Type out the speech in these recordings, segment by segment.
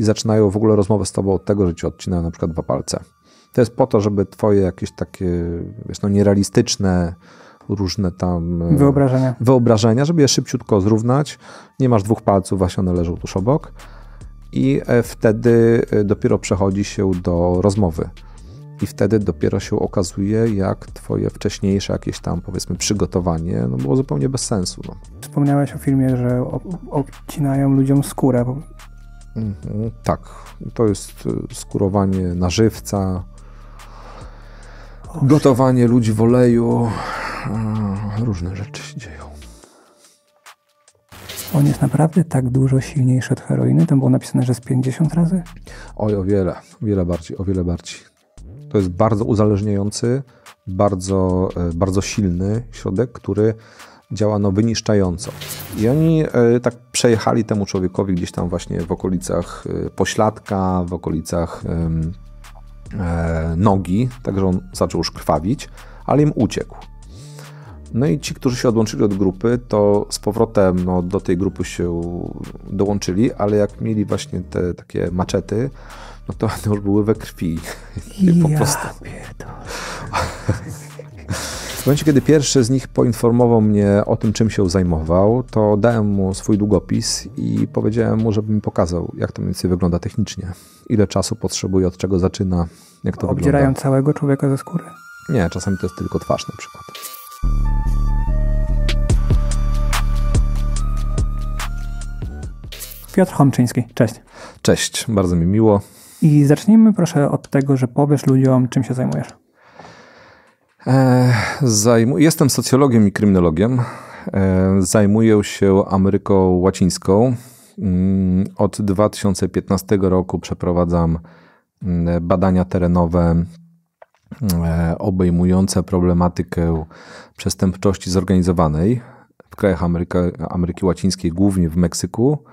i zaczynają w ogóle rozmowę z tobą od tego, że ci odcinają na przykład dwa palce. To jest po to, żeby twoje jakieś takie, wiesz, no nierealistyczne różne tam e, wyobrażenia. wyobrażenia, żeby je szybciutko zrównać. Nie masz dwóch palców, właśnie one leżą tuż obok. I e, wtedy e, dopiero przechodzi się do rozmowy. I wtedy dopiero się okazuje, jak twoje wcześniejsze jakieś tam, powiedzmy, przygotowanie no było zupełnie bez sensu. No. Wspomniałeś o filmie, że obcinają ludziom skórę. Tak, to jest e, skurowanie na żywca, gotowanie ludzi w oleju, e, różne rzeczy się dzieją. On jest naprawdę tak dużo silniejszy od heroiny? Tam było napisane, że z 50 razy? Oj, o wiele, wiele bardziej, o wiele bardziej. To jest bardzo uzależniający, bardzo, e, bardzo silny środek, który działano wyniszczająco. I oni e, tak przejechali temu człowiekowi gdzieś tam właśnie w okolicach e, pośladka, w okolicach e, nogi, także on zaczął już krwawić, ale im uciekł. No i ci, którzy się odłączyli od grupy, to z powrotem no, do tej grupy się dołączyli, ale jak mieli właśnie te takie maczety, no to one już były we krwi. Ja po prostu. Pierdolę. W momencie, kiedy pierwszy z nich poinformował mnie o tym, czym się zajmował, to dałem mu swój długopis i powiedziałem mu, żeby mi pokazał, jak to mniej więcej wygląda technicznie. Ile czasu potrzebuje, od czego zaczyna, jak to Obdzierają wygląda. Obdzierają całego człowieka ze skóry? Nie, czasami to jest tylko twarz na przykład. Piotr Homczyński, cześć. Cześć, bardzo mi miło. I zacznijmy proszę od tego, że powiesz ludziom, czym się zajmujesz. E, jestem socjologiem i kryminologiem. E, zajmuję się Ameryką Łacińską. Mm, od 2015 roku przeprowadzam mm, badania terenowe mm, e, obejmujące problematykę przestępczości zorganizowanej w krajach Ameryka, Ameryki Łacińskiej, głównie w Meksyku,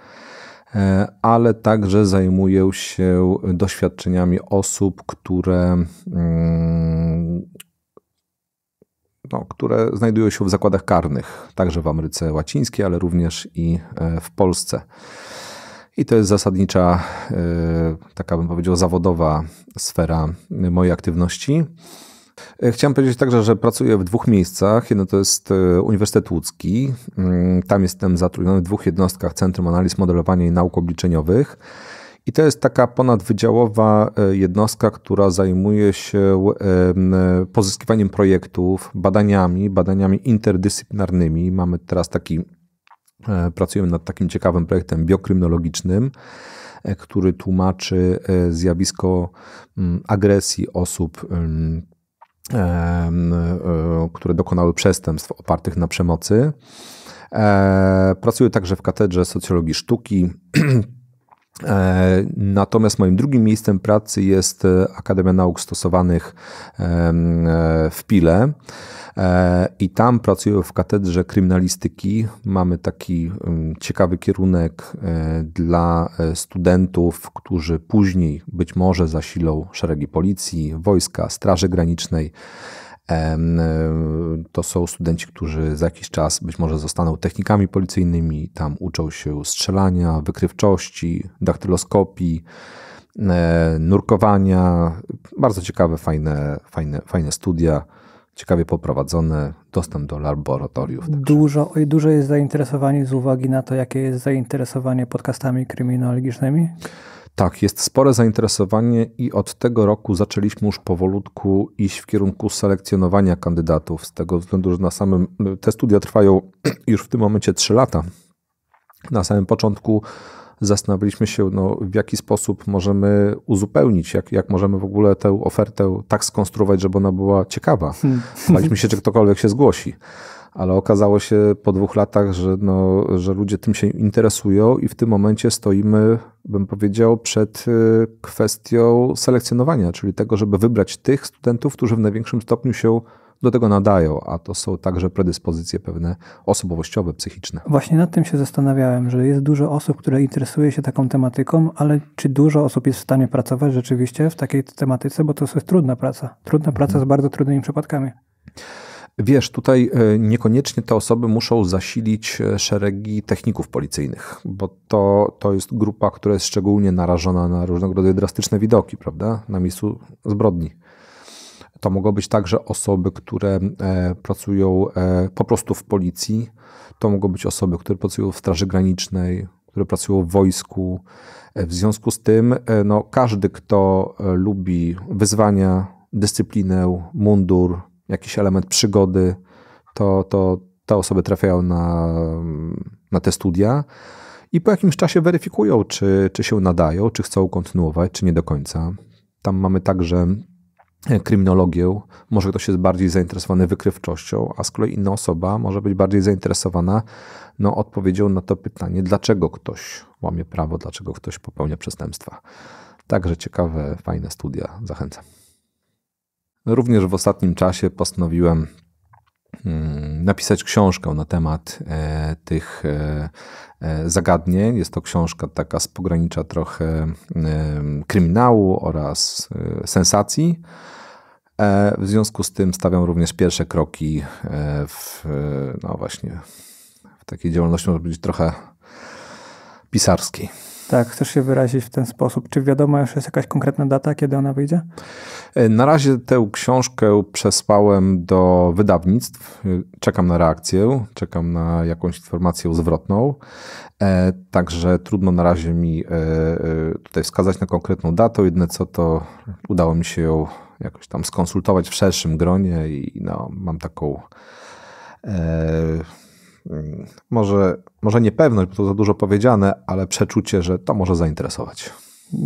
ale także zajmuję się doświadczeniami osób, które no, które znajdują się w zakładach karnych, także w Ameryce Łacińskiej, ale również i e, w Polsce. I to jest zasadnicza, e, taka bym powiedział, zawodowa sfera mojej aktywności. E, chciałem powiedzieć także, że pracuję w dwóch miejscach. Jedno to jest Uniwersytet Łódzki. Mm, tam jestem zatrudniony w dwóch jednostkach Centrum Analiz Modelowania i Nauk Obliczeniowych. I to jest taka ponadwydziałowa e, jednostka, która zajmuje się e, e, pozyskiwaniem projektów, badaniami, badaniami interdyscyplinarnymi. Mamy teraz taki, pracujemy nad takim ciekawym projektem biokryminologicznym, który tłumaczy zjawisko agresji osób które dokonały przestępstw opartych na przemocy. Pracuję także w katedrze socjologii sztuki. E, natomiast moim drugim miejscem pracy jest e, Akademia Nauk Stosowanych e, w Pile i tam pracuję w katedrze kryminalistyki. Mamy taki ciekawy kierunek dla studentów, którzy później być może zasilą szeregi policji, wojska, straży granicznej. E, to są studenci, którzy za jakiś czas być może zostaną technikami policyjnymi, tam uczą się strzelania, wykrywczości, daktyloskopii, e, nurkowania. Bardzo ciekawe, fajne, fajne, fajne studia ciekawie poprowadzone, dostęp do laboratoriów. Także. Dużo, dużo jest zainteresowanie z uwagi na to, jakie jest zainteresowanie podcastami kryminologicznymi? Tak, jest spore zainteresowanie i od tego roku zaczęliśmy już powolutku iść w kierunku selekcjonowania kandydatów, z tego względu, że na samym te studia trwają już w tym momencie 3 lata. Na samym początku zastanawialiśmy się, no, w jaki sposób możemy uzupełnić, jak, jak możemy w ogóle tę ofertę tak skonstruować, żeby ona była ciekawa. Hmm. Baliśmy się, czy ktokolwiek się zgłosi ale okazało się po dwóch latach, że, no, że ludzie tym się interesują i w tym momencie stoimy, bym powiedział, przed y, kwestią selekcjonowania, czyli tego, żeby wybrać tych studentów, którzy w największym stopniu się do tego nadają, a to są także predyspozycje pewne osobowościowe, psychiczne. Właśnie nad tym się zastanawiałem, że jest dużo osób, które interesuje się taką tematyką, ale czy dużo osób jest w stanie pracować rzeczywiście w takiej tematyce, bo to jest trudna praca. Trudna praca mhm. z bardzo trudnymi przypadkami. Wiesz, tutaj e, niekoniecznie te osoby muszą zasilić e, szeregi techników policyjnych, bo to, to jest grupa, która jest szczególnie narażona na różnego rodzaju drastyczne widoki, prawda, na miejscu zbrodni. To mogą być także osoby, które e, pracują po prostu w policji, to mogą być osoby, które pracują w Straży Granicznej, które pracują w wojsku. W związku z tym, no, każdy, kto lubi wyzwania, dyscyplinę, mundur, jakiś element przygody, to, to te osoby trafiają na, na te studia i po jakimś czasie weryfikują, czy, czy się nadają, czy chcą kontynuować, czy nie do końca. Tam mamy także kryminologię. Może ktoś jest bardziej zainteresowany wykrywczością, a z kolei inna osoba może być bardziej zainteresowana no, odpowiedzią na to pytanie, dlaczego ktoś łamie prawo, dlaczego ktoś popełnia przestępstwa. Także ciekawe, fajne studia. Zachęcam. Również w ostatnim czasie postanowiłem mm, napisać książkę na temat e, tych e, e, zagadnień. Jest to książka taka z pogranicza trochę kryminału oraz sensacji. W związku z tym stawiam również pierwsze kroki w, no właśnie, w takiej działalności, może być trochę pisarskiej. Tak, chcesz się wyrazić w ten sposób. Czy wiadomo już jest jakaś konkretna data, kiedy ona wyjdzie? E, na razie tę książkę przesłałem do wydawnictw. E, czekam na reakcję, czekam na jakąś informację zwrotną. E, także trudno na razie mi tutaj wskazać na konkretną datę. Jedne co to udało mi się ją jakoś tam skonsultować w szerszym gronie i no, mam taką Mm, może, może niepewność, bo to za dużo powiedziane, ale przeczucie, że to może zainteresować.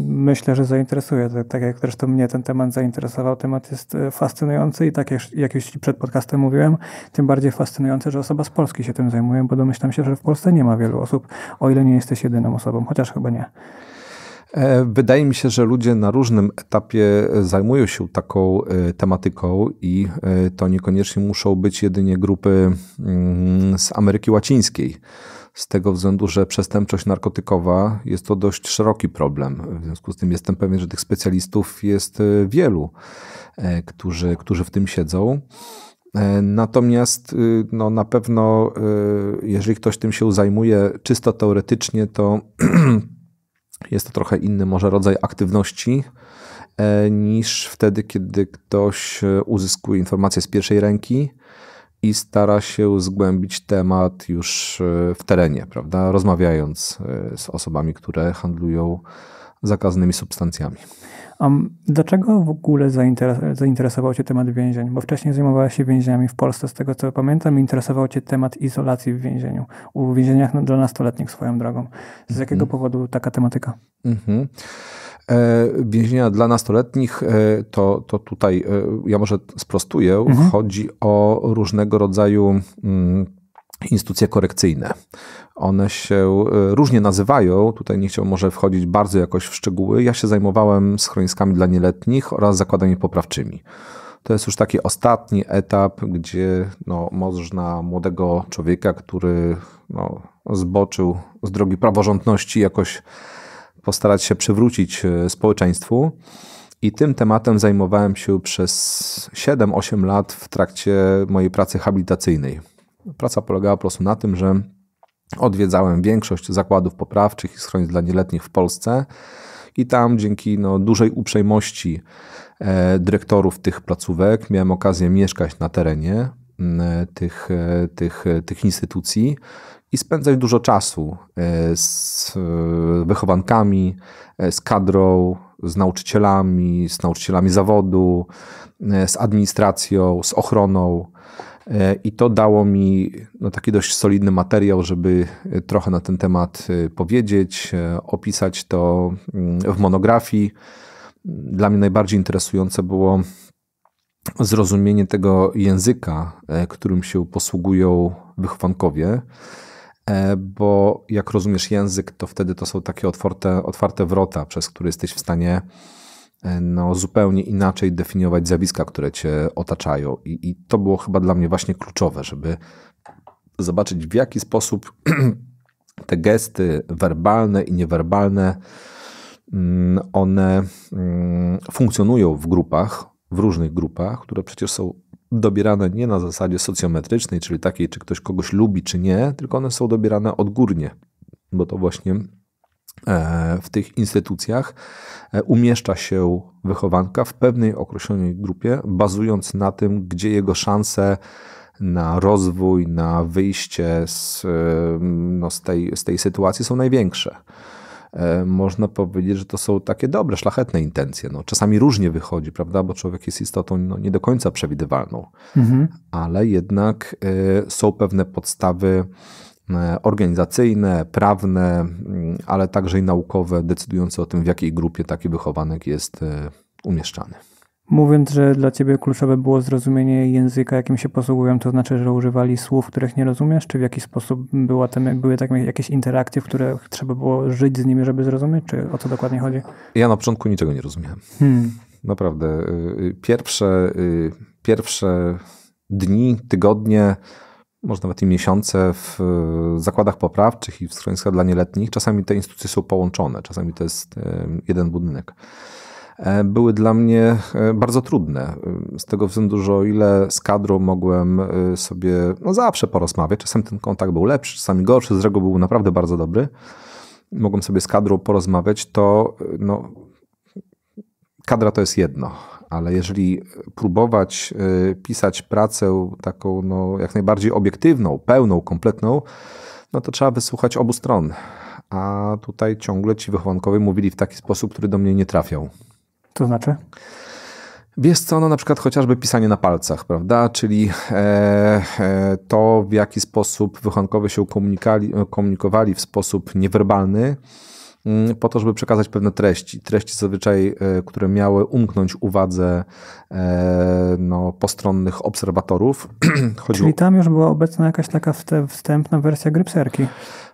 Myślę, że zainteresuje. Tak, tak jak zresztą mnie ten temat zainteresował, temat jest e, fascynujący i tak jak już przed podcastem mówiłem, tym bardziej fascynujący, że osoba z Polski się tym zajmuje, bo domyślam się, że w Polsce nie ma wielu osób, o ile nie jesteś jedyną osobą, chociaż chyba nie. E, wydaje mi się, że ludzie na różnym etapie e, zajmują się taką e, tematyką i to niekoniecznie muszą być jedynie grupy mm, z Ameryki Łacińskiej. Z tego względu, że przestępczość narkotykowa jest to dość szeroki problem. W związku z tym jestem pewien, że tych specjalistów jest wielu, którzy, którzy w tym siedzą. Natomiast no, na pewno, jeżeli ktoś tym się zajmuje czysto teoretycznie, to Jest to trochę inny może rodzaj aktywności e, niż wtedy, kiedy ktoś e, uzyskuje informacje z pierwszej ręki i stara się zgłębić temat już e, w terenie, prawda? Rozmawiając z osobami, które handlują zakazanymi substancjami. Um, dlaczego w ogóle zainteres- zainteresował Cię temat więzień? Bo wcześniej zajmowałeś się więzieniami w Polsce, z tego co pamiętam, interesował Cię temat izolacji w więzieniu, u więzieniach dla nastoletnich swoją drogą. Z jakiego mm-hmm. powodu taka tematyka? Mhm. E, więzienia dla nastoletnich, e, to, to tutaj e, ja może sprostuję, mhm. chodzi o różnego rodzaju... Mm, instytucje korekcyjne. One się y, różnie nazywają, tutaj nie chciałbym może wchodzić bardzo jakoś w szczegóły. Ja się zajmowałem schroniskami dla nieletnich oraz zakładami poprawczymi. To jest już taki ostatni etap, gdzie no, można młodego człowieka, który no, zboczył z drogi praworządności, jakoś postarać się przywrócić y, społeczeństwu. I tym tematem zajmowałem się przez 7-8 lat w trakcie mojej pracy habilitacyjnej. Praca polegała po prostu na tym, że odwiedzałem większość zakładów poprawczych i schronisk dla nieletnich w Polsce. I tam dzięki no, dużej uprzejmości e, dyrektorów tych placówek miałem okazję mieszkać na terenie tych, e, tych, e, tych instytucji i spędzać dużo czasu z wychowankami, z kadrą, z nauczycielami, z nauczycielami zawodu, z administracją, z ochroną. E, I to dało mi no, taki dość solidny materiał, żeby e, trochę na ten temat e, powiedzieć, opisać to mm, w monografii. Dla mnie najbardziej interesujące było zrozumienie tego języka, którym się posługują wychowankowie, bo jak rozumiesz język, to wtedy to są takie otwarte, otwarte wrota, przez które jesteś w stanie E, no, zupełnie inaczej definiować zjawiska, które cię otaczają. I, I to było chyba dla mnie właśnie kluczowe, żeby zobaczyć, w jaki sposób te gesty werbalne i niewerbalne mm, one mm, funkcjonują w grupach, w różnych grupach, które przecież są dobierane nie na zasadzie socjometrycznej, czyli takiej, czy ktoś kogoś lubi, czy nie, tylko one są dobierane odgórnie, bo to właśnie E, w tych instytucjach e, umieszcza się wychowanka w pewnej określonej grupie, bazując na tym, gdzie jego szanse na rozwój, na wyjście z, e, no, z, tej, z tej sytuacji są największe. Można powiedzieć, że to są takie dobre, szlachetne intencje. No, czasami różnie wychodzi, prawda? Bo człowiek jest istotą no, nie do końca przewidywalną, mhm. ale jednak y, są pewne podstawy E, organizacyjne, prawne, mm, ale także i naukowe, decydujące o tym, w jakiej grupie taki wychowanek jest e, umieszczany. Mówiąc, że dla ciebie kluczowe było zrozumienie języka, jakim się posługują, to znaczy, że używali słów, których nie rozumiesz, czy w jaki sposób była tam, były tam jakieś interakcje, w których trzeba było żyć z nimi, żeby zrozumieć, czy o co dokładnie chodzi? Ja na początku niczego nie rozumiałem. Hmm. Naprawdę. Y, y, pierwsze, y, pierwsze dni, tygodnie może nawet i miesiące w e, zakładach poprawczych i w schroniskach dla nieletnich. Czasami te instytucje są połączone, czasami to jest e, jeden budynek. E, były dla mnie bardzo trudne, z tego względu, że o ile z kadrą mogłem sobie no zawsze porozmawiać, czasem ten kontakt był lepszy, czasami gorszy, z reguły był naprawdę bardzo dobry, mogłem sobie z kadrą porozmawiać, to no, kadra to jest jedno, ale jeżeli próbować y, pisać pracę taką no, jak najbardziej obiektywną, pełną, kompletną, no to trzeba wysłuchać obu stron. A tutaj ciągle ci wychowankowie mówili w taki sposób, który do mnie nie trafiał. To znaczy? Wiesz co, no na przykład chociażby pisanie na palcach, prawda? Czyli e, e, to, w jaki sposób wychowankowie się e, komunikowali w sposób niewerbalny, Mm, po to, żeby przekazać pewne treści. Treści zazwyczaj, e, które miały umknąć uwadze e, no, postronnych obserwatorów. Chodziło... Czyli tam już była obecna jakaś taka wstępna wersja grypserki.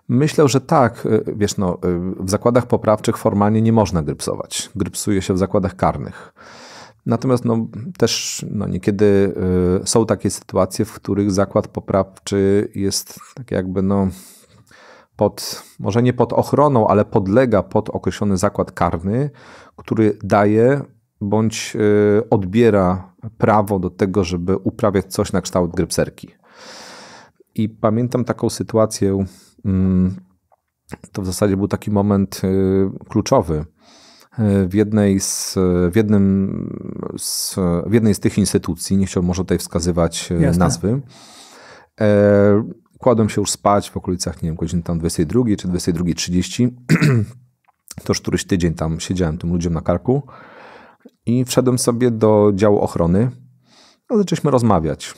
Myślę, że tak. E, wiesz, no, w zakładach poprawczych formalnie nie można grypsować. Grypsuje się w zakładach karnych. Natomiast no, też no, niekiedy są takie sytuacje, w których zakład poprawczy jest tak jakby no, pod, może nie pod ochroną, ale podlega pod określony zakład karny, który daje bądź y, odbiera prawo do tego, żeby uprawiać coś na kształt grypserki. I pamiętam taką sytuację, mm, to w zasadzie był taki moment y, kluczowy. Y, w jednej z, w jednym z, w jednej z tych instytucji, nie chciałbym może tutaj wskazywać Jasne. nazwy, e, kładłem się już spać w okolicach, nie wiem, godziny tam 22 czy 22.30. to już któryś tydzień tam siedziałem tym ludziom na karku i wszedłem sobie do działu ochrony. No, zaczęliśmy rozmawiać.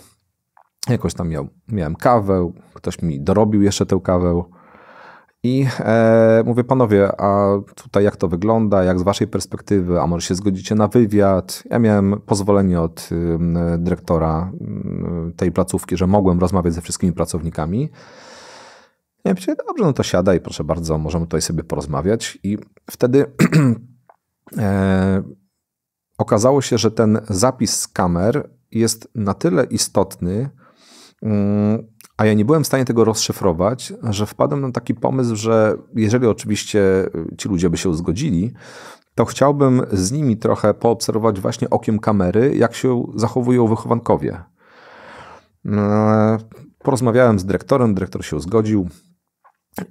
Jakoś tam miał, miałem kawę, ktoś mi dorobił jeszcze tę kawę. I e, mówię, panowie, a tutaj jak to wygląda, jak z waszej perspektywy, a może się zgodzicie na wywiad? Ja miałem pozwolenie od y, dyrektora y, tej placówki, że mogłem rozmawiać ze wszystkimi pracownikami. Ja myślę, dobrze, no to siadaj, proszę bardzo, możemy tutaj sobie porozmawiać. I wtedy e, okazało się, że ten zapis z kamer jest na tyle istotny, y, a ja nie byłem w stanie tego rozszyfrować, że wpadłem na taki pomysł, że jeżeli oczywiście y, ci ludzie by się zgodzili, to chciałbym z nimi trochę poobserwować właśnie okiem kamery, jak się zachowują wychowankowie. E, porozmawiałem z dyrektorem, dyrektor się zgodził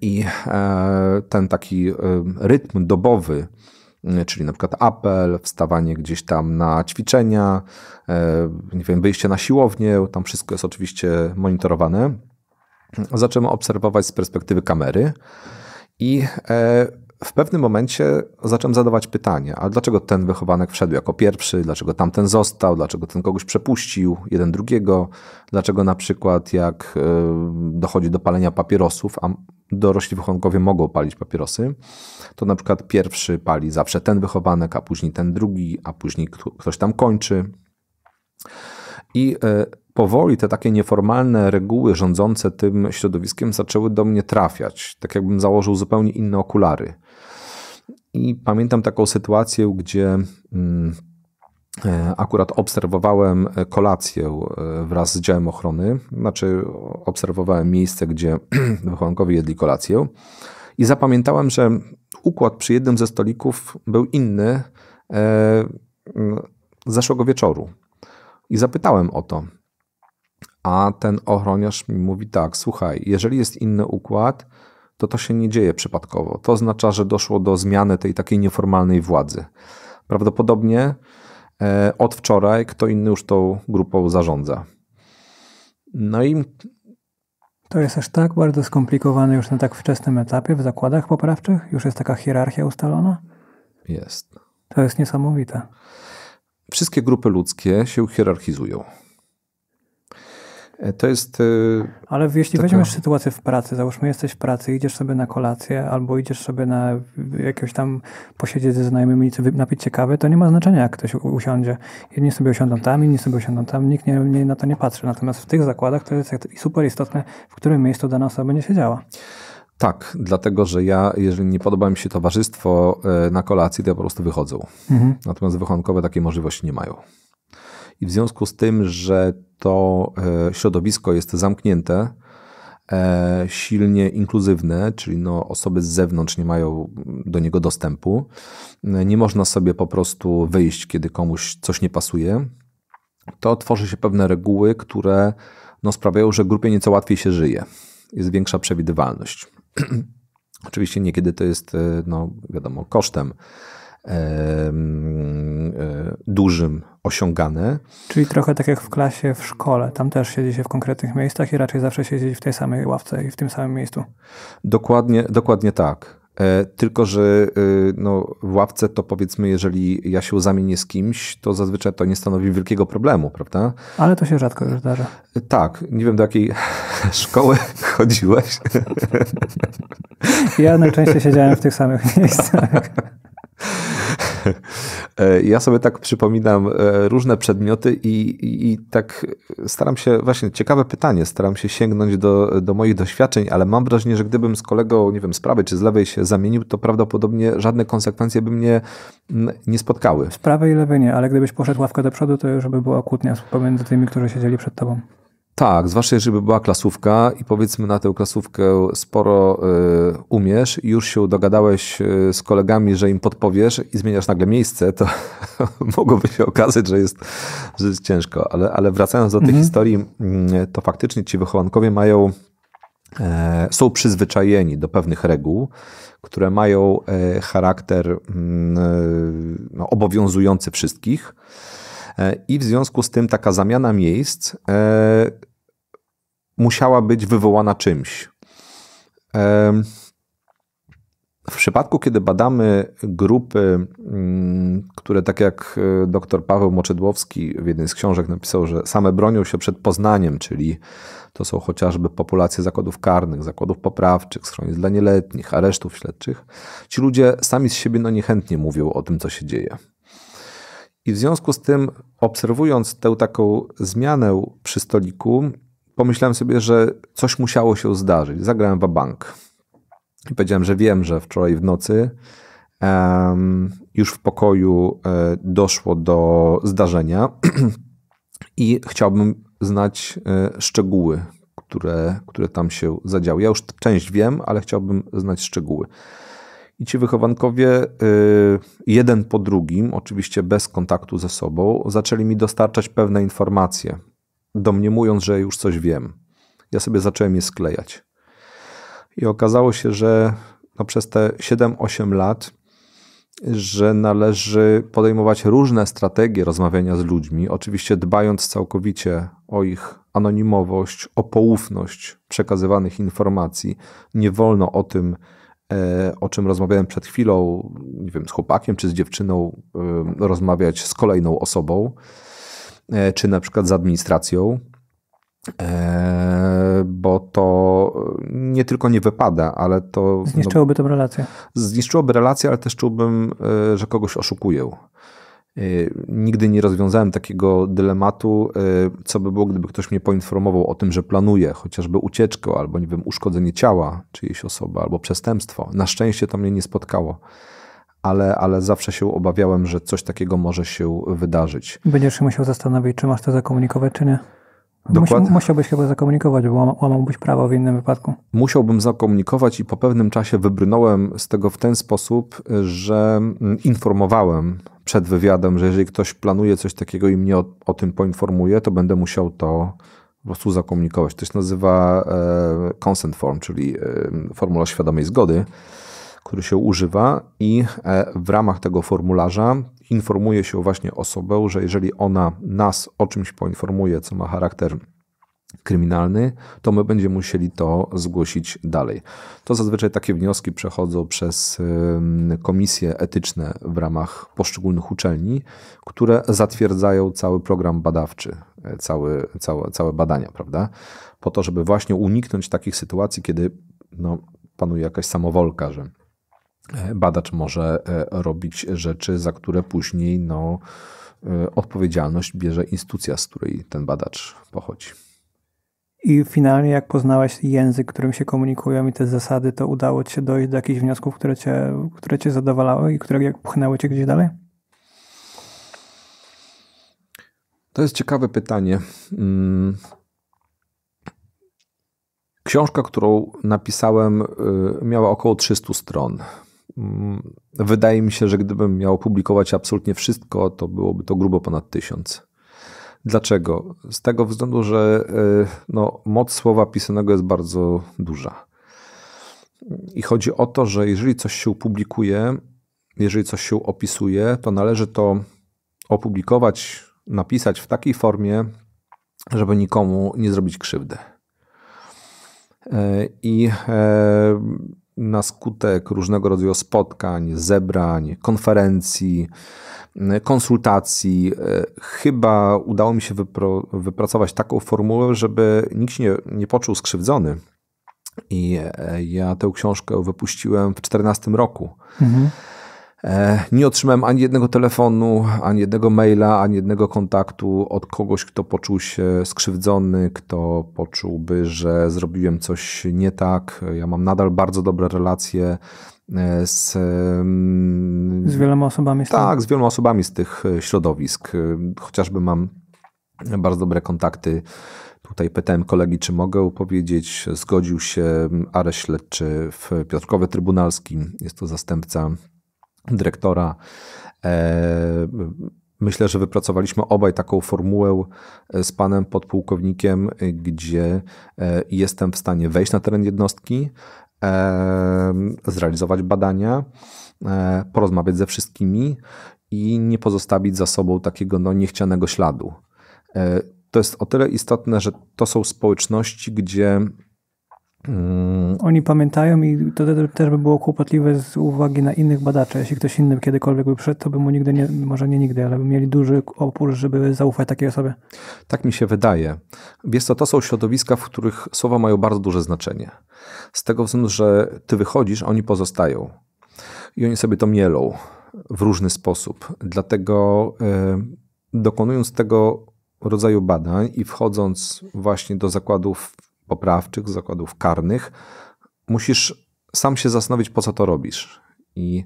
i e, ten taki e, rytm dobowy, Y, czyli na przykład apel, wstawanie gdzieś tam na ćwiczenia, y, nie wiem, wyjście na siłownię, tam wszystko jest oczywiście monitorowane. Zacząłem obserwować z perspektywy kamery i e, w pewnym momencie zacząłem zadawać pytanie, a dlaczego ten wychowanek wszedł jako pierwszy, dlaczego tamten został, dlaczego ten kogoś przepuścił, jeden drugiego, dlaczego na przykład jak e, dochodzi do palenia papierosów, a dorośli wychowankowie mogą palić papierosy, to na przykład pierwszy pali zawsze ten wychowanek, a później ten drugi, a później ktoś tam kończy. I e, powoli te takie nieformalne reguły rządzące tym środowiskiem zaczęły do mnie trafiać, tak jakbym założył zupełnie inne okulary. I pamiętam taką sytuację, gdzie mm, E, akurat obserwowałem e, kolację e, wraz z działem ochrony, znaczy obserwowałem miejsce, gdzie wychowankowie jedli kolację i zapamiętałem, że układ przy jednym ze stolików był inny zeszłego wieczoru. I zapytałem o to. A ten ochroniarz mi mówi tak, słuchaj, jeżeli jest inny układ, to to się nie dzieje przypadkowo. To oznacza, że doszło do zmiany tej takiej nieformalnej władzy. Prawdopodobnie E, od wczoraj kto inny już tą grupą zarządza. No i. To jest aż tak bardzo skomplikowane już na tak wczesnym etapie w zakładach poprawczych? Już jest taka hierarchia ustalona? Jest. To jest niesamowite. Wszystkie grupy ludzkie się hierarchizują. E, to jest. E, Ale jeśli taka... weźmiesz sytuację w pracy, załóżmy, jesteś w pracy, idziesz sobie na kolację albo idziesz sobie na jakieś tam posiedzieć ze znajomymi napić się kawy, to nie ma znaczenia, jak ktoś usiądzie. Jedni sobie usiądą tam, inni sobie usiądą tam, nikt nie, nie na to nie patrzy. Natomiast w tych zakładach to jest super istotne, w którym miejscu dana osoba będzie siedziała. Tak, dlatego że ja, jeżeli nie podoba mi się towarzystwo e, na kolacji, to ja po prostu wychodzę. Mhm. Natomiast wychonkowe takiej możliwości nie mają. I w związku z tym, że to e, środowisko jest zamknięte, e, silnie inkluzywne, czyli no osoby z zewnątrz nie mają do niego dostępu. E, nie można sobie po prostu wyjść, kiedy komuś coś nie pasuje. To tworzy się pewne reguły, które no sprawiają, że grupie nieco łatwiej się żyje. Jest większa przewidywalność. Oczywiście niekiedy to jest, no wiadomo, kosztem dużym osiągane. Czyli trochę tak jak w klasie w szkole. Tam też siedzi się w konkretnych miejscach i raczej zawsze siedzi w tej samej ławce i w tym samym miejscu. Dokładnie, dokładnie tak. E, tylko, że e, no, w ławce to powiedzmy, jeżeli ja się zamienię z kimś, to zazwyczaj to nie stanowi wielkiego problemu, prawda? Ale to się rzadko już zdarza. E, tak. Nie wiem, do jakiej szkoły chodziłeś. Ja najczęściej siedziałem w tych samych miejscach. E, ja sobie tak przypominam e, różne przedmioty i, i, i, tak staram się, właśnie ciekawe pytanie, staram się sięgnąć do, do moich doświadczeń, ale mam wrażenie, że gdybym z kolegą, nie wiem, z prawej czy z lewej się zamienił, to prawdopodobnie żadne konsekwencje by mnie nie spotkały. Z prawej i lewej nie, ale gdybyś poszedł ławkę do przodu, to już by była kłótnia pomiędzy tymi, którzy siedzieli przed tobą. Tak, zwłaszcza jeżeli była klasówka i powiedzmy na tę klasówkę sporo y, umiesz, już się dogadałeś y, z kolegami, że im podpowiesz i zmieniasz nagle miejsce, to mogłoby się okazać, że jest, że jest ciężko. Ale, ale wracając do mhm. tej historii, mm, to faktycznie ci wychowankowie mają e, są przyzwyczajeni do pewnych reguł, które mają e, charakter mm, e, no, obowiązujący wszystkich. I w związku z tym taka zamiana miejsc musiała być wywołana czymś. W przypadku, kiedy badamy grupy, mm, które tak jak e, dr Paweł Moczedłowski w jednej z książek napisał, że same bronią się przed poznaniem, czyli to są chociażby populacje zakładów karnych, zakładów poprawczych, schronisk dla nieletnich, aresztów śledczych, ci ludzie sami z siebie no niechętnie mówią o tym, co się dzieje. I w związku z tym, obserwując tę taką zmianę przy stoliku, pomyślałem sobie, że coś musiało się zdarzyć. Zagrałem w bank i powiedziałem, że wiem, że wczoraj w nocy um, już w pokoju e, doszło do zdarzenia i chciałbym znać e, szczegóły, które, które tam się zadziały. Ja już część wiem, ale chciałbym znać szczegóły. I ci wychowankowie, y, jeden po drugim, oczywiście bez kontaktu ze sobą, zaczęli mi dostarczać pewne informacje domniemując, że już coś wiem. Ja sobie zacząłem je sklejać. I okazało się, że no przez te 7-8 lat, że należy podejmować różne strategie rozmawiania z ludźmi, oczywiście dbając całkowicie o ich anonimowość, o poufność przekazywanych informacji. Nie wolno o tym, e, o czym rozmawiałem przed chwilą, nie wiem, z chłopakiem czy z dziewczyną, e, rozmawiać z kolejną osobą. E, czy na przykład z administracją, e, bo to nie tylko nie wypada, ale to. No, Zniszczyłoby tę relację. Zniszczyłoby relację, ale też czułbym, e, że kogoś oszukuję. Nigdy nie rozwiązałem takiego dylematu, co by było, gdyby ktoś mnie poinformował o tym, że planuje chociażby ucieczkę, albo nie wiem, uszkodzenie ciała czyjejś osoby, albo przestępstwo. Na szczęście to mnie nie spotkało ale, ale zawsze się obawiałem, że coś takiego może się wydarzyć. Będziesz się musiał zastanowić, czy masz to zakomunikować, czy nie. Dokładnie. Musiałbyś chyba zakomunikować, bo łamałbyś prawo w innym wypadku. Musiałbym zakomunikować i po pewnym czasie wybrnąłem z tego w ten sposób, że mm, informowałem przed wywiadem, że jeżeli ktoś planuje coś takiego i mnie o, o tym poinformuje, to będę musiał to po prostu zakomunikować. To się nazywa e, consent form, czyli e, formuła świadomej zgody który się używa i e, w ramach tego formularza informuje się właśnie osobę, że jeżeli ona nas o czymś poinformuje, co ma charakter kryminalny, to my będziemy musieli to zgłosić dalej. To zazwyczaj takie wnioski przechodzą przez komisje etyczne w ramach poszczególnych uczelni, które zatwierdzają cały program badawczy, e, cały, całe, całe badania, prawda? Po to, żeby właśnie uniknąć takich sytuacji, kiedy no, panuje jakaś samowolka, że E, badacz może e, robić rzeczy, za które później no, e, odpowiedzialność bierze instytucja, z której ten badacz pochodzi. I finalnie, jak poznałeś język, którym się komunikują i te zasady, to udało ci się dojść do jakichś wniosków, które cię, które cię zadowalały i które pchnęły cię gdzieś dalej? To jest ciekawe pytanie. Mm. Książka, którą napisałem, y, miała około 300 stron. Mm, wydaje mi się, że gdybym miał publikować absolutnie wszystko, to byłoby to grubo ponad tysiąc. Dlaczego? Z tego względu, że y, no, moc słowa pisanego jest bardzo duża. I chodzi o to, że jeżeli coś się publikuje, jeżeli coś się opisuje, to należy to opublikować, napisać w takiej formie, żeby nikomu nie zrobić krzywdy. Y, I e, na skutek różnego rodzaju spotkań, zebrań, konferencji, mm, konsultacji, e, chyba udało mi się wypracować taką formułę, żeby nikt się nie, nie poczuł skrzywdzony. I e, ja tę książkę wypuściłem w 2014 roku. Mhm. E, nie otrzymałem ani jednego telefonu, ani jednego maila, ani jednego kontaktu od kogoś, kto poczuł się skrzywdzony, kto poczułby, że zrobiłem coś nie tak. Ja mam nadal bardzo dobre relacje e, z, mm, z wieloma osobami. Z tak, z wieloma osobami z tych e, środowisk. Chociażby mam bardzo dobre kontakty. Tutaj pytałem kolegi, czy mogę opowiedzieć. Zgodził się mm, areszt śledczy w Piotrkowie Trybunalskim. Jest to zastępca dyrektora. E, myślę, że wypracowaliśmy obaj taką formułę e, z panem podpułkownikiem, e, gdzie jestem w stanie wejść na teren jednostki, zrealizować badania, porozmawiać ze wszystkimi i nie pozostawić za sobą takiego no, niechcianego śladu. To jest o tyle istotne, że to są społeczności, gdzie Mm, oni pamiętają i to też by było kłopotliwe z uwagi na innych badaczy. Jeśli ktoś inny kiedykolwiek by przyszedł, to by mu nigdy nie, może nie nigdy, ale by mieli duży opór, żeby zaufać takiej osobie. Tak mi się wydaje. Wiesz co, to są środowiska, w których słowa mają bardzo duże znaczenie. Z tego względu, że ty wychodzisz, oni pozostają. I oni sobie to mielą w różny sposób. Dlatego yy, dokonując tego rodzaju badań i wchodząc właśnie do zakładów poprawczych, zakładów karnych, musisz sam się zastanowić, po co to robisz. I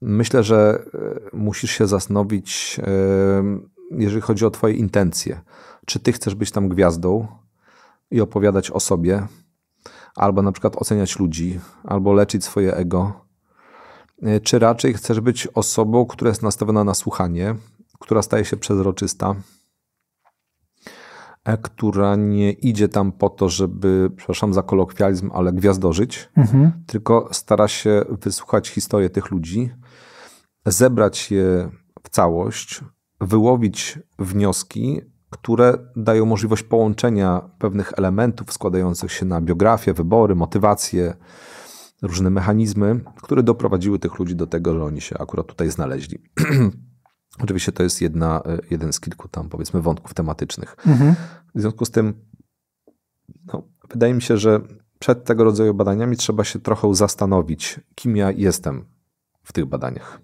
myślę, że e, musisz się zastanowić, e, jeżeli chodzi o Twoje intencje. Czy Ty chcesz być tam gwiazdą i opowiadać o sobie, albo na przykład oceniać ludzi, albo leczyć swoje ego, e, czy raczej chcesz być osobą, która jest nastawiona na słuchanie, która staje się przezroczysta E, która nie idzie tam po to, żeby, przepraszam za kolokwializm, ale gwiazdożyć, mhm. tylko stara się wysłuchać historię tych ludzi, zebrać je w całość, wyłowić wnioski, które dają możliwość połączenia pewnych elementów składających się na biografię, wybory, motywacje, różne mechanizmy, które doprowadziły tych ludzi do tego, że oni się akurat tutaj znaleźli. Oczywiście to jest jedna, e, jeden z kilku tam powiedzmy wątków tematycznych. Mhm. W związku z tym no, wydaje mi się, że przed tego rodzaju badaniami trzeba się trochę zastanowić, kim ja jestem w tych badaniach.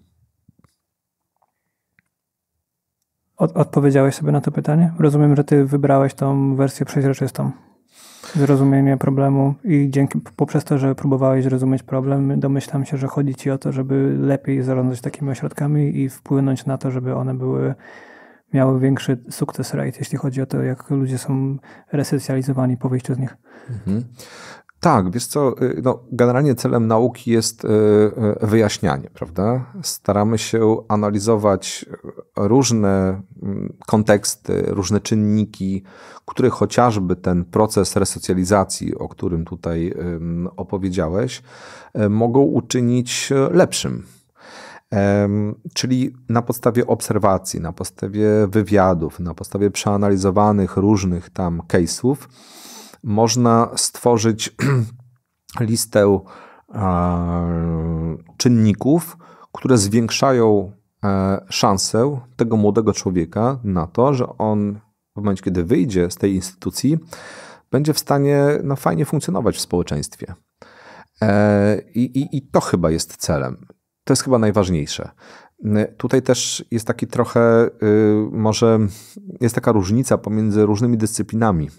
Od, odpowiedziałeś sobie na to pytanie? Rozumiem, że ty wybrałeś tą wersję przeźroczystą zrozumienie problemu i dzięki, poprzez to, że próbowałeś zrozumieć problem, domyślam się, że chodzi ci o to, żeby lepiej zarządzać takimi ośrodkami i wpłynąć na to, żeby one były miały większy sukces rate, jeśli chodzi o to, jak ludzie są resocjalizowani po wyjściu z nich. Mhm. Tak, wiesz co, y, no, generalnie celem nauki jest y, y, wyjaśnianie, prawda? Staramy się analizować różne mm, konteksty, różne czynniki, które chociażby ten proces resocjalizacji, o którym tutaj opowiedziałeś, mogą uczynić lepszym. Czyli na podstawie obserwacji, na podstawie wywiadów, na podstawie przeanalizowanych różnych tam case'ów, można stworzyć listę e, czynników, które zwiększają e, szansę tego młodego człowieka na to, że on w momencie, kiedy wyjdzie z tej instytucji, będzie w stanie no, fajnie funkcjonować w społeczeństwie. E, I, i, I to chyba jest celem. To jest chyba najważniejsze. Tutaj też jest taki trochę, y, może jest taka różnica pomiędzy różnymi dyscyplinami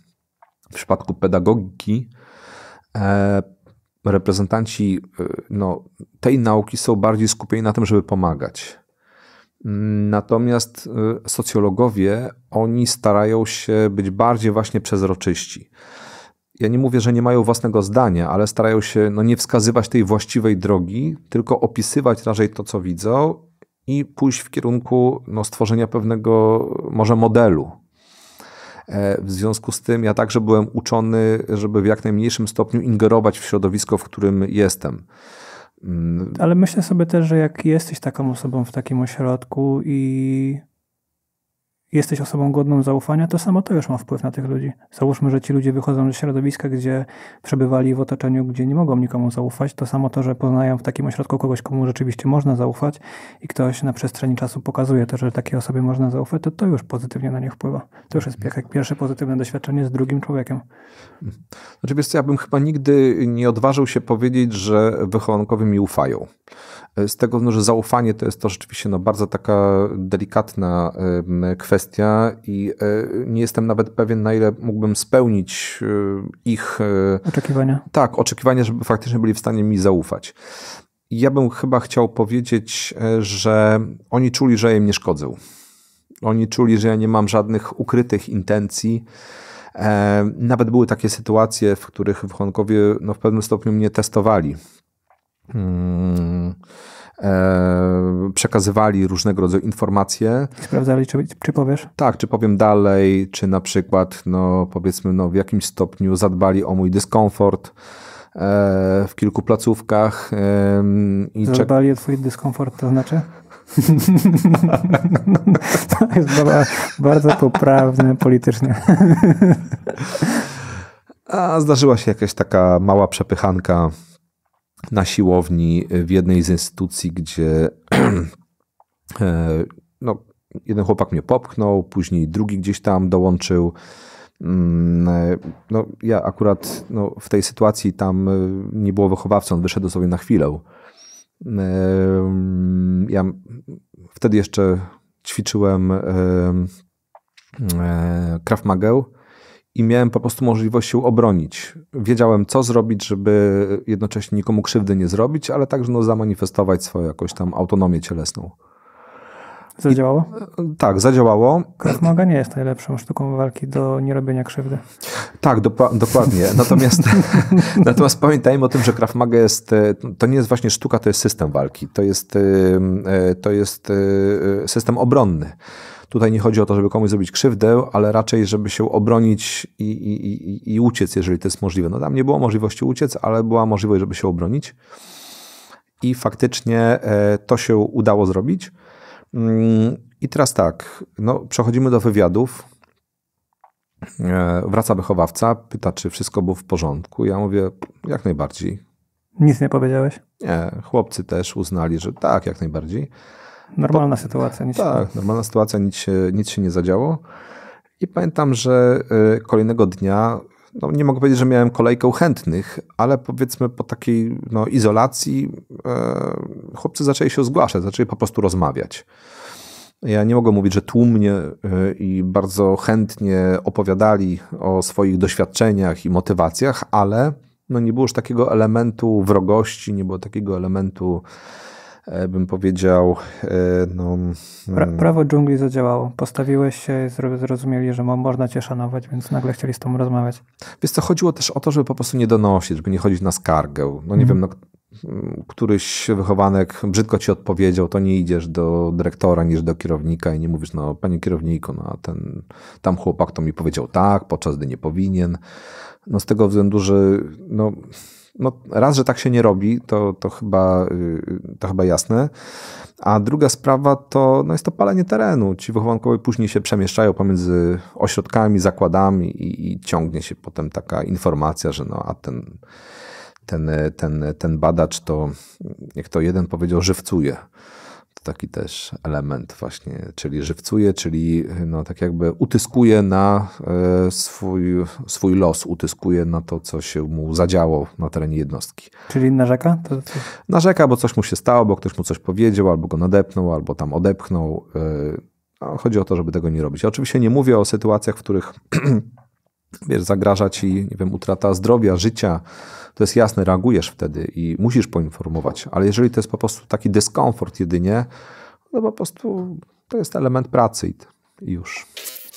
w przypadku pedagogiki e, reprezentanci e, no, tej nauki są bardziej skupieni na tym, żeby pomagać. Natomiast e, socjologowie, oni starają się być bardziej właśnie przezroczyści. Ja nie mówię, że nie mają własnego zdania, ale starają się no, nie wskazywać tej właściwej drogi, tylko opisywać raczej to, co widzą i pójść w kierunku no, stworzenia pewnego może modelu, E, w związku z tym ja także byłem uczony, żeby w jak najmniejszym stopniu ingerować w środowisko, w którym jestem. Mm. Ale myślę sobie też, że jak jesteś taką osobą w takim ośrodku i jesteś osobą godną zaufania, to samo to już ma wpływ na tych ludzi. Załóżmy, że ci ludzie wychodzą ze środowiska, gdzie przebywali w otoczeniu, gdzie nie mogą nikomu zaufać, to samo to, że poznają w takim ośrodku kogoś, komu rzeczywiście można zaufać i ktoś na przestrzeni czasu pokazuje to, że takiej osobie można zaufać, to to już pozytywnie na nich wpływa. To już jest mhm. jak pierwsze pozytywne doświadczenie z drugim człowiekiem. Znaczy, wiesz co, ja bym chyba nigdy nie odważył się powiedzieć, że wychowankowie mi ufają z tego że zaufanie to jest to rzeczywiście no, bardzo taka delikatna kwestia i e, nie jestem nawet pewien, na ile mógłbym spełnić e, ich e, oczekiwania. Tak, oczekiwania, żeby faktycznie byli w stanie mi zaufać. Ja bym chyba chciał powiedzieć, że oni czuli, że im nie szkodzę. Oni czuli, że ja nie mam żadnych ukrytych intencji. Nawet były takie sytuacje, w których w no, w pewnym stopniu mnie testowali Mm, e, przekazywali różnego rodzaju informacje. Sprawdzali, czy, czy powiesz? Tak, czy powiem dalej, czy na przykład, no powiedzmy, no, w jakimś stopniu zadbali o mój dyskomfort e, w kilku placówkach. I zadbali czek- o twój dyskomfort, to znaczy? to jest bardzo poprawne politycznie. A zdarzyła się jakaś taka mała przepychanka na siłowni y, w jednej z instytucji, gdzie e, no, jeden chłopak mnie popchnął, później drugi gdzieś tam dołączył. Mm, e, no, ja akurat no, w tej sytuacji tam y, nie było wychowawcą, on wyszedł sobie na chwilę. E, mm, ja wtedy jeszcze ćwiczyłem Krav Magę i miałem po prostu możliwość się obronić. Wiedziałem, co zrobić, żeby jednocześnie nikomu krzywdy nie zrobić, ale także no, zamanifestować swoją jakąś tam autonomię cielesną. Zadziałało? I, e, tak, zadziałało. Krasnoga nie jest najlepszą sztuką walki do nierobienia krzywdy. Tak, dokładnie. Natomiast, natomiast pamiętajmy o tym, że Krav Maga jest, e, to nie jest właśnie sztuka, to jest system walki. To jest, e, to jest system obronny. Tutaj nie chodzi o to, żeby komuś zrobić krzywdę, ale raczej, żeby się obronić i, i, i, i uciec, jeżeli to jest możliwe. No tam nie było możliwości uciec, ale była możliwość, żeby się obronić. I faktycznie e, to się udało zrobić. Mm, I teraz tak, no, przechodzimy do wywiadów. E, wraca wychowawca, pyta, czy wszystko było w porządku. Ja mówię, jak najbardziej. Nic nie powiedziałeś? Nie, chłopcy też uznali, że tak, jak najbardziej. Normalna sytuacja. Nic tak, się... normalna sytuacja, nic się, nic się nie zadziało. I pamiętam, że y, kolejnego dnia, no nie mogę powiedzieć, że miałem kolejkę chętnych, ale powiedzmy po takiej no, izolacji e, chłopcy zaczęli się zgłaszać, zaczęli po prostu rozmawiać. Ja nie mogę mówić, że tłumnie y, i bardzo chętnie opowiadali o swoich doświadczeniach i motywacjach, ale no nie było już takiego elementu wrogości, nie było takiego elementu E, bym powiedział. E, no, mm, pra- prawo dżungli zadziałało. Postawiłeś się, zrozumieli, że można cię szanować, więc nagle chcieli z tobą rozmawiać. Więc to chodziło też o to, żeby po prostu nie donosić, żeby nie chodzić na skargę. No nie mhm. wiem, no, mm, któryś wychowanek brzydko ci odpowiedział, to nie idziesz do dyrektora niż do kierownika i nie mówisz, no panie kierowniku, no a ten tam chłopak to mi powiedział tak, podczas gdy nie powinien. No z tego względu, że no no, raz, że tak się nie robi, to, to, chyba, y, to chyba jasne. A druga sprawa to no jest to palenie terenu. Ci wychowankowie później się przemieszczają pomiędzy ośrodkami, zakładami i, i ciągnie się potem taka informacja, że no a ten, ten, ten, ten badacz to, jak to jeden powiedział, żywcuje jest taki też element właśnie, czyli żywcuje, czyli no tak jakby utyskuje na e, swój, swój los, utyskuje na to, co się mu zadziało na terenie jednostki. Czyli narzeka? To... Narzeka, bo coś mu się stało, bo ktoś mu coś powiedział, albo go nadepnął, albo tam odepchnął. E, no, chodzi o to, żeby tego nie robić. Ja oczywiście nie mówię o sytuacjach, w których wiesz, zagraża ci, nie wiem, utrata zdrowia, życia, to jest jasne, reagujesz wtedy i musisz poinformować, ale jeżeli to jest po prostu taki dyskomfort jedynie, no po prostu to jest element pracy i już.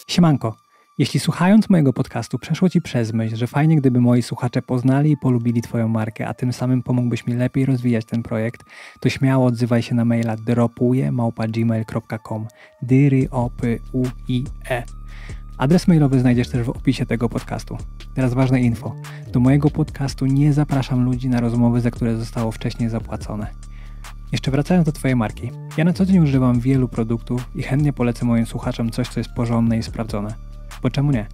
Siemanko. Jeśli słuchając mojego podcastu przeszło Ci przez myśl, że fajnie gdyby moi słuchacze poznali i polubili Twoją markę, a tym samym pomógłbyś mi lepiej rozwijać ten projekt, to śmiało odzywaj się na maila dropuje.gmail.com małpa Adres mailowy znajdziesz też w opisie tego podcastu. Teraz ważne info. Do mojego podcastu nie zapraszam ludzi na rozmowy, za które zostało wcześniej zapłacone. Jeszcze wracając do Twojej marki. Ja na co dzień używam wielu produktów i chętnie polecę moim słuchaczom coś, co jest porządne i sprawdzone. Bo czemu nie?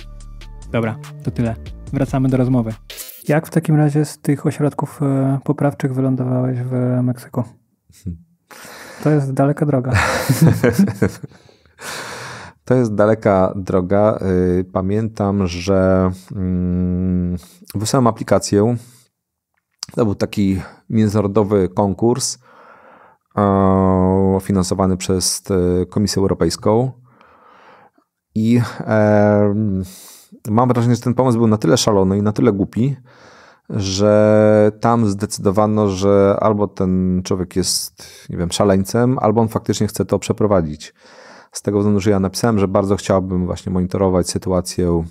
Dobra, to tyle. Wracamy do rozmowy. Jak w takim razie z tych ośrodków e, poprawczych wylądowałeś w Meksyku? Hmm. To jest daleka droga. To jest daleka droga. Y, pamiętam, że mm, wysłałem aplikację. To był taki międzynarodowy konkurs finansowany przez y, Komisję Europejską. I mam wrażenie, że ten pomysł był na tyle szalony i na tyle głupi, że tam zdecydowano, że albo ten człowiek jest, nie wiem, szaleńcem, albo on faktycznie chce to przeprowadzić z tego względu, że ja napisałem, że bardzo chciałbym właśnie monitorować sytuację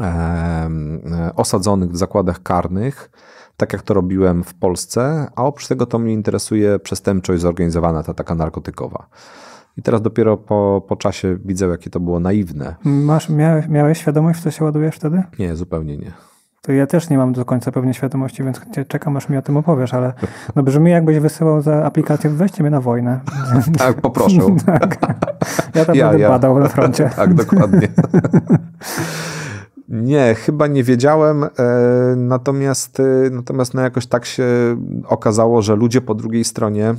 e, osadzonych w zakładach karnych, tak jak to robiłem w Polsce, a oprócz tego to mnie interesuje przestępczość zorganizowana, ta taka narkotykowa. I teraz dopiero po, po czasie widzę, jakie to było naiwne. Masz, miałeś, miałeś świadomość, w co się ładujesz wtedy? Nie, zupełnie nie. To ja też nie mam do końca pewnej świadomości, więc czekam, aż mi o tym opowiesz, ale no brzmi jakbyś wysyłał za aplikację weźcie mnie na wojnę. tak, poproszę. tak. Ja tam ja, będę ja. badał na froncie. tak, dokładnie. Nie, chyba nie wiedziałem, e, natomiast, e, natomiast no jakoś tak się okazało, że ludzie po drugiej stronie,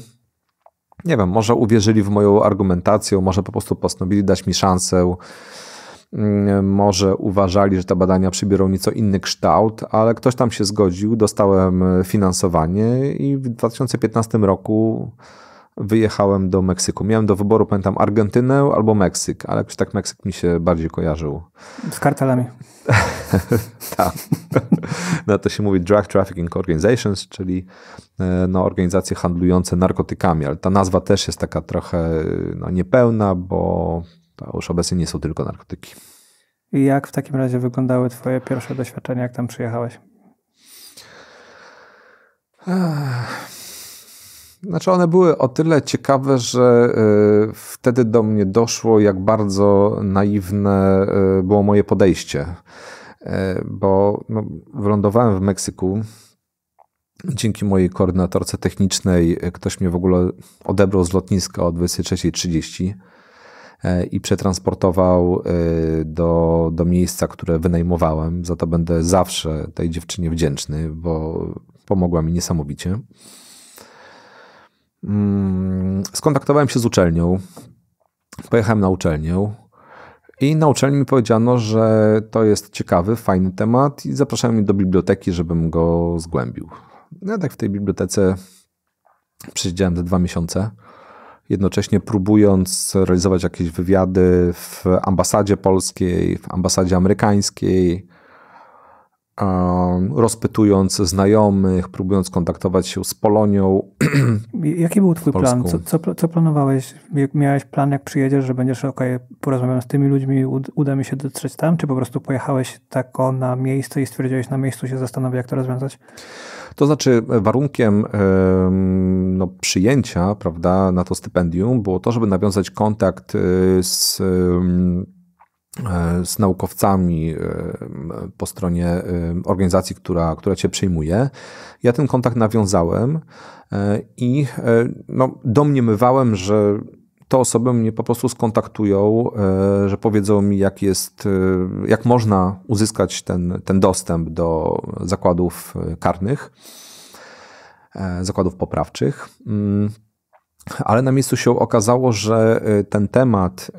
nie wiem, może uwierzyli w moją argumentację, może po prostu postanowili dać mi szansę, Mm, może uważali, że te badania przybiorą nieco inny kształt, ale ktoś tam się zgodził, dostałem e, finansowanie i w 2015 roku wyjechałem do Meksyku. Miałem do wyboru, pamiętam, Argentynę albo Meksyk, ale jakoś tak Meksyk mi się bardziej kojarzył. Z kartelami. tak. No to się mówi Drug Trafficking Organizations, czyli e, no, organizacje handlujące narkotykami, ale ta nazwa też jest taka trochę no, niepełna, bo a już obecnie nie są tylko narkotyki. I jak w takim razie wyglądały Twoje pierwsze doświadczenia, jak tam przyjechałeś? Znaczy, one były o tyle ciekawe, że y, wtedy do mnie doszło, jak bardzo naiwne y, było moje podejście. Y, bo no, wylądowałem w Meksyku. Dzięki mojej koordynatorce technicznej ktoś mnie w ogóle odebrał z lotniska o 23.30 E, i przetransportował e, do, do miejsca, które wynajmowałem. Za to będę zawsze tej dziewczynie wdzięczny, bo pomogła mi niesamowicie. Mm, skontaktowałem się z uczelnią. Pojechałem na uczelnię. I na uczelni mi powiedziano, że to jest ciekawy, fajny temat i zapraszają mnie do biblioteki, żebym go zgłębił. No, ja tak w tej bibliotece przesiedziałem za dwa miesiące jednocześnie próbując realizować jakieś wywiady w ambasadzie polskiej, w ambasadzie amerykańskiej, rozpytując znajomych, próbując kontaktować się z Polonią. Jaki był Twój plan? Co, co, co, planowałeś? Miałeś plan, jak przyjedziesz, że będziesz, ok, porozmawiam z tymi ludźmi, uda mi się dotrzeć tam, czy po prostu pojechałeś tak o na miejsce i stwierdziłeś na miejscu się zastanowię, jak to rozwiązać? To znaczy, warunkiem no, przyjęcia prawda, na to stypendium było to, żeby nawiązać kontakt y, z E, z naukowcami e, po stronie e, organizacji, która, która Cię przyjmuje. Ja ten kontakt nawiązałem i no, domniemywałem, że te osoby mnie po prostu skontaktują, że powiedzą mi, jak jest, jak można uzyskać ten, ten dostęp do zakładów karnych, zakładów poprawczych. Mm. Ale na miejscu się okazało, że y, ten temat y,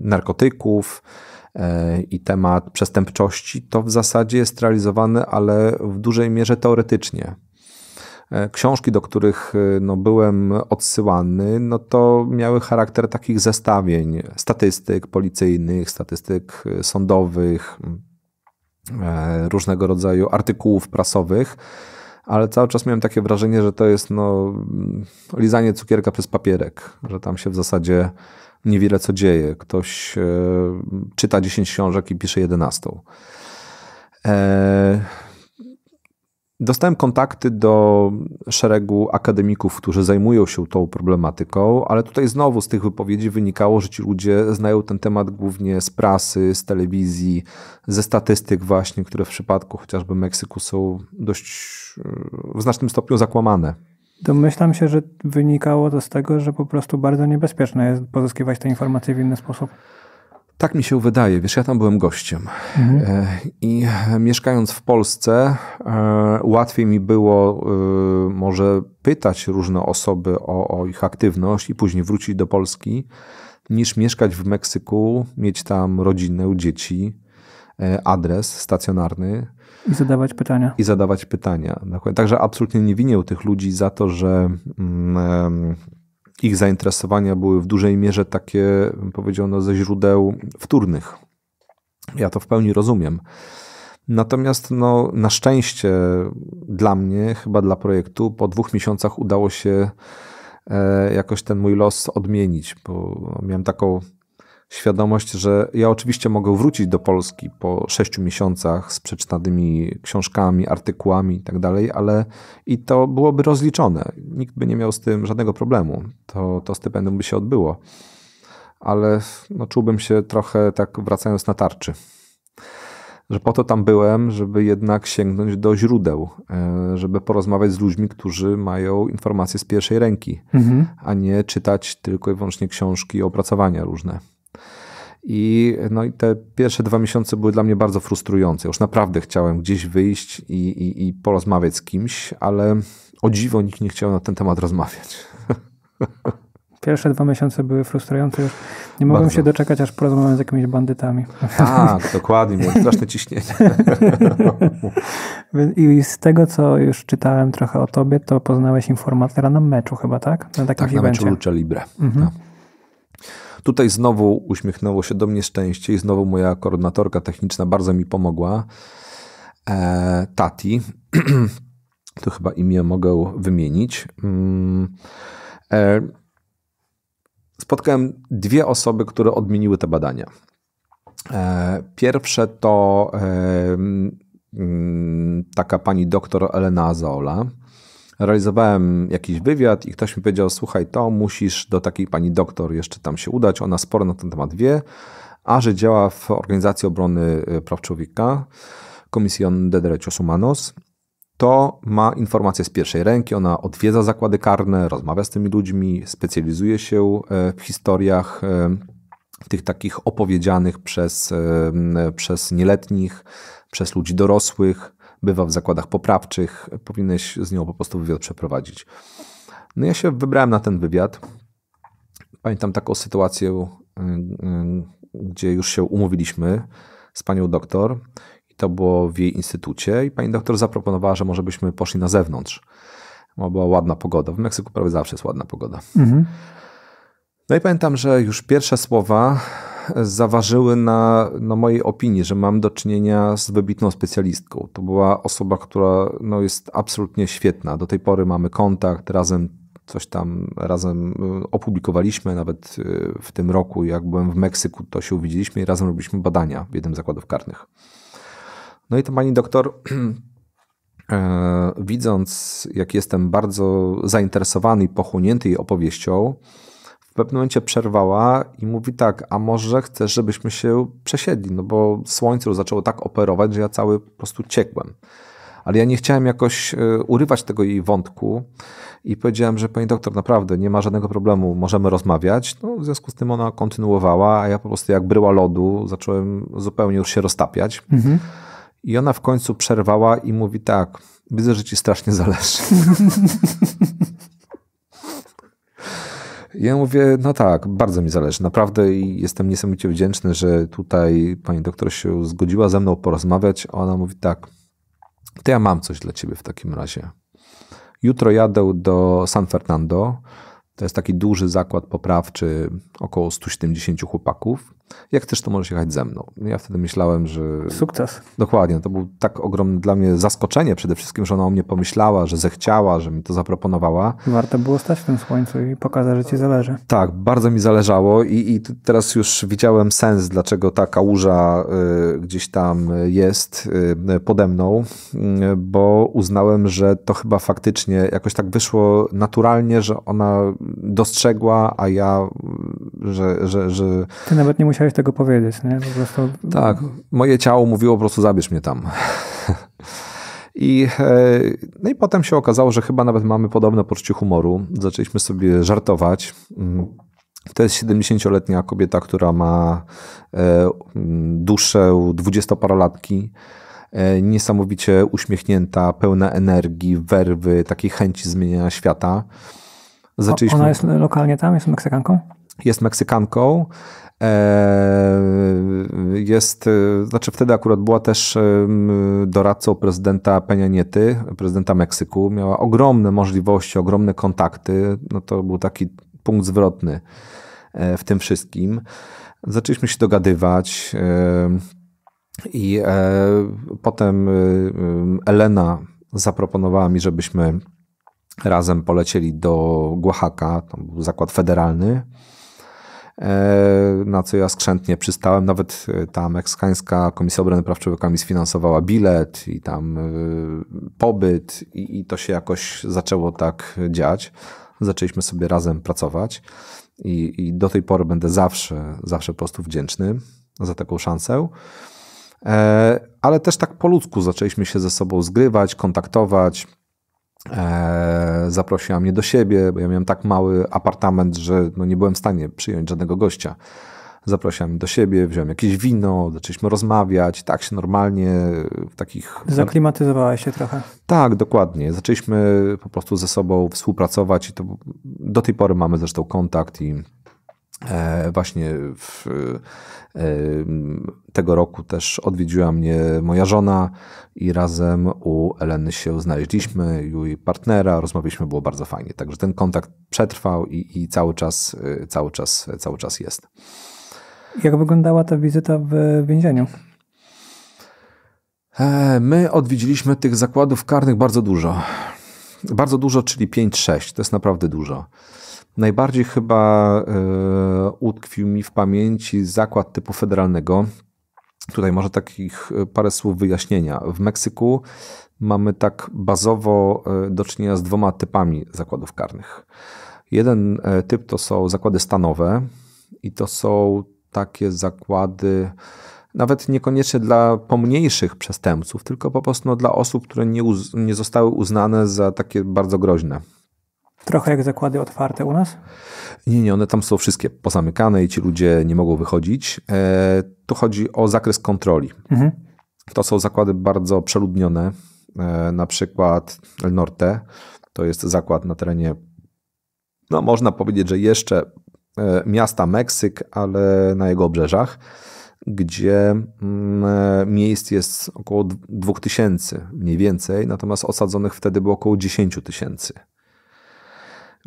narkotyków y, i temat przestępczości to w zasadzie jest realizowany, ale w dużej mierze teoretycznie książki, do których no, byłem odsyłany, no to miały charakter takich zestawień statystyk policyjnych, statystyk sądowych, różnego rodzaju artykułów prasowych ale cały czas miałem takie wrażenie, że to jest no, lizanie cukierka przez papierek, że tam się w zasadzie niewiele co dzieje. Ktoś e, czyta 10 książek i pisze 11. E, dostałem kontakty do szeregu akademików, którzy zajmują się tą problematyką, ale tutaj znowu z tych wypowiedzi wynikało, że ci ludzie znają ten temat głównie z prasy, z telewizji, ze statystyk, właśnie, które w przypadku chociażby Meksyku są dość w znacznym stopniu zakłamane. Domyślam się, że wynikało to z tego, że po prostu bardzo niebezpieczne jest pozyskiwać te informacje w inny sposób. Tak mi się wydaje. Wiesz, ja tam byłem gościem. Mhm. E, I mieszkając w Polsce, e, łatwiej mi było e, może pytać różne osoby o, o ich aktywność i później wrócić do Polski, niż mieszkać w Meksyku, mieć tam rodzinę, dzieci, adres stacjonarny i zadawać pytania. I zadawać pytania. Także absolutnie nie winię tych ludzi za to, że mm, ich zainteresowania były w dużej mierze takie, powiedziano, ze źródeł wtórnych. Ja to w pełni rozumiem. Natomiast no, na szczęście dla mnie, chyba dla projektu, po dwóch miesiącach udało się e, jakoś ten mój los odmienić, bo miałem taką świadomość, że ja oczywiście mogę wrócić do Polski po sześciu miesiącach z przeczytanymi książkami, artykułami i tak dalej, ale i to byłoby rozliczone. Nikt by nie miał z tym żadnego problemu. To, to stypendium by się odbyło. Ale no, czułbym się trochę tak wracając na tarczy. Że po to tam byłem, żeby jednak sięgnąć do źródeł, e, żeby porozmawiać z ludźmi, którzy mają informacje z pierwszej ręki, mhm. a nie czytać tylko i wyłącznie książki i opracowania różne. I, no i te pierwsze dwa miesiące były dla mnie bardzo frustrujące. Już naprawdę chciałem gdzieś wyjść i, i, i porozmawiać z kimś, ale o dziwo nikt nie chciał na ten temat rozmawiać. Pierwsze dwa miesiące były frustrujące już. Nie mogłem Bardzo. się doczekać, aż porozmawiam z jakimiś bandytami. Tak, dokładnie, miałem straszne ciśnienie. I z tego, co już czytałem trochę o tobie, to poznałeś informatora na meczu chyba, tak? Na takim tak, na meczu Lucha Libre. Mhm. No. Tutaj znowu uśmiechnęło się do mnie szczęście i znowu moja koordynatorka techniczna bardzo mi pomogła. E, Tati, to chyba imię mogę wymienić. Mm. E, spotkałem dwie osoby, które odmieniły te badania. E, pierwsze to e, mm, taka pani doktor Elena Azola realizowałem jakiś wywiad i ktoś mi powiedział: Słuchaj, to musisz do takiej pani doktor jeszcze tam się udać, ona sporo na ten temat wie, a że działa w Organizacji Obrony y, Praw Człowieka, Komisjon de Derechos Humanos. To ma informacje z pierwszej ręki, ona odwiedza zakłady karne, rozmawia z tymi ludźmi, specjalizuje się y, w historiach y, tych takich opowiedzianych przez, przez nieletnich, przez ludzi dorosłych, bywa w zakładach poprawczych, powinieneś z nią po prostu wywiad przeprowadzić. No ja się wybrałem na ten wywiad. Pamiętam taką sytuację, y, y, gdzie już się umówiliśmy z panią doktor i to było w jej instytucie i pani doktor zaproponowała, że może byśmy poszli na zewnątrz, bo była ładna pogoda. W Meksyku prawie zawsze jest ładna pogoda. Mhm. No i pamiętam, że już pierwsze słowa zaważyły na, na mojej opinii, że mam do czynienia z wybitną specjalistką. To była osoba, która no, jest absolutnie świetna. Do tej pory mamy kontakt, razem coś tam razem y, opublikowaliśmy, nawet y, w tym roku, jak byłem w Meksyku, to się uwidzieliśmy i razem robiliśmy badania w jednym z zakładów karnych. No i ta pani doktor, e, widząc, jak jestem bardzo zainteresowany i pochłonięty jej opowieścią, w pewnym momencie przerwała i mówi tak, a może chcesz, żebyśmy się przesiedli, no bo słońce już zaczęło tak operować, że ja cały po prostu ciekłem. Ale ja nie chciałem jakoś e, urywać tego jej wątku i powiedziałem, że pani doktor, naprawdę nie ma żadnego problemu, możemy rozmawiać. No, w związku z tym ona kontynuowała, a ja po prostu jak bryła lodu zacząłem zupełnie już się roztapiać. Mhm. I ona w końcu przerwała i mówi tak, widzę, że ci strasznie zależy. Ja mówię, no tak, bardzo mi zależy, naprawdę i jestem niesamowicie wdzięczny, że tutaj pani doktor się zgodziła ze mną porozmawiać. ona mówi tak, to ja mam coś dla ciebie w takim razie. Jutro jadę do San Fernando. To jest taki duży zakład poprawczy, około 170 chłopaków jak chcesz, to możesz jechać ze mną. Ja wtedy myślałem, że... Sukces. Dokładnie, to było tak ogromne dla mnie zaskoczenie przede wszystkim, że ona o mnie pomyślała, że zechciała, że mi to zaproponowała. Warto było stać w tym słońcu i pokazać, że ci zależy. Tak, bardzo mi zależało i, i teraz już widziałem sens, dlaczego ta kałuża y, gdzieś tam jest y, pode mną, y, bo uznałem, że to chyba faktycznie jakoś tak wyszło naturalnie, że ona dostrzegła, a ja, y, że... że, że... Ty nawet nie musiałeś chciałeś tego powiedzieć, nie? Po prostu... Tak, moje ciało mówiło po prostu zabierz mnie tam. I, e, no i potem się okazało, że chyba nawet mamy podobne poczucie humoru. Zaczęliśmy sobie żartować. Mm. To jest 70-letnia kobieta, która ma e, duszę dwudziestoparolatki. E, niesamowicie uśmiechnięta, pełna energii, werwy, takiej chęci zmieniania świata. Zaczęliśmy... Ona jest lokalnie tam, jest Meksykanką? Jest Meksykanką. Eee, jest, e, znaczy wtedy akurat była też e, doradcą prezydenta Peña Niety, prezydenta Meksyku. Miała ogromne możliwości, ogromne kontakty. No to był taki punkt zwrotny e, w tym wszystkim. Zaczęliśmy się dogadywać. I potem Elena zaproponowała mi, żebyśmy razem polecieli do Oaxaca, to był zakład federalny. E, na co ja skrzętnie przystałem. Nawet e, ta Meksykańska Komisja Obrony Praw Człowieka mi sfinansowała bilet i tam e, pobyt i, i to się jakoś zaczęło tak dziać. Zaczęliśmy sobie razem pracować i, i do tej pory będę zawsze, zawsze po prostu wdzięczny za taką szansę. Ale też tak po ludzku zaczęliśmy się ze sobą zgrywać, kontaktować E, zaprosiła mnie do siebie, bo ja miałem tak mały apartament, że no nie byłem w stanie przyjąć żadnego gościa. Zaprosiłem mnie do siebie, wziąłem jakieś wino, zaczęliśmy rozmawiać, tak się normalnie w takich... Zaklimatyzowałeś się trochę. Tak, dokładnie. Zaczęliśmy po prostu ze sobą współpracować i to do tej pory mamy zresztą kontakt i E, właśnie w, e, tego roku też odwiedziła mnie moja żona i razem u Eleny się znaleźliśmy, u jej partnera, rozmawialiśmy, było bardzo fajnie. Także ten kontakt przetrwał i, i cały, czas, e, cały, czas, cały czas jest. Jak wyglądała ta wizyta w więzieniu? My odwiedziliśmy tych zakładów karnych bardzo dużo. Bardzo dużo, czyli 5-6. To jest naprawdę dużo. Najbardziej chyba e, utkwił mi w pamięci zakład typu federalnego. Tutaj może takich e, parę słów wyjaśnienia. W Meksyku mamy tak bazowo e, do czynienia z dwoma typami zakładów karnych. Jeden e, typ to są zakłady stanowe i to są takie zakłady nawet niekoniecznie dla pomniejszych przestępców, tylko po prostu no, dla osób, które nie, nie zostały uznane za takie bardzo groźne Trochę jak zakłady otwarte u nas? Nie, nie, one tam są wszystkie pozamykane i ci ludzie nie mogą wychodzić. E, tu chodzi o zakres kontroli. Mhm. To są zakłady bardzo przeludnione, e, na przykład El Norte, to jest zakład na terenie, no można powiedzieć, że jeszcze e, miasta Meksyk, ale na jego obrzeżach, gdzie mm, e, miejsc jest około 2000 mniej więcej, natomiast osadzonych wtedy było około 10 tysięcy.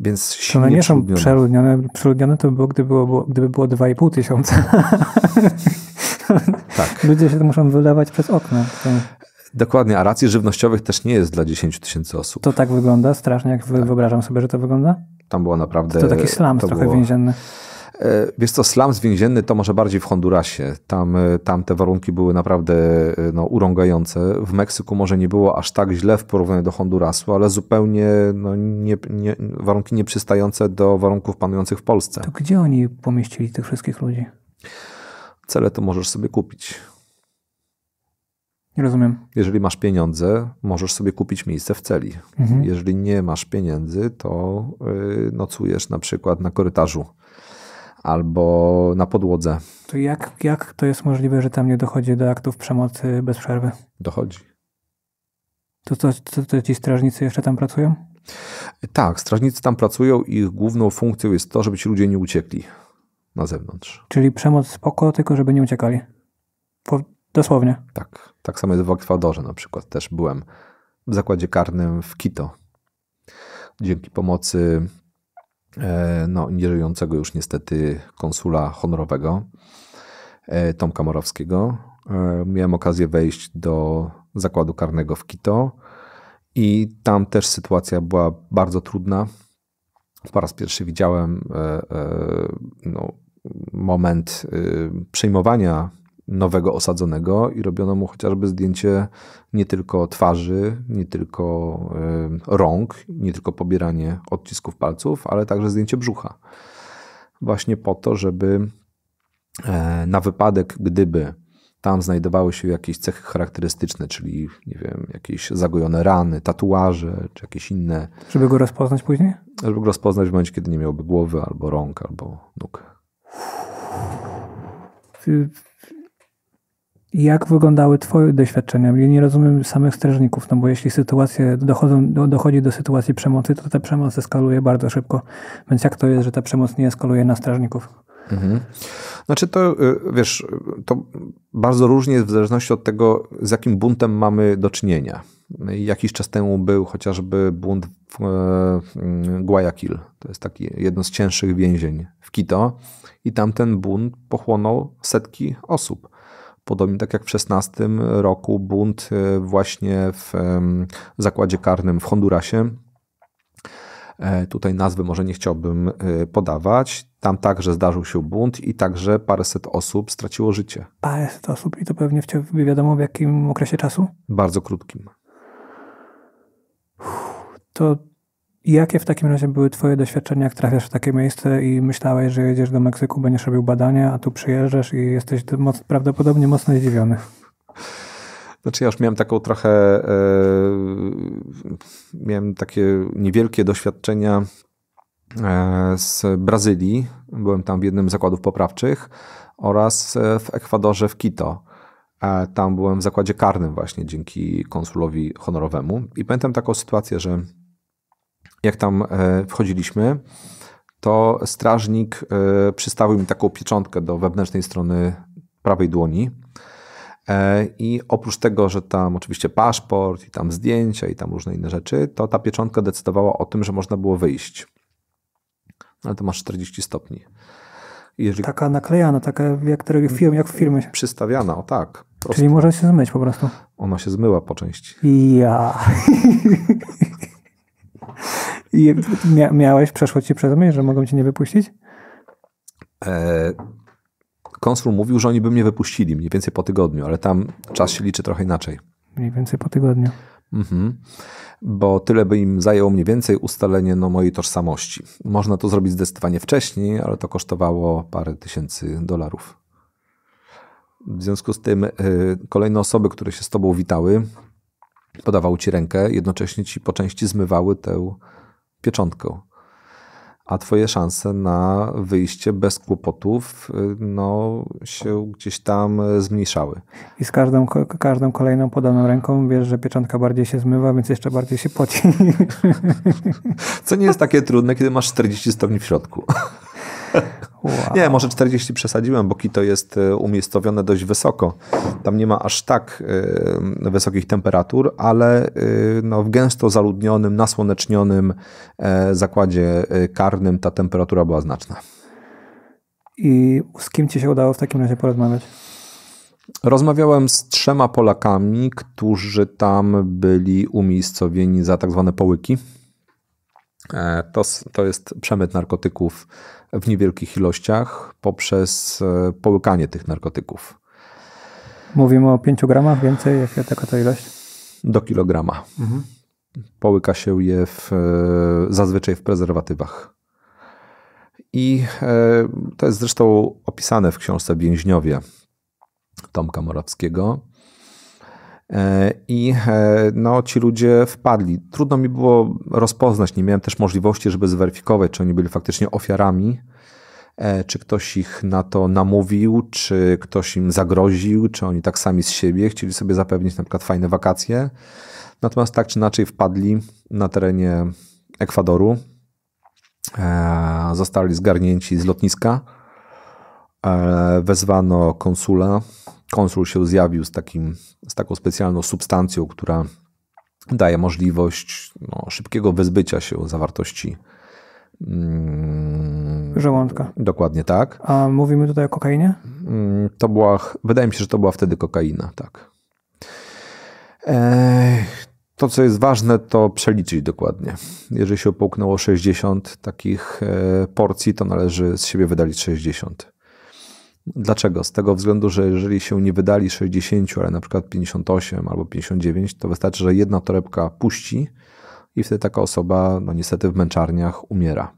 Więc silnie One nie są przeludnione. Przeludnione to by było, gdyby było, gdyby było 2,5 tysiąca. tak. Ludzie się muszą wylewać przez okno. Dokładnie, a racji żywnościowych też nie jest dla 10 tysięcy osób. To tak wygląda strasznie, jak tak. wyobrażam sobie, że to wygląda? Tam było naprawdę... To, to taki slums trochę było... więzienny. E, wiesz co, slums więzienny to może bardziej w Hondurasie. Tam, e, tam te warunki były naprawdę e, no, urągające. W Meksyku może nie było aż tak źle w porównaniu do Hondurasu, ale zupełnie no, nie, nie, warunki nieprzystające do warunków panujących w Polsce. To gdzie oni pomieścili tych wszystkich ludzi? Cele to możesz sobie kupić. Nie rozumiem. Jeżeli masz pieniądze, możesz sobie kupić miejsce w celi. Mhm. Jeżeli nie masz pieniędzy, to yy, nocujesz na przykład na korytarzu albo na podłodze. To jak, jak to jest możliwe, że tam nie dochodzi do aktów przemocy bez przerwy? Dochodzi. To, to, to, to ci strażnicy jeszcze tam pracują? Tak, strażnicy tam pracują i ich główną funkcją jest to, żeby ci ludzie nie uciekli na zewnątrz. Czyli przemoc spoko, tylko żeby nie uciekali. Po, dosłownie. Tak. Tak samo jest w Ekwadorze na przykład. Też byłem w zakładzie karnym w Quito. Dzięki pomocy E, no, nieżyjącego już niestety konsula honorowego e, Tomka Morowskiego. E, miałem okazję wejść do zakładu karnego w Quito i tam też sytuacja była bardzo trudna. Po raz pierwszy widziałem no, moment y, przyjmowania nowego osadzonego i robiono mu chociażby zdjęcie nie tylko twarzy, nie tylko rąk, nie tylko pobieranie odcisków palców, ale także zdjęcie brzucha. Właśnie po to, żeby e, na wypadek, gdyby tam znajdowały się jakieś cechy charakterystyczne, czyli nie wiem, jakieś zagojone rany, tatuaże, czy jakieś inne. Żeby go rozpoznać później? Żeby go rozpoznać w momencie, kiedy nie miałby głowy, albo rąk, albo nóg. Jak wyglądały Twoje doświadczenia? Ja nie rozumiem samych strażników, no bo jeśli sytuacje dochodzą, dochodzi do sytuacji przemocy, to ta przemoc eskaluje bardzo szybko. Więc jak to jest, że ta przemoc nie eskaluje na strażników? Mhm. Znaczy to, y, wiesz, to bardzo różnie jest w zależności od tego, z jakim buntem mamy do czynienia. No jakiś czas temu był chociażby bunt w e, mm, Guayaquil. To jest taki jedno z cięższych więzień w Quito. I tamten bunt pochłonął setki osób. Podobnie tak jak w 16 roku bunt y, właśnie w zakładzie karnym w Hondurasie. E, tutaj nazwy może nie chciałbym y, podawać. Tam także zdarzył się bunt i także paręset osób straciło życie. Paręset osób i to pewnie w wiadomo w jakim okresie czasu? Bardzo krótkim. To i jakie w takim razie były Twoje doświadczenia, jak trafiasz w takie miejsce i myślałeś, że jedziesz do Meksyku, będziesz robił badania, a tu przyjeżdżasz i jesteś moc, prawdopodobnie mocno zdziwiony? Znaczy, ja już miałem taką trochę. E, miałem takie niewielkie doświadczenia e, z Brazylii. Byłem tam w jednym z zakładów poprawczych oraz e, w Ekwadorze w Quito. Tam byłem w zakładzie karnym właśnie dzięki konsulowi honorowemu. I pamiętam taką sytuację, że jak tam e, wchodziliśmy, to strażnik e, przystawił mi taką pieczątkę do wewnętrznej strony prawej dłoni. E, I oprócz tego, że tam oczywiście paszport, i tam zdjęcia, i tam różne inne rzeczy, to ta pieczątka decydowała o tym, że można było wyjść. No, ale to masz 40 stopni. Jeżeli... Taka naklejana, taka jak, film, jak w filmie. Przystawiana, o tak. Prosto. Czyli można się zmyć po prostu. Ona się zmyła po części. Ja. I mia miałeś, przeszło ci przez myśl, że mogą cię nie wypuścić? E, konsul mówił, że oni by mnie wypuścili mniej więcej po tygodniu, ale tam czas się liczy trochę inaczej. Mniej więcej po tygodniu. Mhm. Bo tyle by im zajęło mniej więcej ustalenie no, mojej tożsamości. Można to zrobić zdecydowanie wcześniej, ale to kosztowało parę tysięcy dolarów. W związku z tym y, kolejne osoby, które się z tobą witały, podawały ci rękę, jednocześnie ci po części zmywały tę pieczątkę. A twoje szanse na wyjście bez kłopotów y, no, się gdzieś tam y, zmniejszały. I z każdą, każdą kolejną podaną ręką wiesz, że pieczątka bardziej się zmywa, więc jeszcze bardziej się poci. Co nie jest takie trudne, kiedy masz 40 stopni w środku. Wow. Nie, może 40 przesadziłem, bo Kito jest y, umiejscowione dość wysoko. Tam nie ma aż tak y, wysokich temperatur, ale y, no, w gęsto zaludnionym, nasłonecznionym e, y, zakładzie karnym ta temperatura była znaczna. I z kim ci się udało w takim razie porozmawiać? Rozmawiałem z trzema Polakami, którzy tam byli umiejscowieni za tak zwane połyki. E, to, to jest przemyt narkotyków w niewielkich ilościach poprzez e, połykanie tych narkotyków. Mówimy o 5 gramach więcej, jaka taka to ilość? Do kilograma. Mhm. Połyka się je w, e, zazwyczaj w prezerwatywach. I to jest zresztą opisane w książce Więźniowie Tomka Morawskiego. E, I e, no, ci ludzie wpadli. Trudno mi było rozpoznać, nie miałem też możliwości, żeby zweryfikować, czy oni byli faktycznie ofiarami, e, czy ktoś ich na to namówił, czy ktoś im zagroził, czy oni tak sami z siebie chcieli sobie zapewnić na przykład fajne wakacje. Natomiast tak czy inaczej wpadli na terenie Ekwadoru, zostali zgarnięci z lotniska E, wezwano konsula. Konsul się zjawił z, takim, z taką specjalną substancją, która daje możliwość no, szybkiego wyzbycia się zawartości mm, żołądka. Dokładnie tak. A mówimy tutaj o kokainie? Mm, to była, wydaje mi się, że to była wtedy kokaina, tak. E, to, co jest ważne, to przeliczyć dokładnie. Jeżeli się połknęło 60 takich e, porcji, to należy z siebie wydalić 60. Dlaczego? Z tego względu, że jeżeli się nie wydali 60, ale na przykład 58 albo 59, to wystarczy, że jedna torebka puści i wtedy taka osoba, no niestety w męczarniach umiera.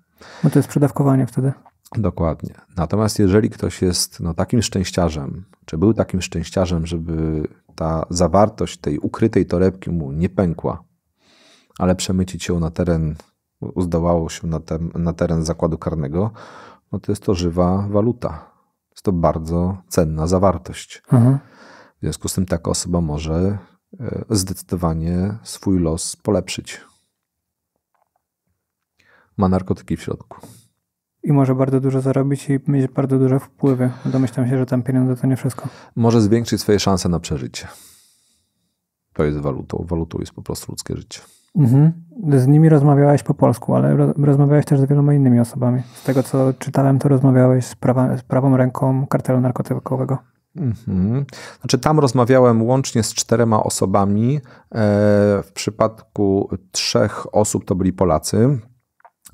No to jest przedawkowanie wtedy. Dokładnie. Natomiast jeżeli ktoś jest no, takim szczęściarzem, czy był takim szczęściarzem, żeby ta zawartość tej ukrytej torebki mu nie pękła, ale przemycić ją na teren, uzdołało się na, te, na teren zakładu karnego, no to jest to żywa waluta. Jest to bardzo cenna zawartość. Mhm. W związku z tym taka osoba może e, zdecydowanie swój los polepszyć. Ma narkotyki w środku. I może bardzo dużo zarobić i mieć bardzo duże wpływy. Domyślam się, że tam pieniądze to nie wszystko. Może zwiększyć swoje szanse na przeżycie. To jest walutą. Walutą jest po prostu ludzkie życie. Mhm z nimi rozmawiałeś po polsku, ale rozmawiałeś też z wieloma innymi osobami. Z tego, co czytałem, to rozmawiałeś z, prawa, z prawą ręką kartelu narkotykowego. Mhm. Znaczy, tam rozmawiałem łącznie z czterema osobami. E, w przypadku trzech osób to byli Polacy.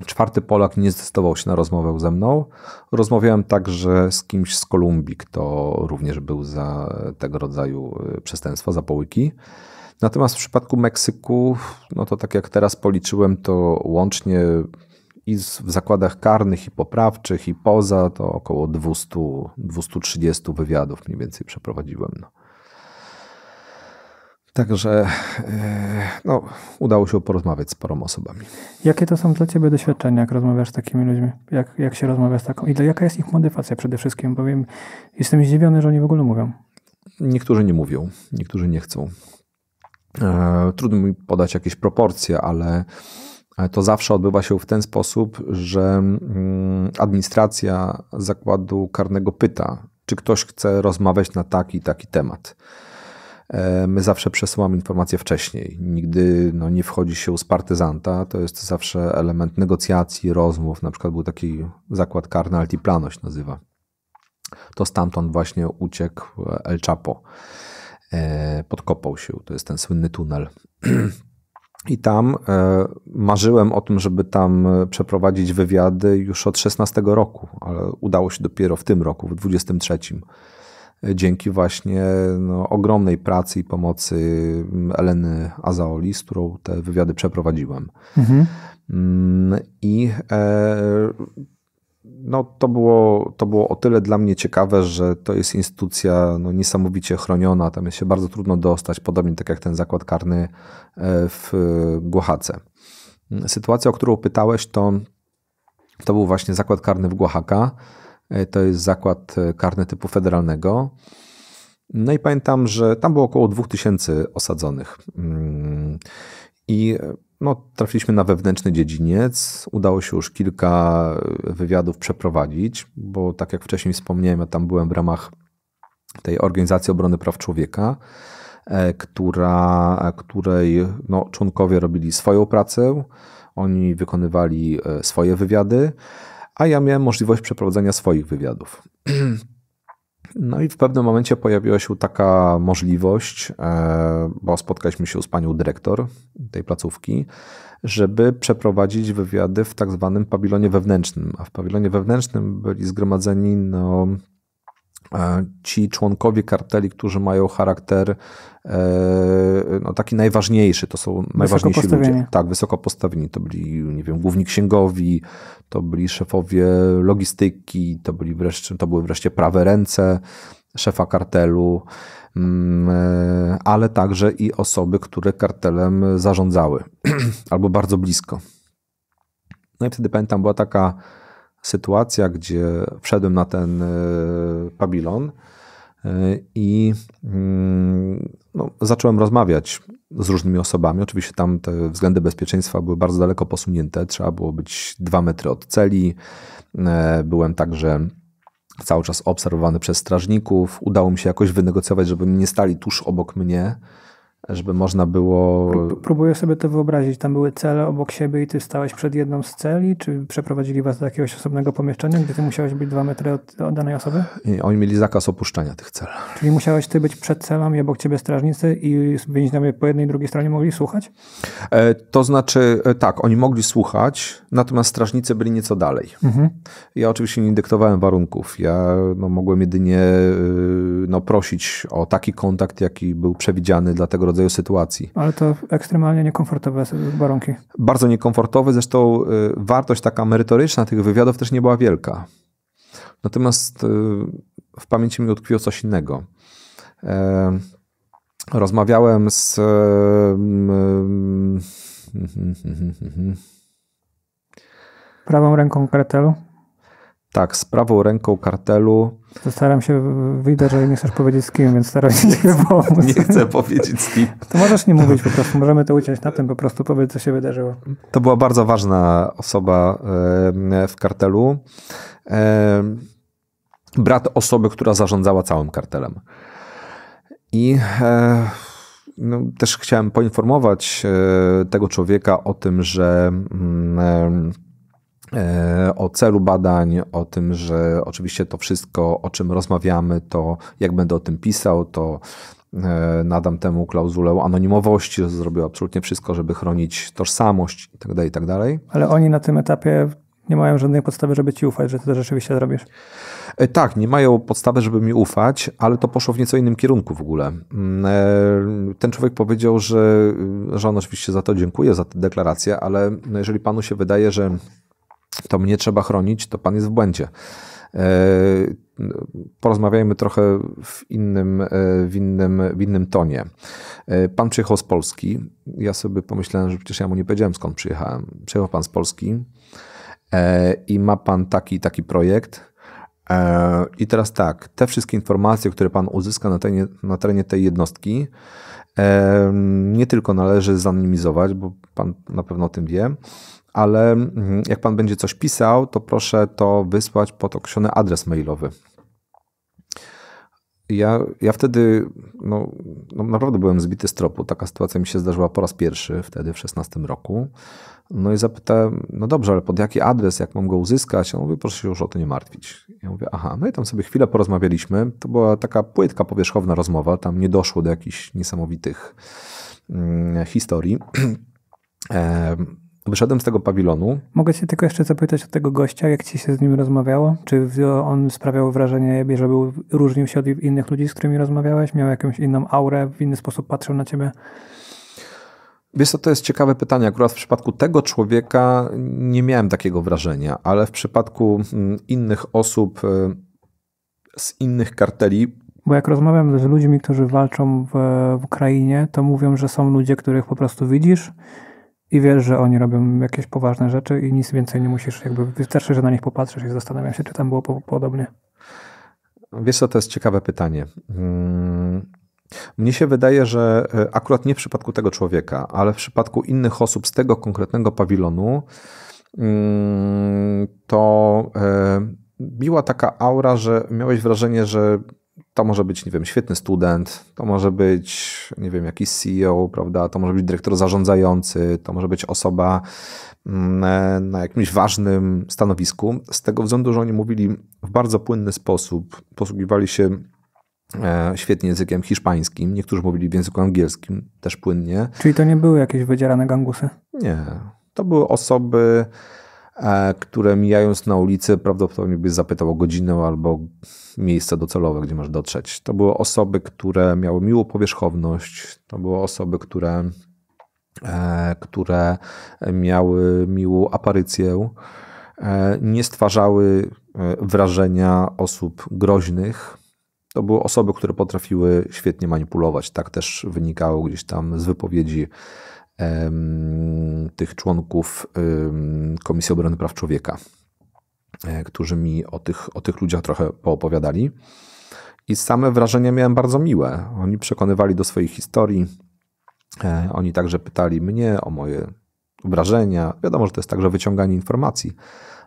Czwarty Polak nie zdecydował się na rozmowę ze mną. Rozmawiałem także z kimś z Kolumbii, kto również był za tego rodzaju e, przestępstwa, za połyki. Natomiast w przypadku Meksyku, no to tak jak teraz policzyłem, to łącznie i w zakładach karnych i poprawczych i poza to około 200, 230 wywiadów mniej więcej przeprowadziłem. No. Także e, no, udało się porozmawiać z parą osobami. Jakie to są dla Ciebie doświadczenia, jak rozmawiasz z takimi ludźmi? Jak, jak się rozmawia z taką? I jaka jest ich motywacja przede wszystkim? Bowiem jestem zdziwiony, że oni w ogóle mówią. Niektórzy nie mówią, niektórzy nie chcą. E, trudno mi podać jakieś proporcje, ale e, to zawsze odbywa się w ten sposób, że mm, administracja zakładu karnego pyta, czy ktoś chce rozmawiać na taki taki temat. E, my zawsze przesyłamy informacje wcześniej. Nigdy no, nie wchodzi się z partyzanta. To jest zawsze element negocjacji, rozmów. Na przykład był taki zakład karny Altiplano się nazywa. To stamtąd właśnie uciekł El Chapo. E, podkopał się. To jest ten słynny tunel. I tam e, marzyłem o tym, żeby tam e, przeprowadzić wywiady już od 16 roku, ale udało się dopiero w tym roku, w 23. Dzięki właśnie no, ogromnej pracy i pomocy mm, Eleny Azaoli, z którą te wywiady przeprowadziłem. Mhm. Mm, I e, no, to, było, to było o tyle dla mnie ciekawe, że to jest instytucja no, niesamowicie chroniona, tam jest się bardzo trudno dostać, podobnie tak jak ten zakład karny e, w Głochace. Sytuacja, o którą pytałeś, to, to był właśnie zakład karny w Głochaka. E, to jest zakład e, karny typu federalnego. No i pamiętam, że tam było około 2000 osadzonych. Mm, I no, trafiliśmy na wewnętrzny dziedziniec. Udało się już kilka wywiadów przeprowadzić, bo tak jak wcześniej wspomniałem, ja tam byłem w ramach tej Organizacji Obrony Praw Człowieka, e, która, e, której no, członkowie robili swoją pracę, oni wykonywali e, swoje wywiady, a ja miałem możliwość przeprowadzenia swoich wywiadów. No i w pewnym momencie pojawiła się taka możliwość, e, bo spotkaliśmy się z panią dyrektor tej placówki, żeby przeprowadzić wywiady w tak zwanym pawilonie wewnętrznym. A w pawilonie wewnętrznym byli zgromadzeni no, ci członkowie karteli, którzy mają charakter e, no, taki najważniejszy, to są najważniejsi ludzie. Tak, wysoko postawieni. To byli, nie wiem, główni księgowi, to byli szefowie logistyki, to, byli wreszcie, to były wreszcie prawe ręce szefa kartelu, mm, e, ale także i osoby, które kartelem zarządzały albo bardzo blisko. No i wtedy pamiętam, była taka sytuacja, gdzie wszedłem na ten e, pawilon e, i mm, no, zacząłem rozmawiać z różnymi osobami. Oczywiście tam te względy bezpieczeństwa były bardzo daleko posunięte, trzeba było być dwa metry od celi. E, byłem także cały czas obserwowany przez strażników. Udało mi się jakoś wynegocjować, żeby nie stali tuż obok mnie żeby można było. Próbuję sobie to wyobrazić. Tam były cele obok siebie i ty stałeś przed jedną z celi, czy przeprowadzili was do jakiegoś osobnego pomieszczenia, gdzie ty musiałeś być dwa metry od, od danej osoby? oni mieli zakaz opuszczania tych cel. Czyli musiałeś ty być przed celą i obok ciebie strażnicy i więźniowie po jednej i drugiej stronie mogli słuchać? E, to znaczy, e, tak, oni mogli słuchać, natomiast strażnicy byli nieco dalej. Mhm. Ja oczywiście nie dyktowałem warunków. Ja no, mogłem jedynie e, no, prosić o taki kontakt, jaki był przewidziany dla tego rodzaju rodzaju sytuacji. Ale to ekstremalnie niekomfortowe warunki. Bardzo niekomfortowe, zresztą y, wartość taka merytoryczna tych wywiadów też nie była wielka. Natomiast y, w pamięci mi utkwiło coś innego. E, rozmawiałem z. Y, mm, Prawą ręką kartelu? Tak, z prawą ręką kartelu. To staram się, widać, że nie chcesz powiedzieć z kim, więc staram się nie pomóc. Nie chcę powiedzieć z kim. To możesz nie mówić po prostu, możemy to uciąć na tym, po prostu powiedz, co się wydarzyło. To była bardzo ważna osoba w kartelu. Brat osoby, która zarządzała całym kartelem. I e, no, też chciałem poinformować e, tego człowieka o tym, że mm, E, o celu badań, o tym, że oczywiście to wszystko, o czym rozmawiamy, to jak będę o tym pisał, to e, nadam temu klauzulę anonimowości, że zrobił absolutnie wszystko, żeby chronić tożsamość itd., tak itd. Tak ale oni na tym etapie nie mają żadnej podstawy, żeby ci ufać, że ty to rzeczywiście zrobisz. E, tak, nie mają podstawy, żeby mi ufać, ale to poszło w nieco innym kierunku w ogóle. Mm, ten człowiek powiedział, że, że on oczywiście za to dziękuję, za tę deklarację, ale no jeżeli panu się wydaje, że to mnie trzeba chronić, to pan jest w błędzie. E, porozmawiajmy trochę w innym, e, w, innym, w innym tonie. E, pan przyjechał z Polski. Ja sobie pomyślałem, że przecież ja mu nie powiedziałem skąd przyjechałem. Przyjechał pan z Polski i ma pan taki taki projekt. I teraz tak, te wszystkie informacje, które pan uzyska na terenie, na terenie tej jednostki, nie tylko należy zanonimizować, bo pan na pewno o tym wie, ale mm, jak pan będzie coś pisał, to proszę to wysłać pod określony adres mailowy. Ja, ja wtedy no, no, naprawdę byłem zbity z tropu. Taka sytuacja mi się zdarzyła po raz pierwszy wtedy, w 16 roku. No i zapytałem, no dobrze, ale pod jaki adres, jak mam go uzyskać? On mówi, proszę się już o to nie martwić. Ja mówię, aha, no i tam sobie chwilę porozmawialiśmy. To była taka płytka, powierzchowna rozmowa, tam nie doszło do jakichś niesamowitych mm, historii. Wyszedłem z tego pawilonu. Mogę cię tylko jeszcze zapytać o tego gościa, jak ci się z nim rozmawiało? Czy on sprawiał wrażenie, że był, różnił się od innych ludzi, z którymi rozmawiałeś? Miał jakąś inną aurę, w inny sposób patrzył na ciebie? Wiesz co, to jest ciekawe pytanie. Akurat w przypadku tego człowieka nie miałem takiego wrażenia, ale w przypadku mm, innych osób y, z innych karteli bo jak rozmawiam z ludźmi, którzy walczą w, w Ukrainie, to mówią, że są ludzie, których po prostu widzisz i wiesz, że oni robią jakieś poważne rzeczy i nic więcej nie musisz, jakby wystarczy, że na nich popatrzysz i zastanawiam się, czy tam było po podobnie. Wiesz co, to jest ciekawe pytanie. Mm, mnie się wydaje, że e, akurat nie w przypadku tego człowieka, ale w przypadku innych osób z tego konkretnego pawilonu, mm, to biła e, taka aura, że miałeś wrażenie, że to może być, nie wiem, świetny student, to może być, nie wiem, jakiś CEO, prawda, to może być dyrektor zarządzający, to może być osoba mm, e, na jakimś ważnym stanowisku. Z tego względu, że oni mówili w bardzo płynny sposób, posługiwali się e, świetnie językiem hiszpańskim, niektórzy mówili w języku angielskim też płynnie. Czyli to nie były jakieś wydzierane gangusy? Nie, to były osoby E, które mijając na ulicy prawdopodobnie byś zapytał o godzinę albo miejsce docelowe, gdzie masz dotrzeć. To były osoby, które miały miłą powierzchowność, to były osoby, które, e, które miały miłą aparycję, e, nie stwarzały wrażenia osób groźnych. To były osoby, które potrafiły świetnie manipulować. Tak też wynikało gdzieś tam z wypowiedzi tych członków Komisji Obrony Praw Człowieka, e, którzy mi o tych, o tych ludziach trochę poopowiadali. I same wrażenia miałem bardzo miłe. Oni przekonywali do swojej historii. E, oni także pytali mnie o moje wrażenia. Wiadomo, że to jest także wyciąganie informacji,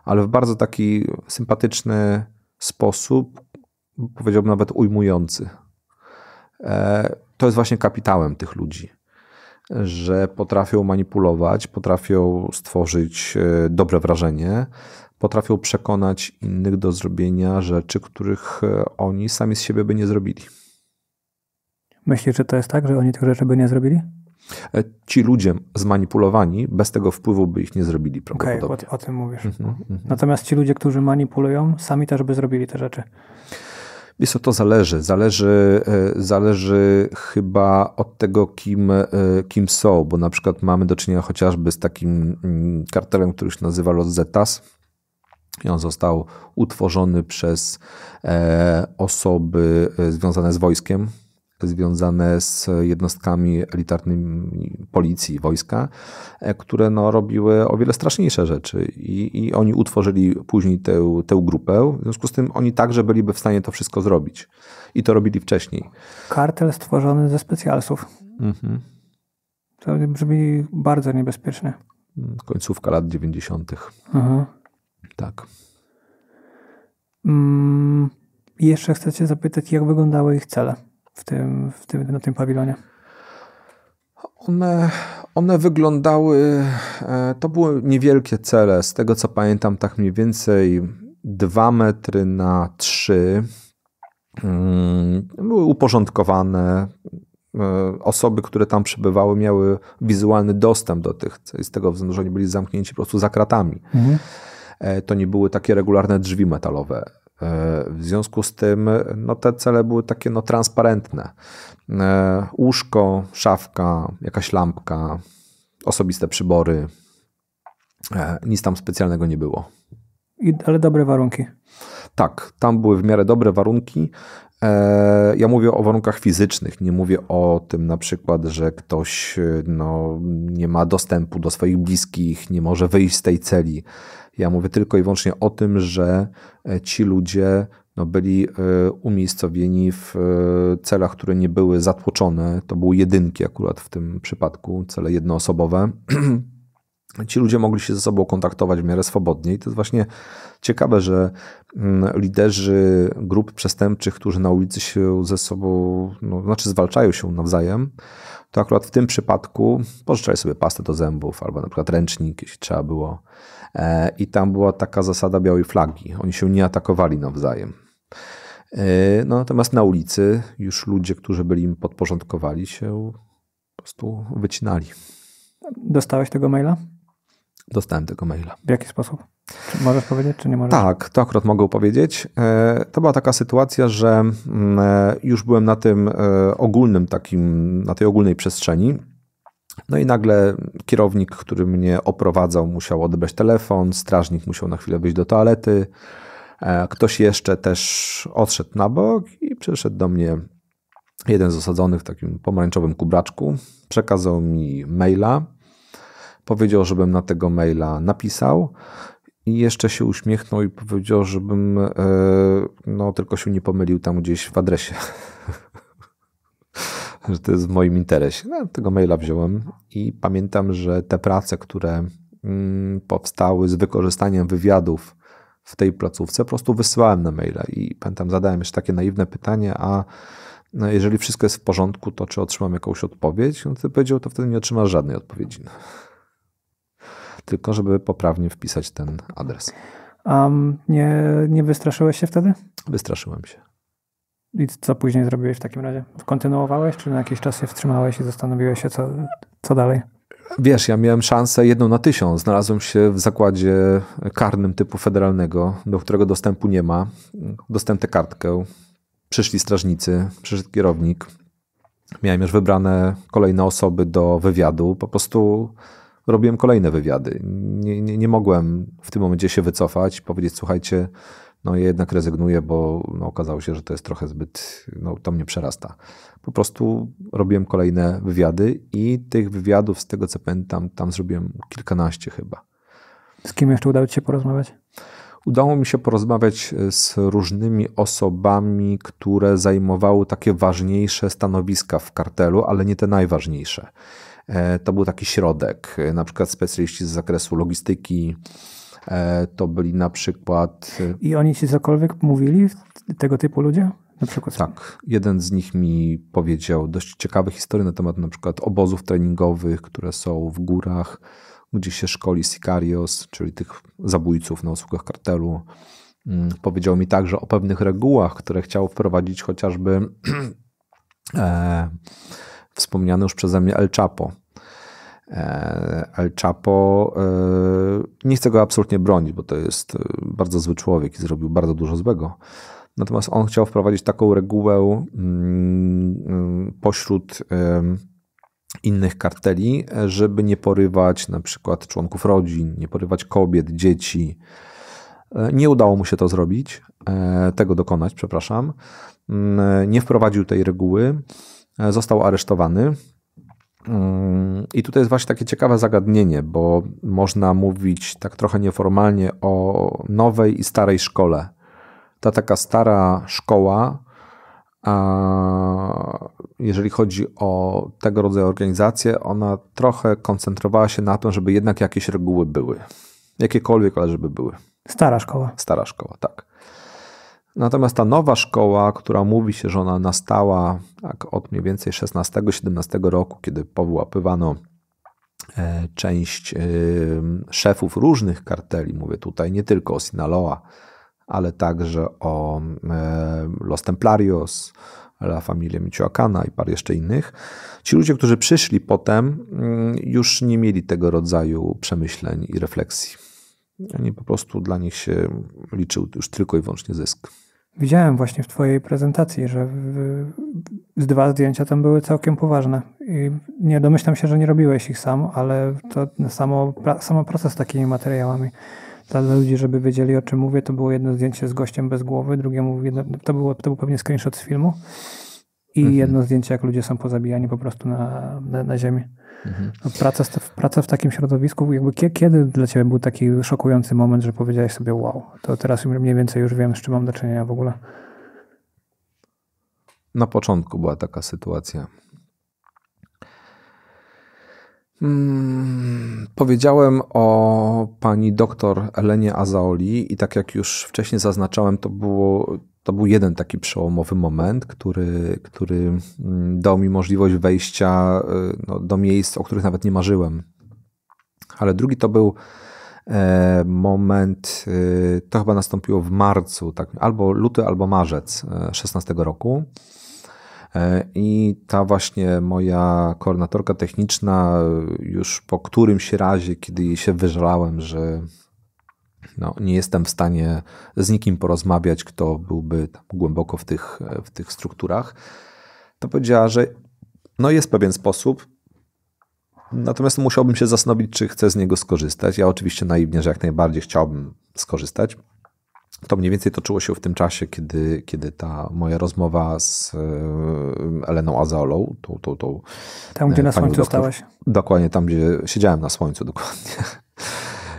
ale w bardzo taki sympatyczny sposób, powiedziałbym nawet ujmujący. E, to jest właśnie kapitałem tych ludzi że potrafią manipulować, potrafią stworzyć e, dobre wrażenie, potrafią przekonać innych do zrobienia rzeczy, których e, oni sami z siebie by nie zrobili. Myślisz, że to jest tak, że oni tych rzeczy by nie zrobili? E, ci ludzie zmanipulowani, bez tego wpływu by ich nie zrobili prawdopodobnie. Okej, okay, o, o, tym mówisz. Mm -hmm, mm -hmm. Natomiast ci ludzie, którzy manipulują, sami też by zrobili te rzeczy. Wiesz, to zależy. Zależy, e, zależy chyba od tego, kim, e, kim są, bo na przykład mamy do czynienia chociażby z takim mm, kartelem, który się nazywa Los Zetas. I on został utworzony przez e, osoby związane z wojskiem, związane z jednostkami elitarnymi policji, wojska, e, które no, robiły o wiele straszniejsze rzeczy i, i oni utworzyli później tę, tę grupę, w związku z tym oni także byliby w stanie to wszystko zrobić i to robili wcześniej. Kartel stworzony ze specjalsów. Mhm. To brzmi bardzo niebezpiecznie. Mm, końcówka lat 90. Mhm. Tak. Mm, jeszcze chcecie zapytać, jak wyglądały ich cele? w tym, w tym, na tym pawilonie? One, one wyglądały, e, to były niewielkie cele, z tego co pamiętam, tak mniej więcej 2 metry na 3. Mm, były uporządkowane. E, osoby, które tam przebywały, miały wizualny dostęp do tych, z tego względu, że oni byli zamknięci po prostu za kratami. Mhm. E, to nie były takie regularne drzwi metalowe. E, w związku z tym no, te cele były takie no, transparentne. E, łóżko, szafka, jakaś lampka, osobiste przybory. E, nic tam specjalnego nie było. I, ale dobre warunki. Tak, tam były w miarę dobre warunki. Ja mówię o warunkach fizycznych, nie mówię o tym na przykład, że ktoś no, nie ma dostępu do swoich bliskich, nie może wyjść z tej celi. Ja mówię tylko i wyłącznie o tym, że e, ci ludzie no, byli e, umiejscowieni w e, celach, które nie były zatłoczone. To były jedynki akurat w tym przypadku, cele jednoosobowe. ci ludzie mogli się ze sobą kontaktować w miarę swobodniej. to jest właśnie ciekawe, że mm, liderzy grup przestępczych, którzy na ulicy się ze sobą, no, znaczy zwalczają się nawzajem, to akurat w tym przypadku pożyczali sobie pastę do zębów albo na przykład ręcznik, jeśli trzeba było E, I tam była taka zasada białej flagi. Oni się nie atakowali nawzajem. E, no, natomiast na ulicy już ludzie, którzy byli im podporządkowali, się po prostu wycinali. Dostałeś tego maila? Dostałem tego maila. W jaki sposób? Czy możesz powiedzieć, czy nie możesz? Tak, to akurat mogę powiedzieć. E, to była taka sytuacja, że mm, już byłem na tym ogólnym takim, na tej ogólnej przestrzeni no i nagle kierownik, który mnie oprowadzał, musiał odebrać telefon, strażnik musiał na chwilę wyjść do toalety. E, ktoś jeszcze też odszedł na bok i przyszedł do mnie jeden z osadzonych w takim pomarańczowym kubraczku. Przekazał mi maila. Powiedział, żebym na tego maila napisał i jeszcze się uśmiechnął i powiedział, żebym e, no, tylko się nie pomylił tam gdzieś w adresie. że to jest w moim interesie. No, tego maila wziąłem i pamiętam, że te prace, które mm, powstały z wykorzystaniem wywiadów w tej placówce, po prostu wysyłałem na maila i pamiętam, zadałem jeszcze takie naiwne pytanie, a no, jeżeli wszystko jest w porządku, to czy otrzymam jakąś odpowiedź? No, ty powiedział, to wtedy nie otrzymasz żadnej odpowiedzi. No. Tylko, żeby poprawnie wpisać ten adres. A um, nie, nie wystraszyłeś się wtedy? Wystraszyłem się. I co później zrobiłeś w takim razie? Kontynuowałeś, czy na jakiś czas się wstrzymałeś i zastanowiłeś się, co, co dalej? Wiesz, ja miałem szansę jedną na tysiąc. Znalazłem się w zakładzie karnym typu federalnego, do którego dostępu nie ma. Dostałem tę kartkę. Przyszli strażnicy, przyszedł kierownik. Miałem już wybrane kolejne osoby do wywiadu. Po prostu robiłem kolejne wywiady. Nie, nie, nie mogłem w tym momencie się wycofać, powiedzieć: Słuchajcie, no ja jednak rezygnuję, bo no, okazało się, że to jest trochę zbyt, no to mnie przerasta. Po prostu robiłem kolejne wywiady i tych wywiadów, z tego co pamiętam, tam zrobiłem kilkanaście chyba. Z kim jeszcze udało Ci się porozmawiać? Udało mi się porozmawiać e, z różnymi osobami, które zajmowały takie ważniejsze stanowiska w kartelu, ale nie te najważniejsze. E, to był taki środek, e, na przykład specjaliści z zakresu logistyki, E, to byli na przykład. I oni ci cokolwiek mówili, tego typu ludzie? Na przykład. Tak. Jeden z nich mi powiedział dość ciekawe historie na temat na przykład obozów treningowych, które są w górach, gdzie się szkoli sicarios, czyli tych zabójców na usługach kartelu. Mm, powiedział mi także o pewnych regułach, które chciał wprowadzić chociażby e, wspomniany już przeze mnie El Chapo El Chapo, e, nie chcę go absolutnie bronić, bo to jest e, bardzo zły człowiek i zrobił bardzo dużo złego. Natomiast on chciał wprowadzić taką regułę mm, e, pośród innych karteli, żeby nie porywać na przykład członków rodzin, nie porywać kobiet, dzieci. Nie udało mu się to zrobić, tego dokonać, przepraszam. Mm, nie wprowadził tej reguły, został aresztowany Mm, I tutaj jest właśnie takie ciekawe zagadnienie, bo można mówić tak trochę nieformalnie o nowej i starej szkole. Ta taka stara szkoła, jeżeli chodzi o tego rodzaju organizację, ona trochę koncentrowała się na tym, żeby jednak jakieś reguły były. Jakiekolwiek, ale żeby były. Stara szkoła. Stara szkoła, tak. Natomiast ta nowa szkoła, która mówi się, że ona nastała tak od mniej więcej xvi 17. roku, kiedy powyłapywano e, część e, szefów różnych karteli, mówię tutaj nie tylko o Sinaloa, ale także o e, Los Templarios, La Familia Michoacana i par jeszcze innych. Ci ludzie, którzy przyszli potem, mm, już nie mieli tego rodzaju przemyśleń i refleksji. Oni po prostu dla nich się liczył już tylko i wyłącznie zysk. Widziałem właśnie w Twojej prezentacji, że z dwa zdjęcia tam były całkiem poważne. I nie domyślam się, że nie robiłeś ich sam, ale to samo, sama proces z takimi materiałami. Dla ludzi, żeby wiedzieli o czym mówię, to było jedno zdjęcie z gościem bez głowy, drugie mówię, to, było, to był pewnie screenshot z filmu i mhm. jedno zdjęcie, jak ludzie są pozabijani po prostu na, na, na ziemi. Mhm. Praca, praca w takim środowisku, jakby kiedy dla ciebie był taki szokujący moment, że powiedziałeś sobie wow, to teraz mniej więcej już wiem, z czym mam do czynienia w ogóle? Na początku była taka sytuacja. Hmm, powiedziałem o pani doktor Elenie Azaoli i tak jak już wcześniej zaznaczałem, to było to był jeden taki przełomowy moment, który, który mm, dał mi możliwość wejścia y, no, do miejsc, o których nawet nie marzyłem. Ale drugi to był e, moment, y, to chyba nastąpiło w marcu, tak, albo luty, albo marzec 16 e, roku. E, I ta właśnie moja koordynatorka techniczna, y, już po którymś razie, kiedy jej się wyżalałem, że no, nie jestem w stanie z nikim porozmawiać, kto byłby głęboko w tych, w tych strukturach. To powiedziała, że no jest pewien sposób, natomiast musiałbym się zastanowić, czy chcę z niego skorzystać. Ja oczywiście naiwnie, że jak najbardziej chciałbym skorzystać. To mniej więcej toczyło się w tym czasie, kiedy, kiedy ta moja rozmowa z e, Eleną Azolą. tą, tą, tą Tam, gdzie e, na słońcu doktor, stałaś. Dokładnie, tam, gdzie siedziałem na słońcu, dokładnie.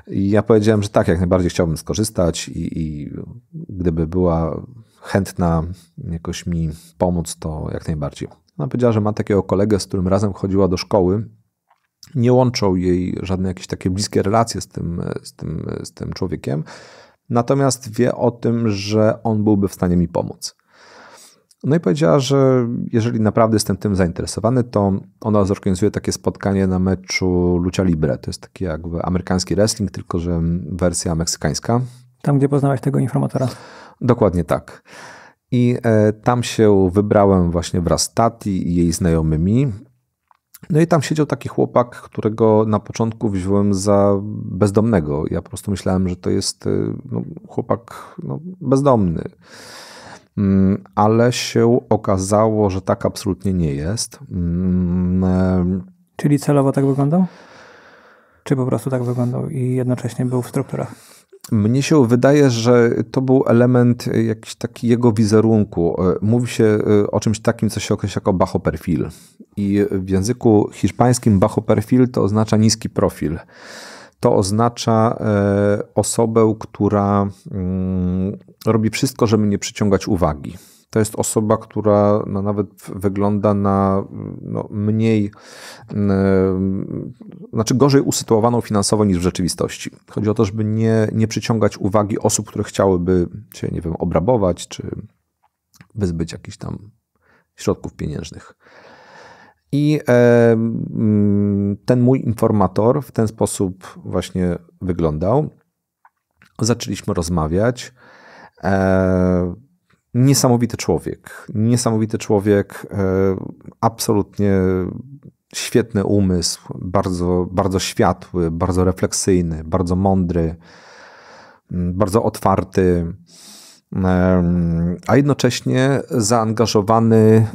I ja powiedziałem, że tak, jak najbardziej chciałbym skorzystać i, i gdyby była chętna jakoś mi pomóc, to jak najbardziej. Ona powiedziała, że ma takiego kolegę, z którym razem chodziła do szkoły. Nie łączą jej żadne jakieś takie bliskie relacje z tym, z tym, z tym człowiekiem. Natomiast wie o tym, że on byłby w stanie mi pomóc. No i powiedziała, że jeżeli naprawdę jestem tym zainteresowany, to ona zorganizuje takie spotkanie na meczu Lucia Libre. To jest taki jakby amerykański wrestling, tylko że wersja meksykańska. Tam, gdzie poznałaś tego informatora. Dokładnie tak. I e, tam się wybrałem właśnie wraz z Tati i jej znajomymi. No i tam siedział taki chłopak, którego na początku wziąłem za bezdomnego. Ja po prostu myślałem, że to jest e, no, chłopak no, bezdomny. Mm, ale się okazało, że tak absolutnie nie jest. Mm, Czyli celowo tak wyglądał? Czy po prostu tak wyglądał i jednocześnie był w strukturach? Mnie się wydaje, że to był element e, jakiś taki jego wizerunku. E, mówi się e, o czymś takim, co się określa jako bajo perfil. I w języku hiszpańskim bajo perfil to oznacza niski profil. To oznacza osobę, która mm, robi wszystko, żeby nie przyciągać uwagi. To jest osoba, która no, nawet wygląda na no, mniej, yy, znaczy gorzej usytuowaną finansowo niż w rzeczywistości. Chodzi o to, żeby nie, nie przyciągać uwagi osób, które chciałyby się, nie wiem, obrabować czy wyzbyć jakichś tam środków pieniężnych. I e, mm, ten mój informator w ten sposób właśnie wyglądał. Zaczęliśmy rozmawiać. E, niesamowity człowiek. Niesamowity człowiek, e, absolutnie świetny umysł, bardzo, bardzo światły, bardzo refleksyjny, bardzo mądry, mm, bardzo otwarty, a jednocześnie zaangażowany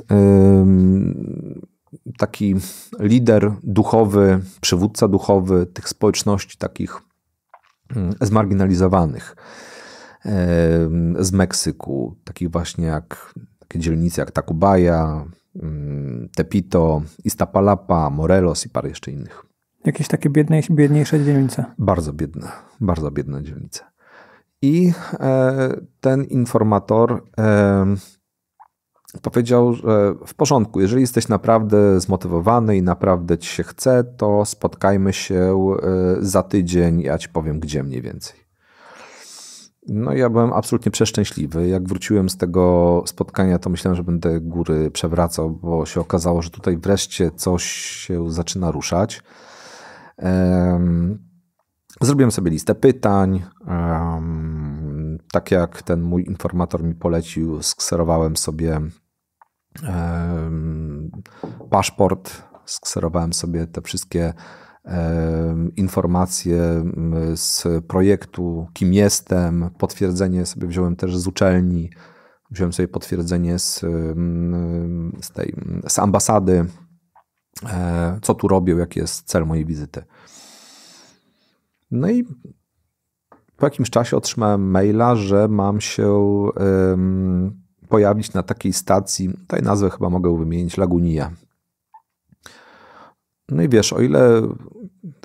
taki lider duchowy, przywódca duchowy tych społeczności takich mm, zmarginalizowanych z Meksyku, takich właśnie jak takie dzielnice jak Tacubaya, mm, Tepito, Iztapalapa, Morelos i parę jeszcze innych. Jakieś takie biedne, biedniejsze dzielnice? Bardzo biedne, bardzo biedne dzielnice. I e, ten informator e, powiedział, że w porządku, jeżeli jesteś naprawdę zmotywowany i naprawdę ci się chce, to spotkajmy się e, za tydzień, ja ci powiem gdzie mniej więcej. No ja byłem absolutnie przeszczęśliwy. Jak wróciłem z tego spotkania, to myślałem, że będę góry przewracał, bo się okazało, że tutaj wreszcie coś się zaczyna ruszać. Zrobiłem sobie listę pytań. Tak jak ten mój informator mi polecił, skserowałem sobie paszport, skserowałem sobie te wszystkie informacje mm, z projektu, kim jestem, potwierdzenie sobie wziąłem też z uczelni, wziąłem sobie potwierdzenie z, z, tej, z ambasady, e, co tu robię, jaki jest cel mojej wizyty. No i po jakimś czasie otrzymałem maila, że mam się pojawić na takiej stacji, tutaj nazwę chyba mogę wymienić, Lagunia no i wiesz, o ile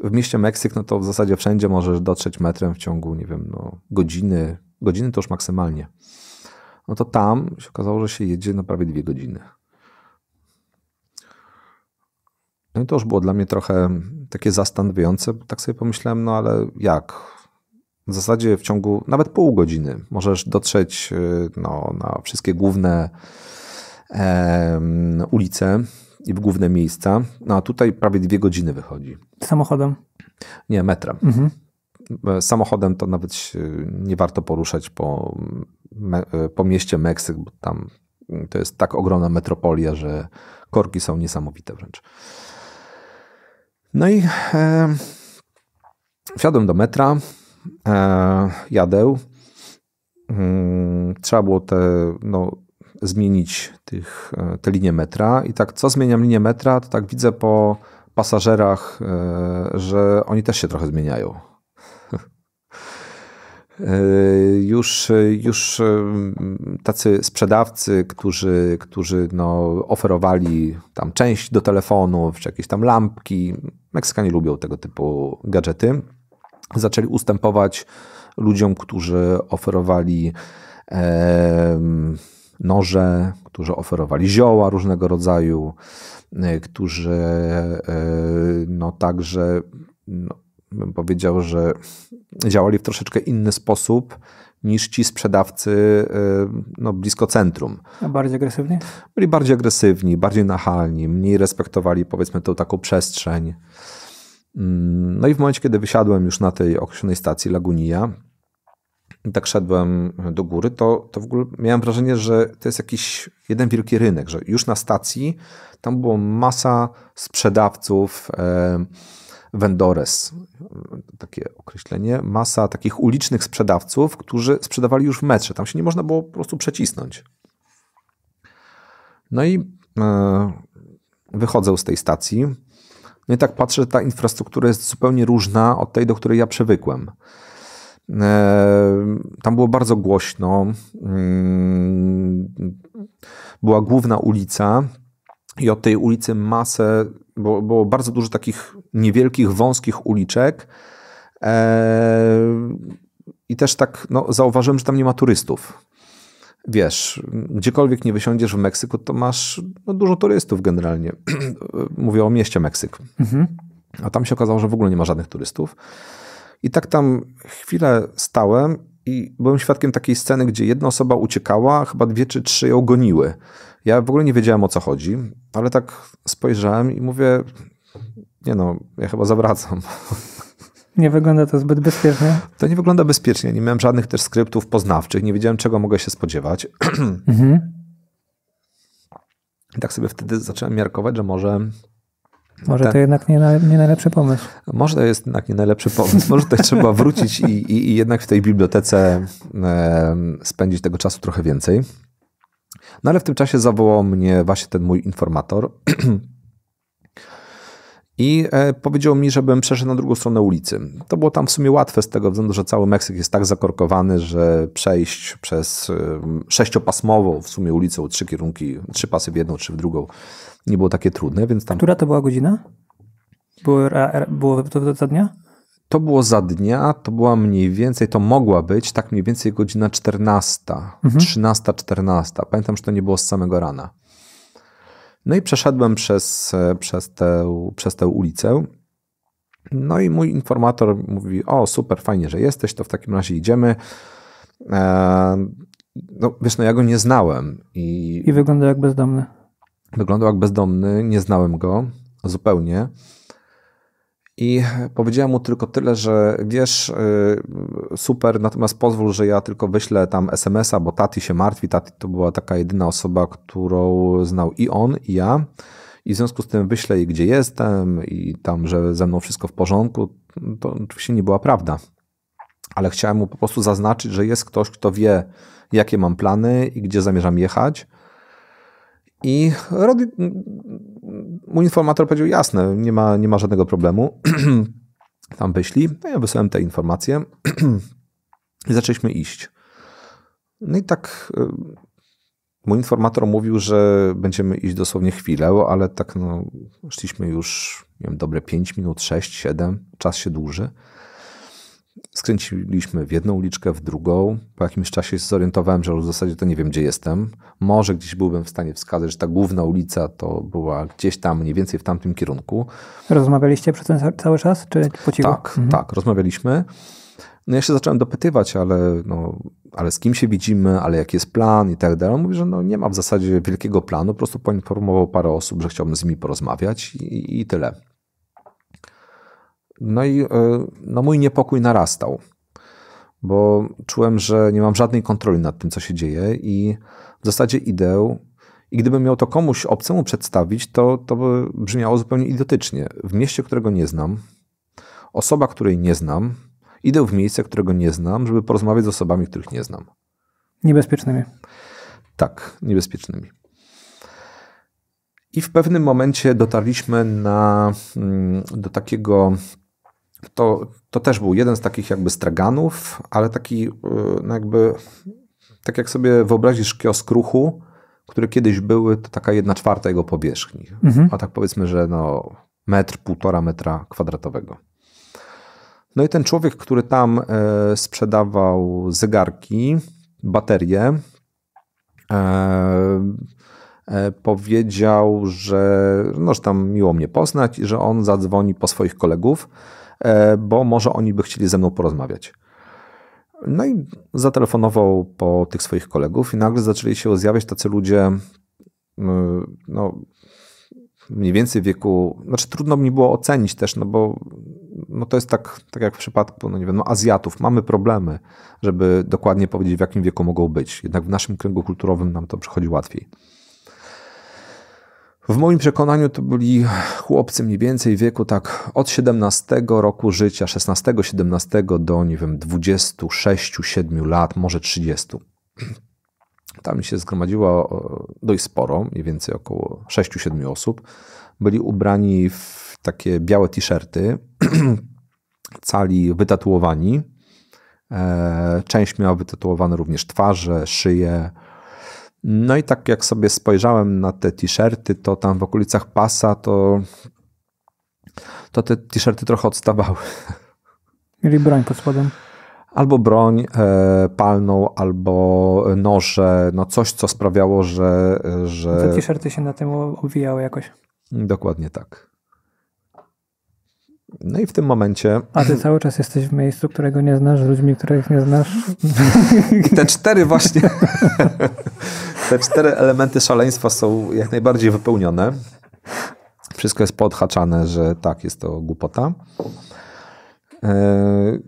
w mieście Meksyk, no to w zasadzie wszędzie możesz dotrzeć metrem w ciągu, nie wiem, no, godziny, godziny to już maksymalnie. No to tam się okazało, że się jedzie na prawie dwie godziny. No i to już było dla mnie trochę takie zastanawiające. Tak sobie pomyślałem, no ale jak? W zasadzie w ciągu nawet pół godziny możesz dotrzeć y, no, na wszystkie główne e, ulice i w główne miejsca. No a tutaj prawie dwie godziny wychodzi. Samochodem? Nie, metrem. Mhm. E, samochodem to nawet nie warto poruszać po, e, po mieście Meksyk, bo tam to jest tak ogromna metropolia, że korki są niesamowite wręcz. No i e, wsiadłem do metra, e, jadę. Mm, trzeba było te, no, zmienić tych, e, te linie metra. I tak, co zmieniam linię metra, to tak widzę po pasażerach, e, że oni też się trochę zmieniają. E, już, już tacy sprzedawcy, którzy, którzy no oferowali tam część do telefonów, czy jakieś tam lampki, Meksykanie lubią tego typu gadżety, zaczęli ustępować ludziom, którzy oferowali. E, noże, którzy oferowali zioła różnego rodzaju, e, którzy e, no także no, bym powiedział, że działali w troszeczkę inny sposób niż ci sprzedawcy e, no, blisko centrum. A bardziej agresywni? Byli bardziej agresywni, bardziej nachalni, mniej respektowali powiedzmy tą taką przestrzeń. Mm, no i w momencie, kiedy wysiadłem już na tej określonej stacji Lagunia, i tak szedłem do góry, to, to w ogóle miałem wrażenie, że to jest jakiś jeden wielki rynek, że już na stacji tam było masa sprzedawców, e, vendores, takie określenie, masa takich ulicznych sprzedawców, którzy sprzedawali już w metrze. Tam się nie można było po prostu przecisnąć. No i e, wychodzę z tej stacji. No i tak patrzę, że ta infrastruktura jest zupełnie różna od tej, do której ja przywykłem. E, tam było bardzo głośno. Mm, była główna ulica i od tej ulicy masę, bo było bardzo dużo takich niewielkich, wąskich uliczek. E, I też tak no, zauważyłem, że tam nie ma turystów wiesz, gdziekolwiek nie wysiądziesz w Meksyku, to masz no, dużo turystów generalnie. Mówię o mieście Meksyk. Mhm. A tam się okazało, że w ogóle nie ma żadnych turystów. I tak tam chwilę stałem i byłem świadkiem takiej sceny, gdzie jedna osoba uciekała, chyba dwie czy trzy ją goniły. Ja w ogóle nie wiedziałem o co chodzi, ale tak spojrzałem i mówię, nie no, ja chyba zawracam. Nie wygląda to zbyt bezpiecznie. To nie wygląda bezpiecznie. Nie miałem żadnych też skryptów poznawczych. Nie wiedziałem, czego mogę się spodziewać. Mhm. I tak sobie wtedy zacząłem miarkować, że może może ten... Tak. to jednak nie, na, nie, najlepszy pomysł. Może to jest jednak nie najlepszy pomysł. Może tutaj trzeba wrócić i, i, i, jednak w tej bibliotece e, spędzić tego czasu trochę więcej. No ale w tym czasie zawołał mnie właśnie ten mój informator i e, powiedział mi, żebym przeszedł na drugą stronę ulicy. To było tam w sumie łatwe z tego względu, że cały Meksyk jest tak zakorkowany, że przejść przez e, sześciopasmową w sumie ulicę, trzy kierunki, trzy pasy w jedną, trzy w drugą nie było takie trudne, więc tam... Która to była godzina? Było, było to za dnia? To było za dnia, to była mniej więcej, to mogła być tak mniej więcej godzina 14, mhm. 13, 14. Pamiętam, że to nie było z samego rana. No i przeszedłem przez, e, przez, tę, przez tę ulicę. No i mój informator mówi: O, super, fajnie, że jesteś, to w takim razie idziemy. Eee, no wiesz, no ja go nie znałem. I, I wygląda jak bezdomny. Wyglądał jak bezdomny, nie znałem go zupełnie. I powiedziałem mu tylko tyle, że wiesz, y, super, natomiast pozwól, że ja tylko wyślę tam SMS-a, bo Tati się martwi. Tati to była taka jedyna osoba, którą znał i on, i ja. I w związku z tym wyślę jej, gdzie jestem, i tam, że ze mną wszystko w porządku. To oczywiście nie była prawda. Ale chciałem mu po prostu zaznaczyć, że jest ktoś, kto wie, jakie mam plany i gdzie zamierzam jechać i Rody, mój informator powiedział, jasne, nie ma, nie ma żadnego problemu. Tam wyśli. No ja wysłałem te informacje i zaczęliśmy iść. No i tak y, mój informator mówił, że będziemy iść dosłownie chwilę, ale tak no, szliśmy już, nie wiem, dobre 5 minut, 6, 7, czas się dłuży. Skręciliśmy w jedną uliczkę, w drugą. Po jakimś czasie się zorientowałem, że w zasadzie to nie wiem, gdzie jestem. Może gdzieś byłbym w stanie wskazać, że ta główna ulica to była gdzieś tam, mniej więcej w tamtym kierunku. Rozmawialiście przez ten cały czas, czy po cichu? Tak, mhm. tak, rozmawialiśmy. No ja się zacząłem dopytywać, ale, no, ale z kim się widzimy, ale jaki jest plan i tak dalej. On mówi, że no, nie ma w zasadzie wielkiego planu, po prostu poinformował parę osób, że chciałbym z nimi porozmawiać i, i tyle. No i e, no mój niepokój narastał, bo czułem, że nie mam żadnej kontroli nad tym, co się dzieje i w zasadzie idę i gdybym miał to komuś obcemu przedstawić, to, to by brzmiało zupełnie idiotycznie. W mieście, którego nie znam, osoba, której nie znam, idę w miejsce, którego nie znam, żeby porozmawiać z osobami, których nie znam. Niebezpiecznymi. Tak, niebezpiecznymi. I w pewnym momencie dotarliśmy na, mm, do takiego to, to też był jeden z takich jakby straganów, ale taki y, no jakby, tak jak sobie wyobrazisz kiosk ruchu, które kiedyś były, to taka jedna czwarta jego powierzchni. Mhm. A tak powiedzmy, że no metr, półtora metra kwadratowego. No i ten człowiek, który tam e, sprzedawał zegarki, baterie, e, e, powiedział, że, no, że tam miło mnie poznać i że on zadzwoni po swoich kolegów, E, bo może oni by chcieli ze mną porozmawiać. No i zatelefonował po tych swoich kolegów i nagle zaczęli się zjawiać tacy ludzie, no, mniej więcej wieku, znaczy trudno mi było ocenić też, no bo no to jest tak, tak jak w przypadku, no nie wiem, no Azjatów, mamy problemy, żeby dokładnie powiedzieć w jakim wieku mogą być. Jednak w naszym kręgu kulturowym nam to przychodzi łatwiej. W moim przekonaniu to byli chłopcy mniej więcej wieku tak od 17 roku życia, 16-17 do nie wiem 26-7 lat, może 30. Tam się zgromadziło e, dość sporo, mniej więcej około 6-7 osób. Byli ubrani w takie białe t-shirty, cali wytatuowani. E, część miała wytatuowane również twarze, szyje. No i tak jak sobie spojrzałem na te t-shirty, to tam w okolicach pasa, to, to te t-shirty trochę odstawały. Mieli broń pod spodem. Albo broń e, palną, albo noże, no coś, co sprawiało, że... że... Te t-shirty się na tym owijały jakoś. Dokładnie tak. No i w tym momencie. A ty cały czas jesteś w miejscu, którego nie znasz, z ludźmi, których nie znasz. I te cztery właśnie. te cztery elementy szaleństwa są jak najbardziej wypełnione. Wszystko jest podhaczane, że tak, jest to głupota. E,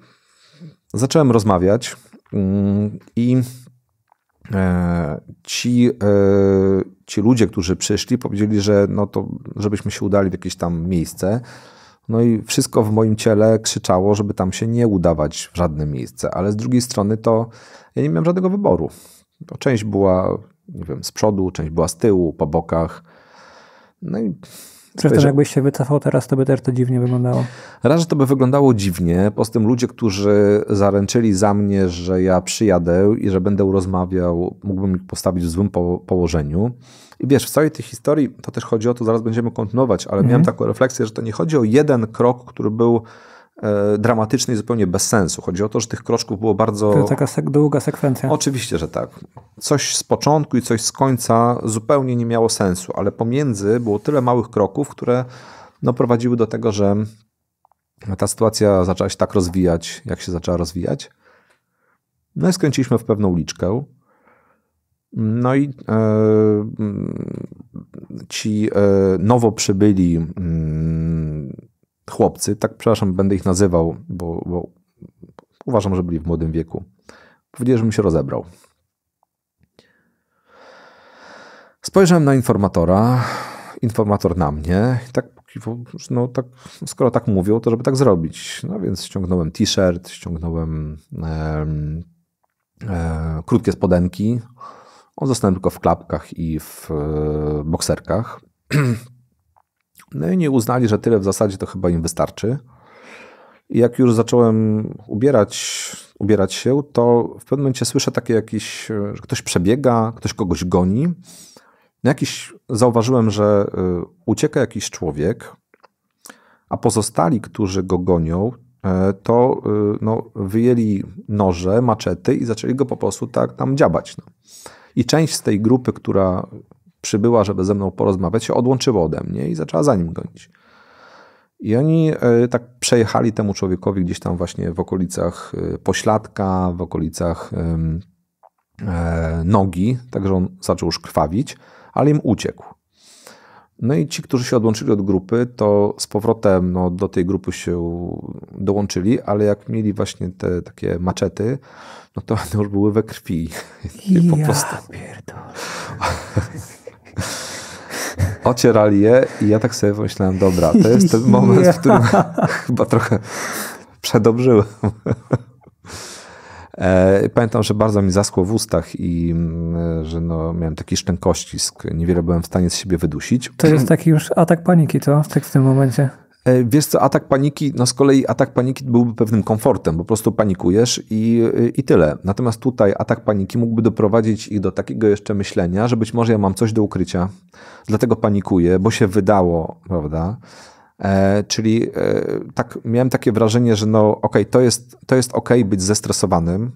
zacząłem rozmawiać mm, i e, ci, e, ci ludzie, którzy przyszli, powiedzieli, że no to, żebyśmy się udali w jakieś tam miejsce no i wszystko w moim ciele krzyczało, żeby tam się nie udawać w żadne miejsce, ale z drugiej strony to ja nie miałem żadnego wyboru. część była, nie wiem, z przodu, część była z tyłu, po bokach. No i Przecież że... jakbyś się wycofał teraz, to by też to dziwnie wyglądało. Raz, że to by wyglądało dziwnie. Po tym ludzie, którzy zaręczyli za mnie, że ja przyjadę i że będę rozmawiał, mógłbym ich postawić w złym po położeniu. I wiesz, w całej tej historii, to też chodzi o to, zaraz będziemy kontynuować, ale mhm. miałem taką refleksję, że to nie chodzi o jeden krok, który był E, dramatyczny i zupełnie bez sensu. Chodzi o to, że tych kroczków było bardzo. To taka sek długa sekwencja. Oczywiście, że tak. Coś z początku i coś z końca zupełnie nie miało sensu, ale pomiędzy było tyle małych kroków, które no, prowadziły do tego, że ta sytuacja zaczęła się tak rozwijać, jak się zaczęła rozwijać. No i skręciliśmy w pewną uliczkę. No i e, mm, ci e, nowo przybyli. E, chłopcy, tak przepraszam, będę ich nazywał, bo, bo uważam, że byli w młodym wieku, powiedzieli, żebym się rozebrał. Spojrzałem na informatora, informator na mnie i tak no tak, skoro tak mówią, to żeby tak zrobić. No więc ściągnąłem t-shirt, ściągnąłem e, e, krótkie spodenki. On zostałem tylko w klapkach i w e, bokserkach. No i nie uznali, że tyle w zasadzie to chyba im wystarczy. I jak już zacząłem ubierać, ubierać się, to w pewnym momencie słyszę takie jakieś, że ktoś przebiega, ktoś kogoś goni. No jakiś, zauważyłem, że y, ucieka jakiś człowiek, a pozostali, którzy go gonią, e, to y, no, wyjęli noże, maczety i zaczęli go po prostu tak tam dziabać. No. I część z tej grupy, która przybyła, żeby ze mną porozmawiać, się odłączyła ode mnie i zaczęła za nim gonić. I oni e, tak przejechali temu człowiekowi gdzieś tam właśnie w okolicach e, pośladka, w okolicach e, nogi, także on zaczął już krwawić, ale im uciekł. No i ci, którzy się odłączyli od grupy, to z powrotem no, do tej grupy się dołączyli, ale jak mieli właśnie te takie maczety, no to one już były we krwi. I po ja prostu. Pierdol. Ocierali je i ja tak sobie pomyślałem, dobra, to jest ten moment, w którym chyba trochę przedobrzyłem. E, pamiętam, że bardzo mi zaskło w ustach i mm, że no, miałem taki szczękościsk. Niewiele byłem w stanie z siebie wydusić. To jest taki już atak paniki, to tak w tym momencie? E, wiesz co, atak paniki, no z kolei atak paniki byłby pewnym komfortem, po prostu panikujesz i, i tyle. Natomiast tutaj atak paniki mógłby doprowadzić ich do takiego jeszcze myślenia, że być może ja mam coś do ukrycia, dlatego panikuję, bo się wydało, prawda? E, czyli e, tak, miałem takie wrażenie, że no okej, okay, to jest, to jest okej okay być zestresowanym,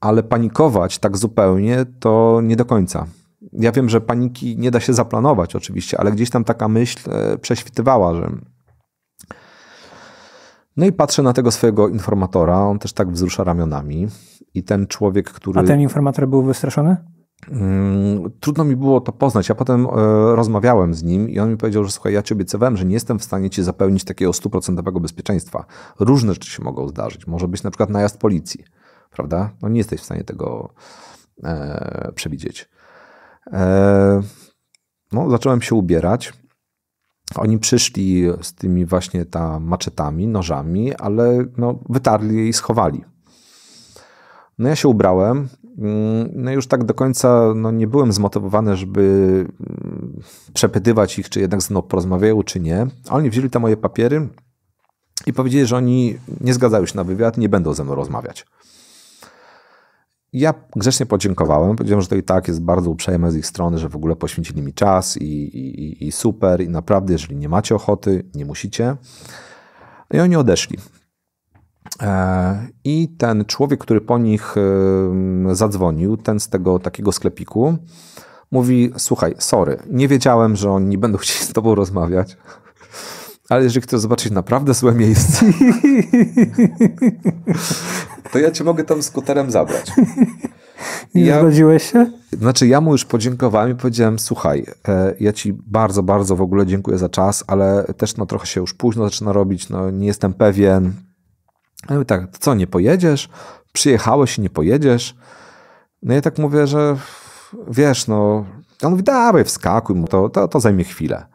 ale panikować tak zupełnie to nie do końca. Ja wiem, że paniki nie da się zaplanować oczywiście, ale gdzieś tam taka myśl e, prześwitywała, że no i patrzę na tego swojego informatora, on też tak wzrusza ramionami. I ten człowiek, który. A ten informator był wystraszony? Mm, trudno mi było to poznać. Ja potem e, rozmawiałem z nim i on mi powiedział, że słuchaj, ja ci obiecywałem, że nie jestem w stanie ci zapewnić takiego stuprocentowego bezpieczeństwa. Różne rzeczy się mogą zdarzyć. Może być na przykład najazd policji, prawda? No nie jesteś w stanie tego e, przewidzieć. E, no, zacząłem się ubierać. Oni przyszli z tymi właśnie ta maczetami, nożami, ale no, wytarli je i schowali. No ja się ubrałem. Mm, no już tak do końca no, nie byłem zmotywowany, żeby mm, przepytywać ich, czy jednak ze mną porozmawiają, czy nie. A oni wzięli te moje papiery i powiedzieli, że oni nie zgadzają się na wywiad, nie będą ze mną rozmawiać ja grzecznie podziękowałem. Powiedziałem, że to i tak jest bardzo uprzejme z ich strony, że w ogóle poświęcili mi czas i, i, i super. I naprawdę, jeżeli nie macie ochoty, nie musicie. No I oni odeszli. E, I ten człowiek, który po nich zadzwonił, ten z tego takiego sklepiku, mówi: Słuchaj, sorry, nie wiedziałem, że oni będą chcieli z tobą rozmawiać. Ale jeżeli chcesz zobaczyć naprawdę złe miejsce, to ja cię mogę tam skuterem zabrać. I ja, zgodziłeś się? Znaczy, ja mu już podziękowałem i powiedziałem: Słuchaj, e, ja ci bardzo, bardzo w ogóle dziękuję za czas, ale też no, trochę się już późno zaczyna robić, no nie jestem pewien. Ja mówię, tak, co, nie pojedziesz? Przyjechałeś i nie pojedziesz? No ja tak mówię, że wiesz, no. On mówi: Dawaj, wskakuj mu, to, to, to zajmie chwilę.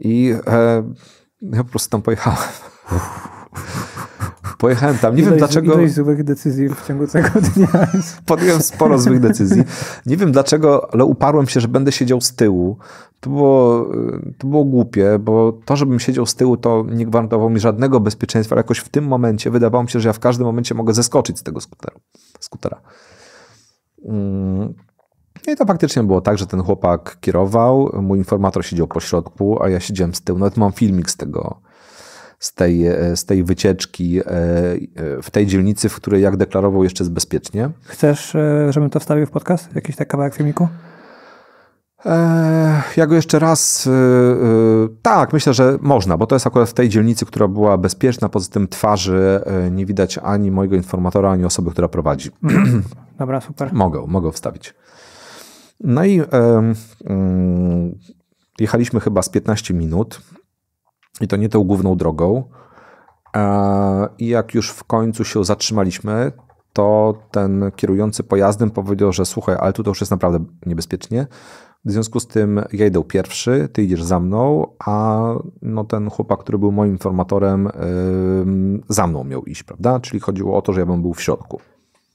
I e, ja po prostu tam pojechałem. Pojechałem tam, nie ilość, wiem dlaczego... Ilość złych decyzji w ciągu tego dnia. Podjąłem sporo złych decyzji. Nie wiem dlaczego, ale uparłem się, że będę siedział z tyłu. To było, y, to było głupie, bo to, żebym siedział z tyłu, to nie gwarantowało mi żadnego bezpieczeństwa, ale jakoś w tym momencie wydawało mi się, że ja w każdym momencie mogę zeskoczyć z tego skuteru, skutera. Mm. I to faktycznie było tak, że ten chłopak kierował, mój informator siedział po środku, a ja siedziałem z tyłu. Nawet mam filmik z tego, z tej, e, z tej wycieczki e, e, w tej dzielnicy, w której jak deklarował jeszcze jest bezpiecznie. Chcesz, żebym to wstawił w podcast? Jakiś taki kawałek filmiku? Ja go jeszcze raz. Tak, myślę, że można, bo to jest akurat w tej dzielnicy, która była bezpieczna. Poza tym twarzy nie widać ani mojego informatora, ani osoby, która prowadzi. Dobra, super. Mogę, mogę wstawić. No i mm, jechaliśmy chyba z 15 minut i to nie tą główną drogą. E, I jak już w końcu się zatrzymaliśmy, to ten kierujący pojazdem powiedział, że słuchaj, ale tu to już jest naprawdę niebezpiecznie. W związku z tym ja idę pierwszy, ty idziesz za mną, a no ten chłopak, który był moim informatorem, yy, za mną miał iść, prawda? Czyli chodziło o to, że ja bym był w środku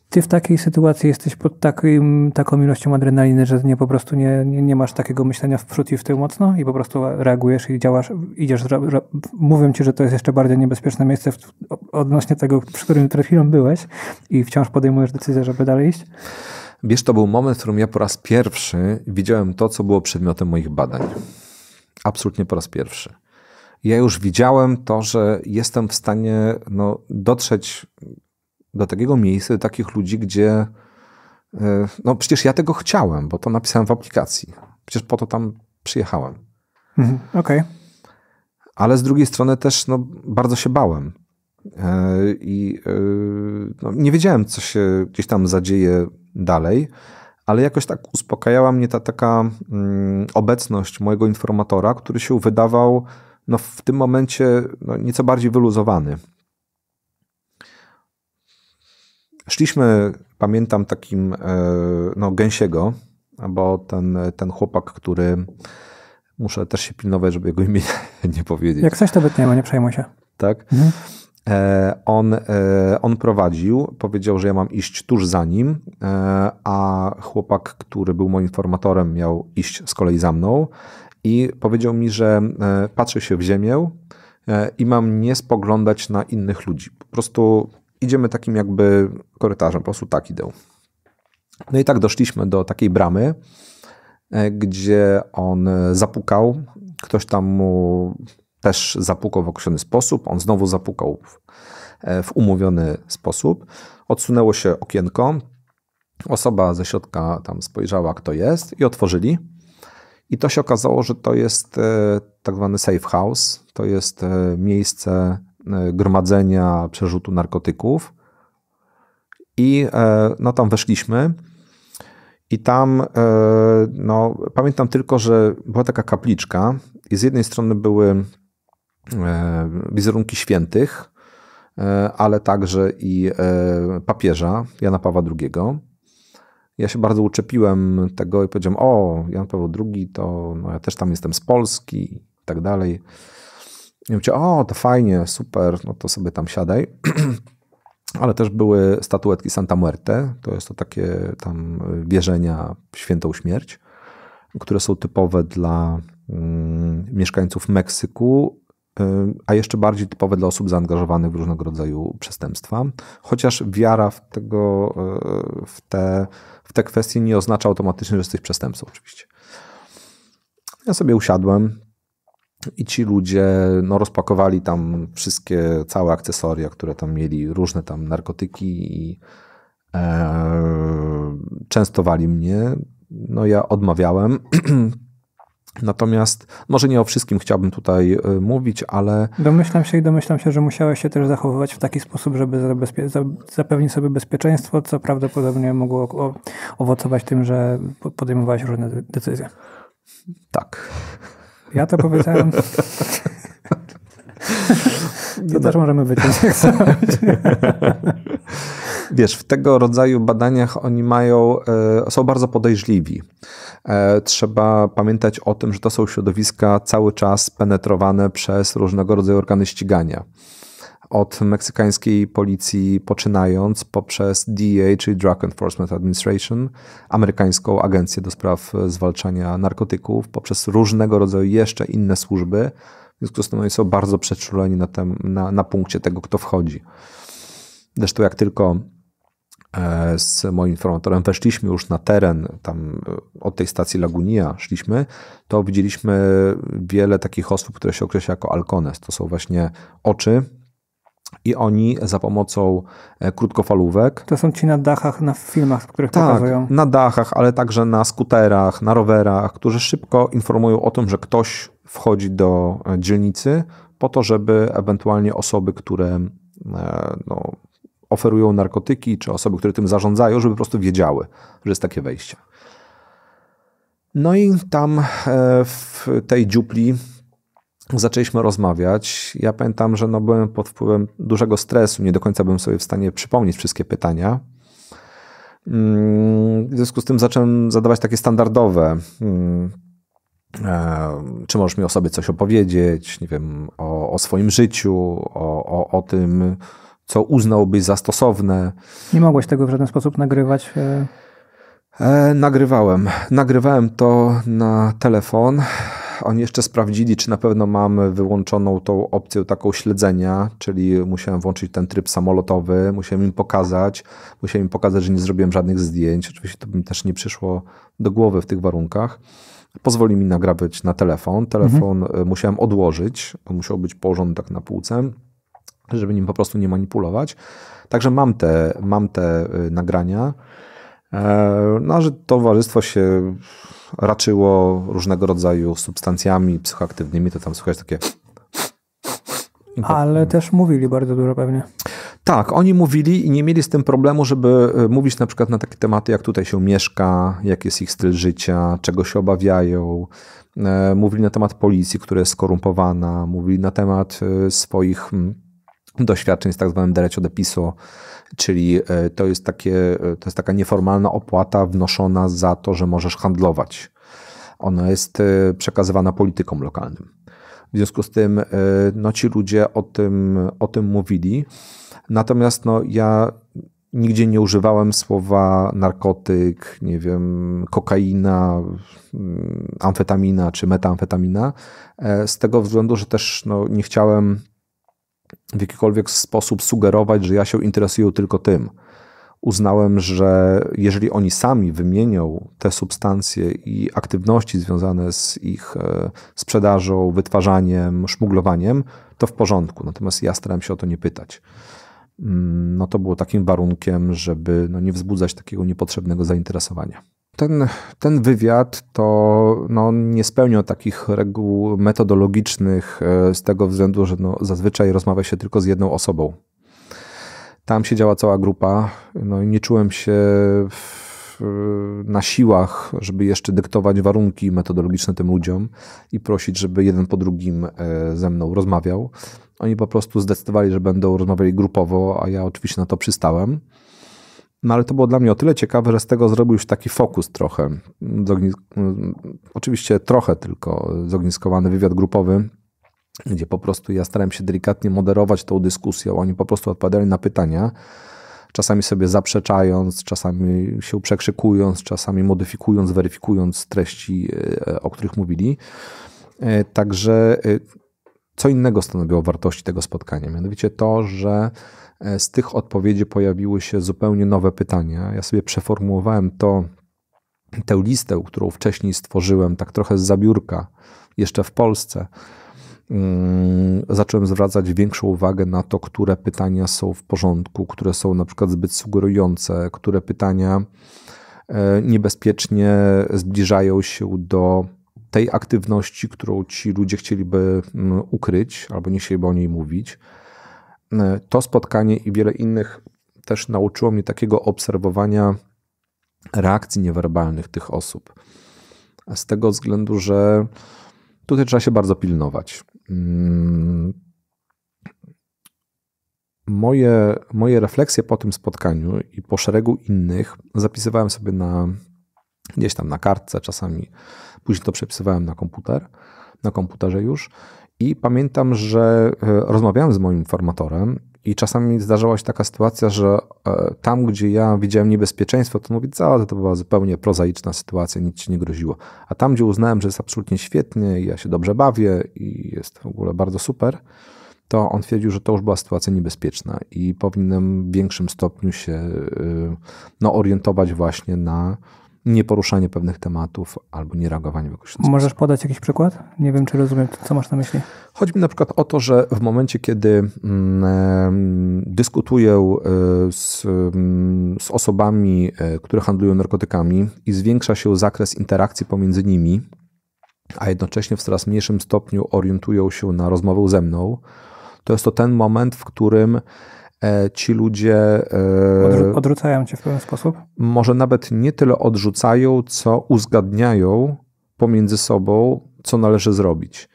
ty w takiej sytuacji jesteś pod takim, taką ilością adrenaliny, że nie, po prostu nie, nie, nie masz takiego myślenia w przód i w tył mocno i po prostu reagujesz i działasz, idziesz, mówią ci, że to jest jeszcze bardziej niebezpieczne miejsce w, odnośnie tego, przy którym przed chwilą byłeś i wciąż podejmujesz decyzję, żeby dalej iść? Wiesz, to był moment, w którym ja po raz pierwszy widziałem to, co było przedmiotem moich badań. Absolutnie po raz pierwszy ja już widziałem to, że jestem w stanie no, dotrzeć do takiego miejsca, do takich ludzi, gdzie e, no przecież ja tego chciałem, bo to napisałem w aplikacji. Przecież po to tam przyjechałem. Mhm, okej. Okay. Ale z drugiej strony też no, bardzo się bałem. E, I e, no, nie wiedziałem, co się gdzieś tam zadzieje dalej, ale jakoś tak uspokajała mnie ta taka mm, obecność mojego informatora, który się wydawał no, w tym momencie no, nieco bardziej wyluzowany. Szliśmy, pamiętam, takim e, no, gęsiego, bo ten, ten chłopak, który. Muszę też się pilnować, żeby jego imię nie powiedzieć. Jak coś to wytniemy, nie przejmuj się. Tak. Mhm. E, on, e, on prowadził, powiedział, że ja mam iść tuż za nim, a chłopak, który był moim informatorem, miał iść z kolei za mną i powiedział mi, że patrzę się w ziemię i mam nie spoglądać na innych ludzi. Po prostu idziemy takim jakby korytarzem, po prostu tak idę. No i tak doszliśmy do takiej bramy, e, gdzie on zapukał, ktoś tam mu też zapukał w określony sposób, on znowu zapukał e, w umówiony sposób. Odsunęło się okienko, osoba ze środka tam spojrzała, kto jest i otworzyli. I to się okazało, że to jest e, tak zwany safe house, to jest miejsce E, gromadzenia przerzutu narkotyków. I e, no, tam weszliśmy. I tam, e, no, pamiętam tylko, że była taka kapliczka, i z jednej strony były wizerunki świętych, ale także i papieża Jana Pawła II. Ja się bardzo uczepiłem tego i powiedziałem: O, Jan Paweł II, to no, ja też tam jestem z Polski i tak dalej. I mówicie, o, to fajnie, super, no to sobie tam siadaj. Ale też były statuetki Santa Muerte, to jest to takie tam y, wierzenia w świętą śmierć, które są typowe dla mm, mieszkańców Meksyku, y, a jeszcze bardziej typowe dla osób zaangażowanych w różnego rodzaju przestępstwa. Chociaż wiara w, tego, y, w, te, w te kwestie nie oznacza automatycznie, że jesteś przestępcą, oczywiście. Ja sobie usiadłem, i ci ludzie no, rozpakowali tam wszystkie całe akcesoria, które tam mieli, różne tam narkotyki i e, częstowali mnie. No ja odmawiałem. Natomiast może nie o wszystkim chciałbym tutaj e, mówić, ale. Domyślam się i domyślam się, że musiałeś się też zachowywać w taki sposób, żeby zapewnić sobie bezpieczeństwo, co prawdopodobnie mogło owocować tym, że podejmowałeś różne decyzje. Tak. Ja to powiedziałem. To też tak. możemy wyciąć. Wiesz, w tego rodzaju badaniach oni mają, e, są bardzo podejrzliwi. E, trzeba pamiętać o tym, że to są środowiska cały czas penetrowane przez różnego rodzaju organy ścigania od meksykańskiej policji poczynając poprzez DEA, czyli Drug Enforcement Administration, amerykańską agencję do spraw e, zwalczania narkotyków, poprzez różnego rodzaju jeszcze inne służby, w związku z tym oni są bardzo przeczuleni na, tem, na, na punkcie tego, kto wchodzi. Zresztą jak tylko e, z moim informatorem weszliśmy już na teren, tam e, od tej stacji Lagunia szliśmy, to widzieliśmy wiele takich osób, które się określa jako alcones. To są właśnie oczy, i oni za pomocą e, krótkofalówek. To są ci na dachach, na filmach, w których tak, pokazują. Na dachach, ale także na skuterach, na rowerach, którzy szybko informują o tym, że ktoś wchodzi do e, dzielnicy, po to, żeby ewentualnie osoby, które e, no, oferują narkotyki, czy osoby, które tym zarządzają, żeby po prostu wiedziały, że jest takie wejście. No i tam w tej dziupli zaczęliśmy rozmawiać. Ja pamiętam, że no byłem pod wpływem dużego stresu, nie do końca byłem sobie w stanie przypomnieć wszystkie pytania. Mm, w związku z tym zacząłem zadawać takie standardowe. Mm, e, czy możesz mi o sobie coś opowiedzieć, nie wiem, o, o swoim życiu, o, o, o tym, co uznałbyś za stosowne. Nie mogłeś tego w żaden sposób nagrywać? E, e nagrywałem. Nagrywałem to na telefon. Oni jeszcze sprawdzili, czy na pewno mam wyłączoną tą opcję taką śledzenia, czyli musiałem włączyć ten tryb samolotowy, musiałem im pokazać, musiałem im pokazać, że nie zrobiłem żadnych zdjęć. Oczywiście to bym mi też nie przyszło do głowy w tych warunkach. Pozwoli mi nagrabić na telefon. Telefon mhm. E, musiałem odłożyć, on musiał być położony tak na półce, żeby nim po prostu nie manipulować. Także mam te, mam te e, nagrania. E, no, że towarzystwo się raczyło różnego rodzaju substancjami psychoaktywnymi, to tam słychać takie. Ale też mówili bardzo dużo pewnie. Tak, oni mówili i nie mieli z tym problemu, żeby e, mówić na przykład na takie tematy, jak tutaj się mieszka, jak jest ich styl życia, czego się obawiają. E, mówili na temat policji, która jest skorumpowana, mówili na temat swoich mm, doświadczeń z tak zwanym derecho de piso, czyli e, to jest, takie, e, to jest taka nieformalna opłata wnoszona za to, że możesz handlować. Ona jest e, przekazywana politykom lokalnym. W związku z tym no, ci ludzie o tym, o tym mówili. Natomiast no, ja nigdzie nie używałem słowa narkotyk, nie wiem, kokaina, mm, amfetamina czy metamfetamina, z tego względu, że też no, nie chciałem w jakikolwiek sposób sugerować, że ja się interesuję tylko tym. Uznałem, że jeżeli oni sami wymienią te substancje i aktywności związane z ich e, sprzedażą, wytwarzaniem, szmuglowaniem, to w porządku. Natomiast ja starałem się o to nie pytać. Mm, no to było takim warunkiem, żeby no nie wzbudzać takiego niepotrzebnego zainteresowania ten, ten wywiad to no, nie spełnił takich reguł metodologicznych e, z tego względu, że no, zazwyczaj rozmawia się tylko z jedną osobą. Tam siedziała cała grupa, no i nie czułem się w, e, na siłach, żeby jeszcze dyktować warunki metodologiczne tym ludziom i prosić, żeby jeden po drugim e, ze mną rozmawiał. Oni po prostu zdecydowali, że będą rozmawiali grupowo, a ja oczywiście na to przystałem. No ale to było dla mnie o tyle ciekawe, że z tego zrobił już taki fokus trochę. Mm, oczywiście trochę tylko zogniskowany wywiad grupowy, gdzie po prostu ja starałem się delikatnie moderować tą dyskusję. Oni po prostu odpowiadali na pytania, czasami sobie zaprzeczając, czasami się przekrzykując, czasami modyfikując, weryfikując treści, e, e, o których mówili. E, także co innego stanowiło wartości tego spotkania, mianowicie to, że E, z tych odpowiedzi pojawiły się zupełnie nowe pytania. Ja sobie przeformułowałem to, tę listę, którą wcześniej stworzyłem, tak trochę z zabiórka, jeszcze w Polsce. Mm, zacząłem zwracać większą uwagę na to, które pytania są w porządku, które są na przykład zbyt sugerujące, które pytania e, niebezpiecznie zbliżają się do tej aktywności, którą ci ludzie chcieliby mm, ukryć albo nie chcieliby o niej mówić. E, to spotkanie i wiele innych też nauczyło mnie takiego obserwowania reakcji niewerbalnych tych osób. Z tego względu, że tutaj trzeba się bardzo pilnować. Mm. Moje, moje refleksje po tym spotkaniu i po szeregu innych zapisywałem sobie na gdzieś tam na kartce, czasami później to przepisywałem na komputer, na komputerze już. I pamiętam, że e, rozmawiałem z moim informatorem i czasami zdarzała się taka sytuacja, że e, tam, gdzie ja widziałem niebezpieczeństwo, to mówię, cała to była zupełnie prozaiczna sytuacja, nic ci nie groziło. A tam, gdzie uznałem, że jest absolutnie świetnie i ja się dobrze bawię i jest w ogóle bardzo super, to on twierdził, że to już była sytuacja niebezpieczna i powinienem w większym stopniu się e, no, orientować właśnie na, nieporuszanie pewnych tematów albo niereagowanie w jakiś sposób. Możesz podać jakiś przykład? Nie wiem, czy rozumiem, co masz na myśli. Chodzi mi na przykład o to, że w momencie, kiedy mm, dyskutuję e, z, mm, z osobami, e, które handlują narkotykami i zwiększa się zakres interakcji pomiędzy nimi, a jednocześnie w coraz mniejszym stopniu orientują się na rozmowę ze mną, to jest to ten moment, w którym E, ci ludzie. E, odrzucają cię w pewien sposób? Może nawet nie tyle odrzucają, co uzgadniają pomiędzy sobą, co należy zrobić.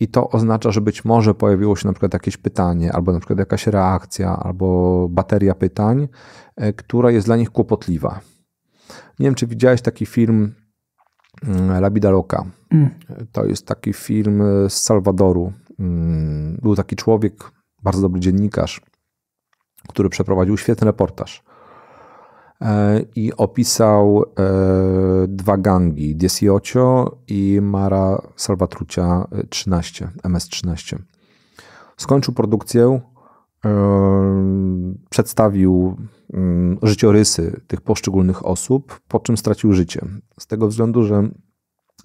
I to oznacza, że być może pojawiło się na przykład jakieś pytanie, albo na przykład jakaś reakcja, albo bateria pytań, e, która jest dla nich kłopotliwa. Nie wiem, czy widziałeś taki film mm, Labida Loca. Mm. To jest taki film z Salwadoru. Mm, był taki człowiek, bardzo dobry dziennikarz, który przeprowadził świetny reportaż e, i opisał e, dwa gangi, Diesiocio i Mara Salvatrucia 13, MS-13. Skończył produkcję, e, przedstawił mm, życiorysy tych poszczególnych osób, po czym stracił życie. Z tego względu, że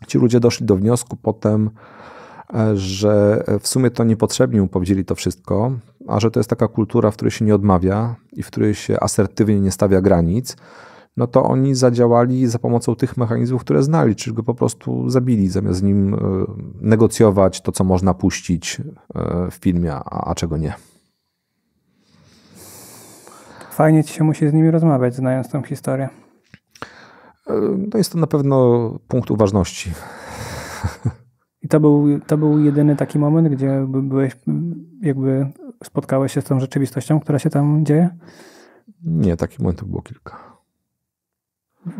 ci ludzie doszli do wniosku potem, że w sumie to niepotrzebnie mu powiedzieli to wszystko, a że to jest taka kultura, w której się nie odmawia i w której się asertywnie nie stawia granic, no to oni zadziałali za pomocą tych mechanizmów, które znali, czyli go po prostu zabili, zamiast z nim e, negocjować to, co można puścić e, w filmie, a, a czego nie. Fajnie ci się musi z nimi rozmawiać, znając tą historię. E, no jest to na pewno punkt uważności. I to był, to był jedyny taki moment, gdzie byłeś jakby spotkałeś się z tą rzeczywistością, która się tam dzieje? Nie, takich momentów było kilka.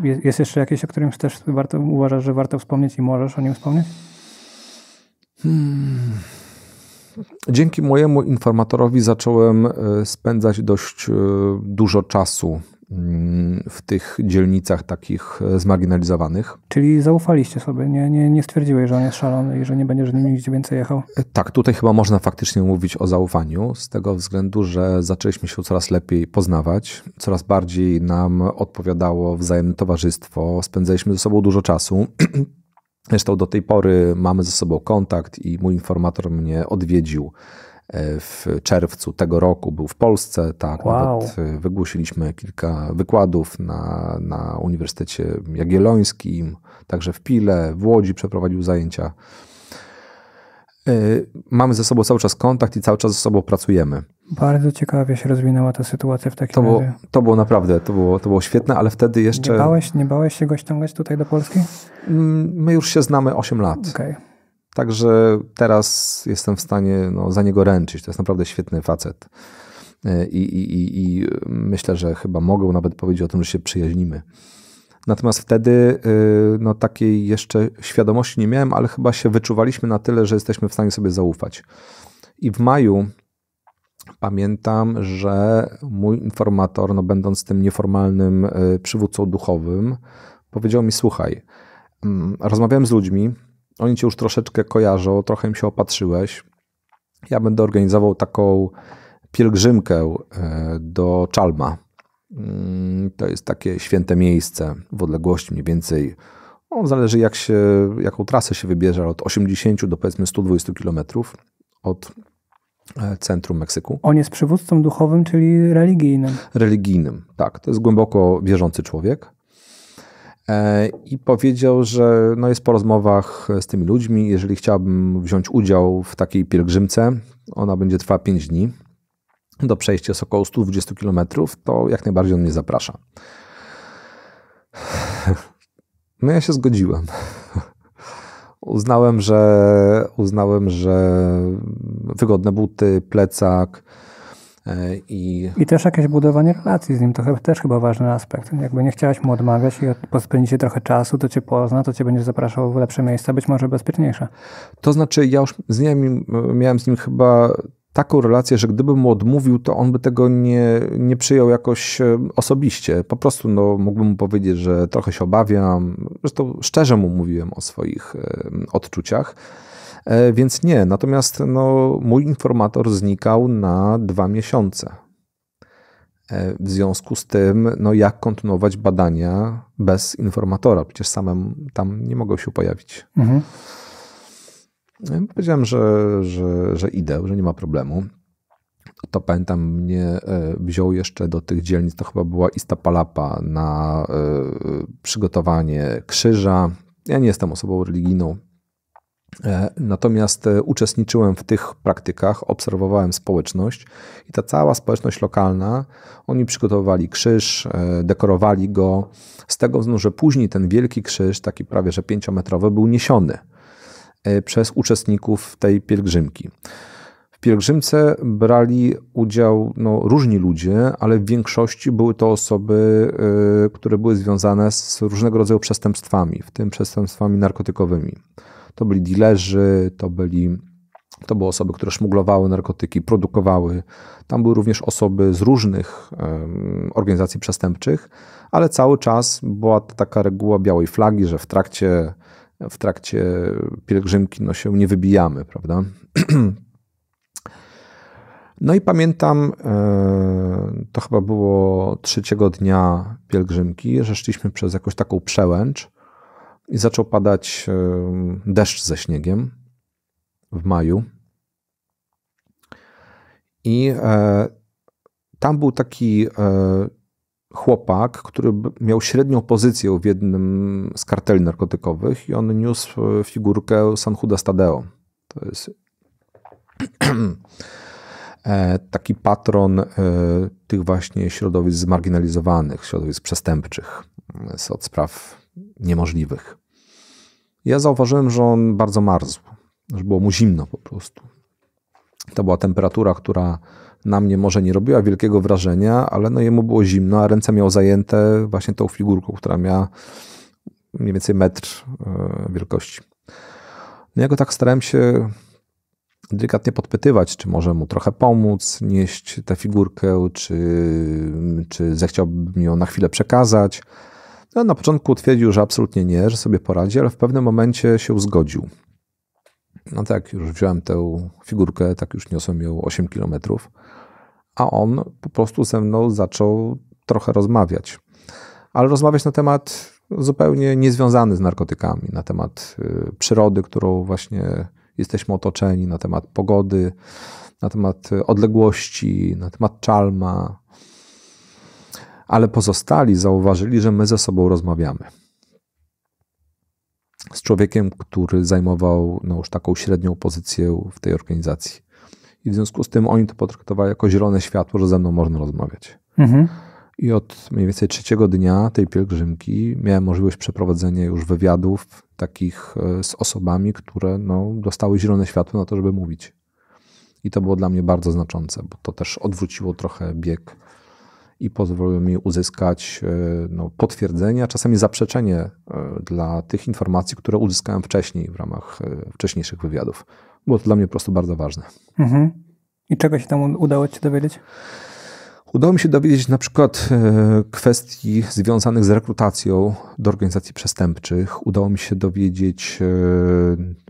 Jest, jest jeszcze jakieś, o którym też warto, uważasz, że warto wspomnieć i możesz o nim wspomnieć? Hmm. Dzięki mojemu informatorowi zacząłem e, spędzać dość e, dużo czasu Mm, w tych dzielnicach takich e, zmarginalizowanych. Czyli zaufaliście sobie, nie, nie, nie stwierdziłeś, że on jest szalony i że nie będziesz z nim nigdzie więcej jechał? E, tak, tutaj chyba można faktycznie mówić o zaufaniu, z tego względu, że zaczęliśmy się coraz lepiej poznawać, coraz bardziej nam odpowiadało wzajemne towarzystwo, spędzaliśmy ze sobą dużo czasu. Zresztą do tej pory mamy ze sobą kontakt i mój informator mnie odwiedził E, w czerwcu tego roku był w Polsce, tak, wow. nawet e, wygłosiliśmy kilka wykładów na, na Uniwersytecie Jagiellońskim, także w Pile, w Łodzi przeprowadził zajęcia. E, mamy ze sobą cały czas kontakt i cały czas ze sobą pracujemy. Bardzo ciekawie się rozwinęła ta sytuacja w takim to było, razie. To było naprawdę, to było, to było świetne, ale wtedy jeszcze... Nie bałeś, nie bałeś się go ściągać tutaj do Polski? Mm, my już się znamy 8 lat. Okay. Także teraz jestem w stanie no, za niego ręczyć. To jest naprawdę świetny facet. E, I, i, i, myślę, że chyba mogą nawet powiedzieć o tym, że się przyjaźnimy. Natomiast wtedy e, no, takiej jeszcze świadomości nie miałem, ale chyba się wyczuwaliśmy na tyle, że jesteśmy w stanie sobie zaufać. I w maju pamiętam, że mój informator, no, będąc tym nieformalnym e, przywódcą duchowym, powiedział mi: Słuchaj, mm, rozmawiałem z ludźmi, oni cię już troszeczkę kojarzą, trochę im się opatrzyłeś. Ja będę organizował taką pielgrzymkę e, do Czalma. Mm, to jest takie święte miejsce w odległości mniej więcej. on no, zależy, jak się, jaką trasę się wybierze, od 80 do powiedzmy 120 kilometrów od e, centrum Meksyku. On jest przywódcą duchowym, czyli religijnym. Religijnym, tak. To jest głęboko wierzący człowiek. E, i powiedział, że no jest po rozmowach z tymi ludźmi, jeżeli chciałbym wziąć udział w takiej pielgrzymce, ona będzie trwała 5 dni, do przejścia jest około 120 km, to jak najbardziej on mnie zaprasza. No ja się zgodziłem. Uznałem, że uznałem, że wygodne buty, plecak, E, I... I też jakieś budowanie relacji z nim, to chyba, też chyba ważny aspekt. Jakby nie chciałaś mu odmawiać i spędzicie trochę czasu, to cię pozna, to cię będzie zapraszał w lepsze miejsca, być może bezpieczniejsze. To znaczy, ja już z nim, miałem z nim chyba taką relację, że gdybym mu odmówił, to on by tego nie, nie przyjął jakoś e, osobiście. Po prostu no, mógłbym mu powiedzieć, że trochę się obawiam. Zresztą szczerze mu mówiłem o swoich e, odczuciach. E, więc nie, natomiast no, mój informator znikał na dwa miesiące. E, w związku z tym, no, jak kontynuować badania bez informatora? Przecież samym tam nie mogą się pojawić. Mhm. No, powiedziałem, że, że, że idę, że nie ma problemu. To pamiętam, mnie e, wziął jeszcze do tych dzielnic, to chyba była palapa na przygotowanie krzyża. Ja nie jestem osobą religijną, E, natomiast e, uczestniczyłem w tych praktykach, obserwowałem społeczność i ta cała społeczność lokalna, oni przygotowywali krzyż, e, dekorowali go, z tego względu, że później ten wielki krzyż, taki prawie że pięciometrowy, był niesiony przez uczestników tej pielgrzymki. W pielgrzymce brali udział no, różni ludzie, ale w większości były to osoby, które były związane z różnego rodzaju przestępstwami, w tym przestępstwami narkotykowymi. To byli dilerzy, to byli to były osoby, które szmuglowały narkotyki, produkowały. Tam były również osoby z różnych organizacji przestępczych, ale cały czas była taka reguła białej flagi, że w trakcie, w trakcie pielgrzymki no, się nie wybijamy, prawda? No i pamiętam, e, to chyba było trzeciego dnia pielgrzymki, że szliśmy przez jakąś taką przełęcz i zaczął padać e, deszcz ze śniegiem w maju. I e, tam był taki e, chłopak, który miał średnią pozycję w jednym z karteli narkotykowych i on niósł figurkę San Judas Tadeo. To jest taki patron tych właśnie środowisk zmarginalizowanych, środowisk przestępczych od spraw niemożliwych. Ja zauważyłem, że on bardzo marzł, że było mu zimno po prostu. To była temperatura, która na mnie może nie robiła wielkiego wrażenia, ale no jemu było zimno, a ręce miał zajęte właśnie tą figurką, która miała mniej więcej metr e, wielkości. No ja go tak starałem się delikatnie podpytywać, czy może mu trochę pomóc nieść tę figurkę, czy, czy zechciałbym ją na chwilę przekazać. No, na początku twierdził, że absolutnie nie, że sobie poradzi, ale w pewnym momencie się zgodził. No tak, już wziąłem tę figurkę, tak już niosłem ją 8 kilometrów, a on po prostu ze mną zaczął trochę rozmawiać. Ale rozmawiać na temat zupełnie niezwiązany z narkotykami, na temat y, przyrody, którą właśnie jesteśmy otoczeni, na temat pogody, na temat odległości, na temat czalma, ale pozostali zauważyli, że my ze sobą rozmawiamy. Z człowiekiem, który zajmował no, już taką średnią pozycję w tej organizacji. I w związku z tym oni to potraktowali jako zielone światło, że ze mną można rozmawiać. Mhm. I od mniej więcej trzeciego dnia tej pielgrzymki miałem możliwość przeprowadzenia już wywiadów takich e, z osobami, które no, dostały zielone światło na to, żeby mówić. I to było dla mnie bardzo znaczące, bo to też odwróciło trochę bieg i pozwolił mi uzyskać e, no, potwierdzenie, a czasami zaprzeczenie e, dla tych informacji, które uzyskałem wcześniej w ramach e, wcześniejszych wywiadów. Było to dla mnie po prostu bardzo ważne. Mhm. I czego się tam udało Ci dowiedzieć? Udało mi się dowiedzieć na przykład e, kwestii związanych z rekrutacją do organizacji przestępczych. Udało mi się dowiedzieć,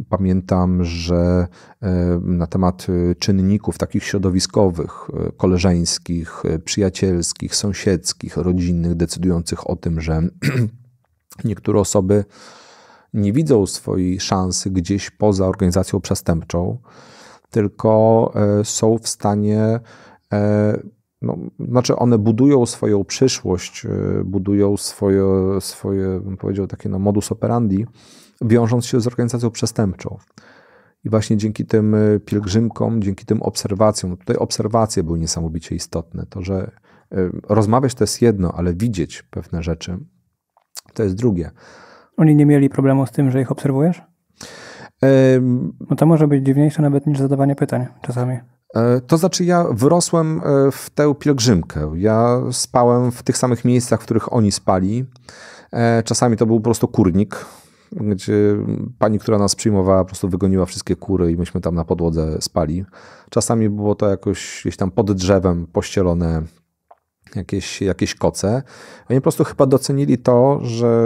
e, pamiętam, że e, na temat czynników takich środowiskowych, koleżeńskich, przyjacielskich, sąsiedzkich, rodzinnych, decydujących o tym, że niektóre osoby nie widzą swojej szansy gdzieś poza organizacją przestępczą, tylko są w stanie no, znaczy one budują swoją przyszłość, y, budują swoje, swoje bym powiedział, takie no, modus operandi, wiążąc się z organizacją przestępczą. I właśnie dzięki tym y, pielgrzymkom, dzięki tym obserwacjom, no, tutaj obserwacje były niesamowicie istotne. To, że y, rozmawiać to jest jedno, ale widzieć pewne rzeczy to jest drugie. Oni nie mieli problemu z tym, że ich obserwujesz? No to może być dziwniejsze nawet niż zadawanie pytań czasami. E, to znaczy, ja wyrosłem e, w tę pielgrzymkę. Ja spałem w tych samych miejscach, w których oni spali. E, czasami to był po prostu kurnik, gdzie pani, która nas przyjmowała, po prostu wygoniła wszystkie kury i myśmy tam na podłodze spali. Czasami było to jakoś gdzieś tam pod drzewem pościelone jakieś, jakieś koce. Oni po prostu chyba docenili to, że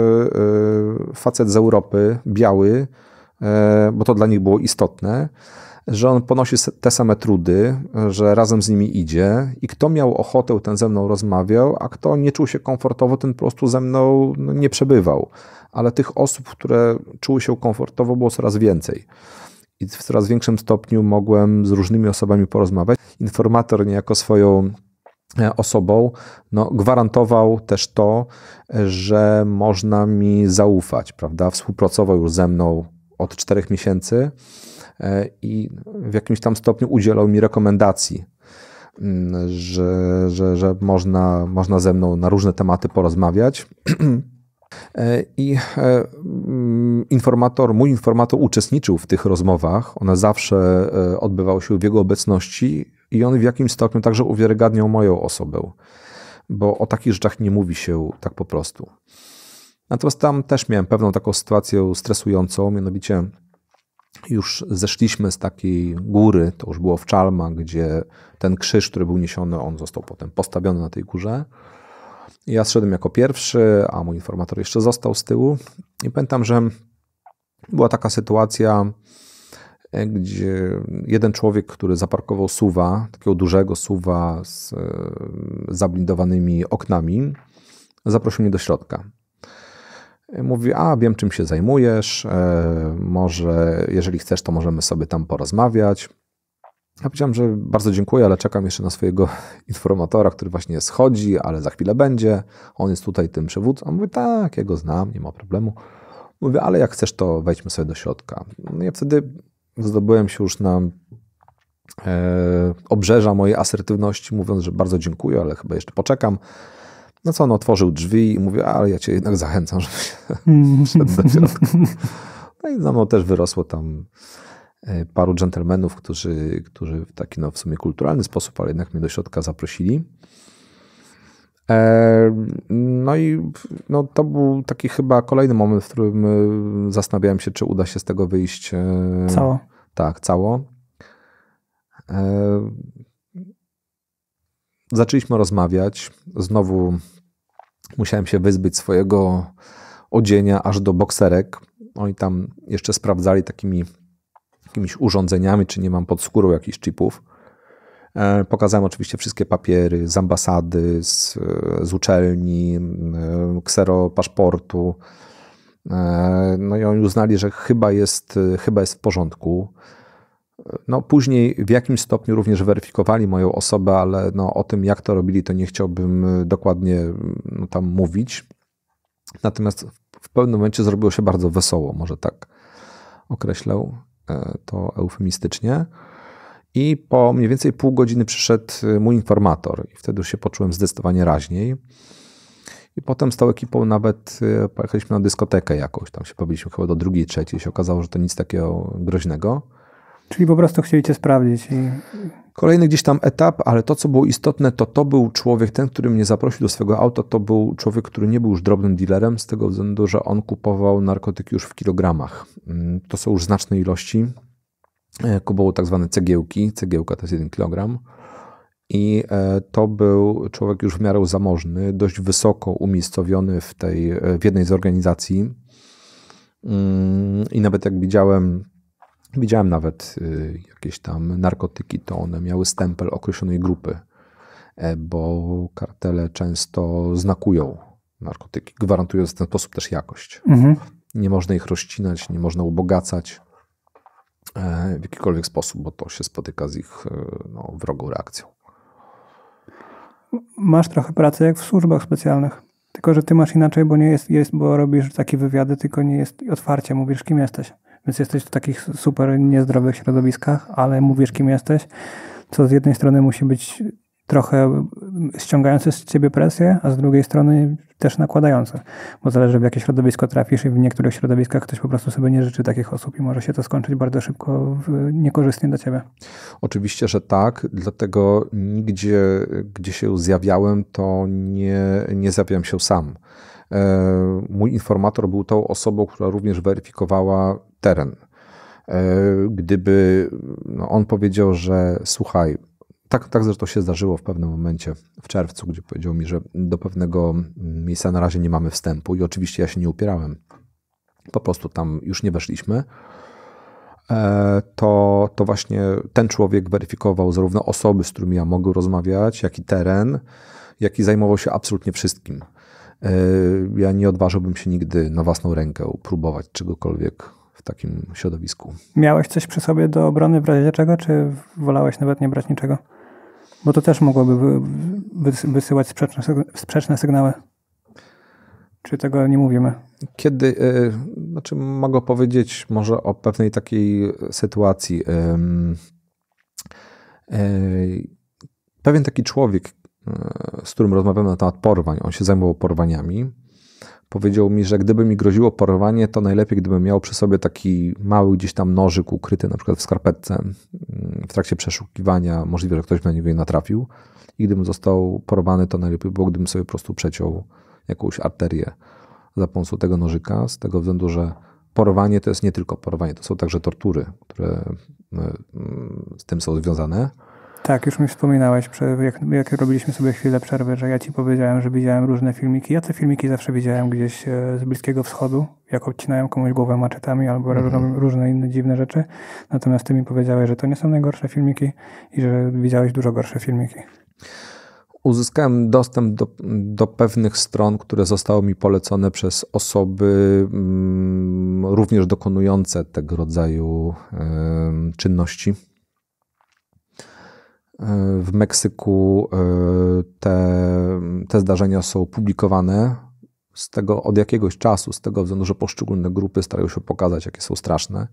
facet z Europy, biały, bo to dla nich było istotne, że on ponosi te same trudy, że razem z nimi idzie i kto miał ochotę, ten ze mną rozmawiał, a kto nie czuł się komfortowo, ten po prostu ze mną no, nie przebywał. Ale tych osób, które czuły się komfortowo, było coraz więcej. I w coraz większym stopniu mogłem z różnymi osobami porozmawiać. Informator niejako swoją e, osobą, no, gwarantował też to, że można mi zaufać, prawda? Współpracował już ze mną od czterech miesięcy E, i w jakimś tam stopniu udzielał mi rekomendacji, mm, że, że, że można, można ze mną na różne tematy porozmawiać. E, I e, mm, informator, mój informator uczestniczył w tych rozmowach. One zawsze odbywały się w jego obecności i on w jakimś stopniu także uwiarygadniał moją osobę, bo o takich rzeczach nie mówi się tak po prostu. Natomiast tam też miałem pewną taką sytuację stresującą, mianowicie już zeszliśmy z takiej góry, to już było w Czalma, gdzie ten krzyż, który był niesiony, on został potem postawiony na tej górze. Ja zszedłem jako pierwszy, a mój informator jeszcze został z tyłu. I pamiętam, że była taka sytuacja, e, gdzie jeden człowiek, który zaparkował suwa, takiego dużego suwa z e, zablindowanymi oknami, zaprosił mnie do środka mówi, a wiem czym się zajmujesz, e, może jeżeli chcesz, to możemy sobie tam porozmawiać. Ja powiedziałem, że bardzo dziękuję, ale czekam jeszcze na swojego informatora, który właśnie schodzi, ale za chwilę będzie. On jest tutaj tym przywódcą. On mówi, tak, ja go znam, nie ma problemu. Mówię, ale jak chcesz, to wejdźmy sobie do środka. No ja wtedy zdobyłem się już na e, obrzeża mojej asertywności, mówiąc, że bardzo dziękuję, ale chyba jeszcze poczekam. No co on otworzył drzwi i mówi, ale ja cię jednak zachęcam, żebyś wszedł mm. do środka. No i za mną też wyrosło tam e, paru dżentelmenów, którzy, którzy w taki no, w sumie kulturalny sposób, ale jednak mnie do środka zaprosili. E, no i no, to był taki chyba kolejny moment, w którym e, zastanawiałem się, czy uda się z tego wyjść. Cało. Tak, cało. Zaczęliśmy rozmawiać. Znowu Musiałem się wyzbyć swojego odzienia aż do bokserek. Oni tam jeszcze sprawdzali takimi jakimiś urządzeniami, czy nie mam pod skórą jakichś chipów. E, pokazałem oczywiście wszystkie papiery z ambasady, z, e, z uczelni, e, ksero paszportu. No i oni uznali, że chyba jest, chyba jest w porządku. No, później w jakim stopniu również weryfikowali moją osobę, ale no, o tym, jak to robili, to nie chciałbym y, dokładnie mm, no, tam mówić. Natomiast w pewnym momencie zrobiło się bardzo wesoło, może tak określę e, to eufemistycznie. I po mniej więcej pół godziny przyszedł y, mój informator, i wtedy już się poczułem zdecydowanie raźniej. I potem z tą ekipą nawet y, pojechaliśmy na dyskotekę jakąś. Tam się pobiliśmy chyba do drugiej, trzeciej. I się okazało, że to nic takiego groźnego. Czyli po prostu chcieliście sprawdzić. I... Kolejny gdzieś tam etap, ale to, co było istotne, to to był człowiek, ten, który mnie zaprosił do swojego auta, to był człowiek, który nie był już drobnym dealerem, z tego względu, że on kupował narkotyki już w kilogramach. Mm, to są już znaczne ilości. E, kupował tak zwane cegiełki. Cegiełka to jest jeden kilogram. I e, to był człowiek już w miarę zamożny, dość wysoko umiejscowiony w, tej, e, w jednej z organizacji. Mm, I nawet jak widziałem Widziałem nawet y, jakieś tam narkotyki, to one miały stempel określonej grupy, e, bo kartele często znakują narkotyki, gwarantując w ten sposób też jakość. Mhm. Nie można ich rozcinać, nie można ubogacać e, w jakikolwiek sposób, bo to się spotyka z ich e, no, wrogą reakcją. Masz trochę pracy jak w służbach specjalnych. Tylko, że ty masz inaczej, bo nie jest, jest bo robisz takie wywiady, tylko nie jest otwarcie, mówisz kim jesteś. Więc jesteś w takich super niezdrowych środowiskach, ale mówisz, kim jesteś, co z jednej strony musi być trochę mm, ściągające z ciebie presję, a z drugiej strony też nakładające, bo zależy w jakie środowisko trafisz i w niektórych środowiskach ktoś po prostu sobie nie życzy takich osób i może się to skończyć bardzo szybko niekorzystnie dla ciebie. Oczywiście, że tak, dlatego nigdzie, gdzie się zjawiałem, to nie, nie zjawiałem się sam. E, mój informator był tą osobą, która również weryfikowała teren. E, gdyby no, on powiedział, że słuchaj, tak, tak zresztą się zdarzyło w pewnym momencie w czerwcu, gdzie powiedział mi, że do pewnego miejsca na razie nie mamy wstępu i oczywiście ja się nie upierałem. Po prostu tam już nie weszliśmy. E, to, to właśnie ten człowiek weryfikował zarówno osoby, z którymi ja mogę rozmawiać, jak i teren, jak i zajmował się absolutnie wszystkim. E, ja nie odważyłbym się nigdy na własną rękę próbować czegokolwiek w takim środowisku. Miałeś coś przy sobie do obrony w razie czego, czy wolałeś nawet nie brać niczego? Bo to też mogłoby wysyłać sprzeczne, sprzeczne sygnały. Czy tego nie mówimy? Kiedy, y, znaczy mogę powiedzieć może o pewnej takiej sytuacji. Y, y, pewien taki człowiek, e, z którym rozmawiałem na temat porwań, on się zajmował porwaniami, Powiedział mi, że gdyby mi groziło porwanie, to najlepiej gdybym miał przy sobie taki mały gdzieś tam nożyk ukryty na przykład w skarpetce. Mm, w trakcie przeszukiwania możliwe, że ktoś na niego natrafił i gdybym został porwany, to najlepiej było, gdybym sobie po prostu przeciął jakąś arterię za pomocą tego nożyka, z tego względu, że porwanie to jest nie tylko porwanie, to są także tortury, które e, mm, z tym są związane. Tak, już mi wspominałeś, jak, jak robiliśmy sobie chwilę przerwy, że ja ci powiedziałem, że widziałem różne filmiki. Ja te filmiki zawsze widziałem gdzieś e, z Bliskiego Wschodu, jak obcinają komuś głowę maczetami albo mm. różne inne dziwne rzeczy. Natomiast ty mi powiedziałeś, że to nie są najgorsze filmiki i że widziałeś dużo gorsze filmiki. Uzyskałem dostęp do, do pewnych stron, które zostały mi polecone przez osoby mm, również dokonujące tego rodzaju y, czynności w Meksyku e, te, te zdarzenia są publikowane z tego od jakiegoś czasu, z tego względu, że poszczególne grupy starają się pokazać, jakie są straszne.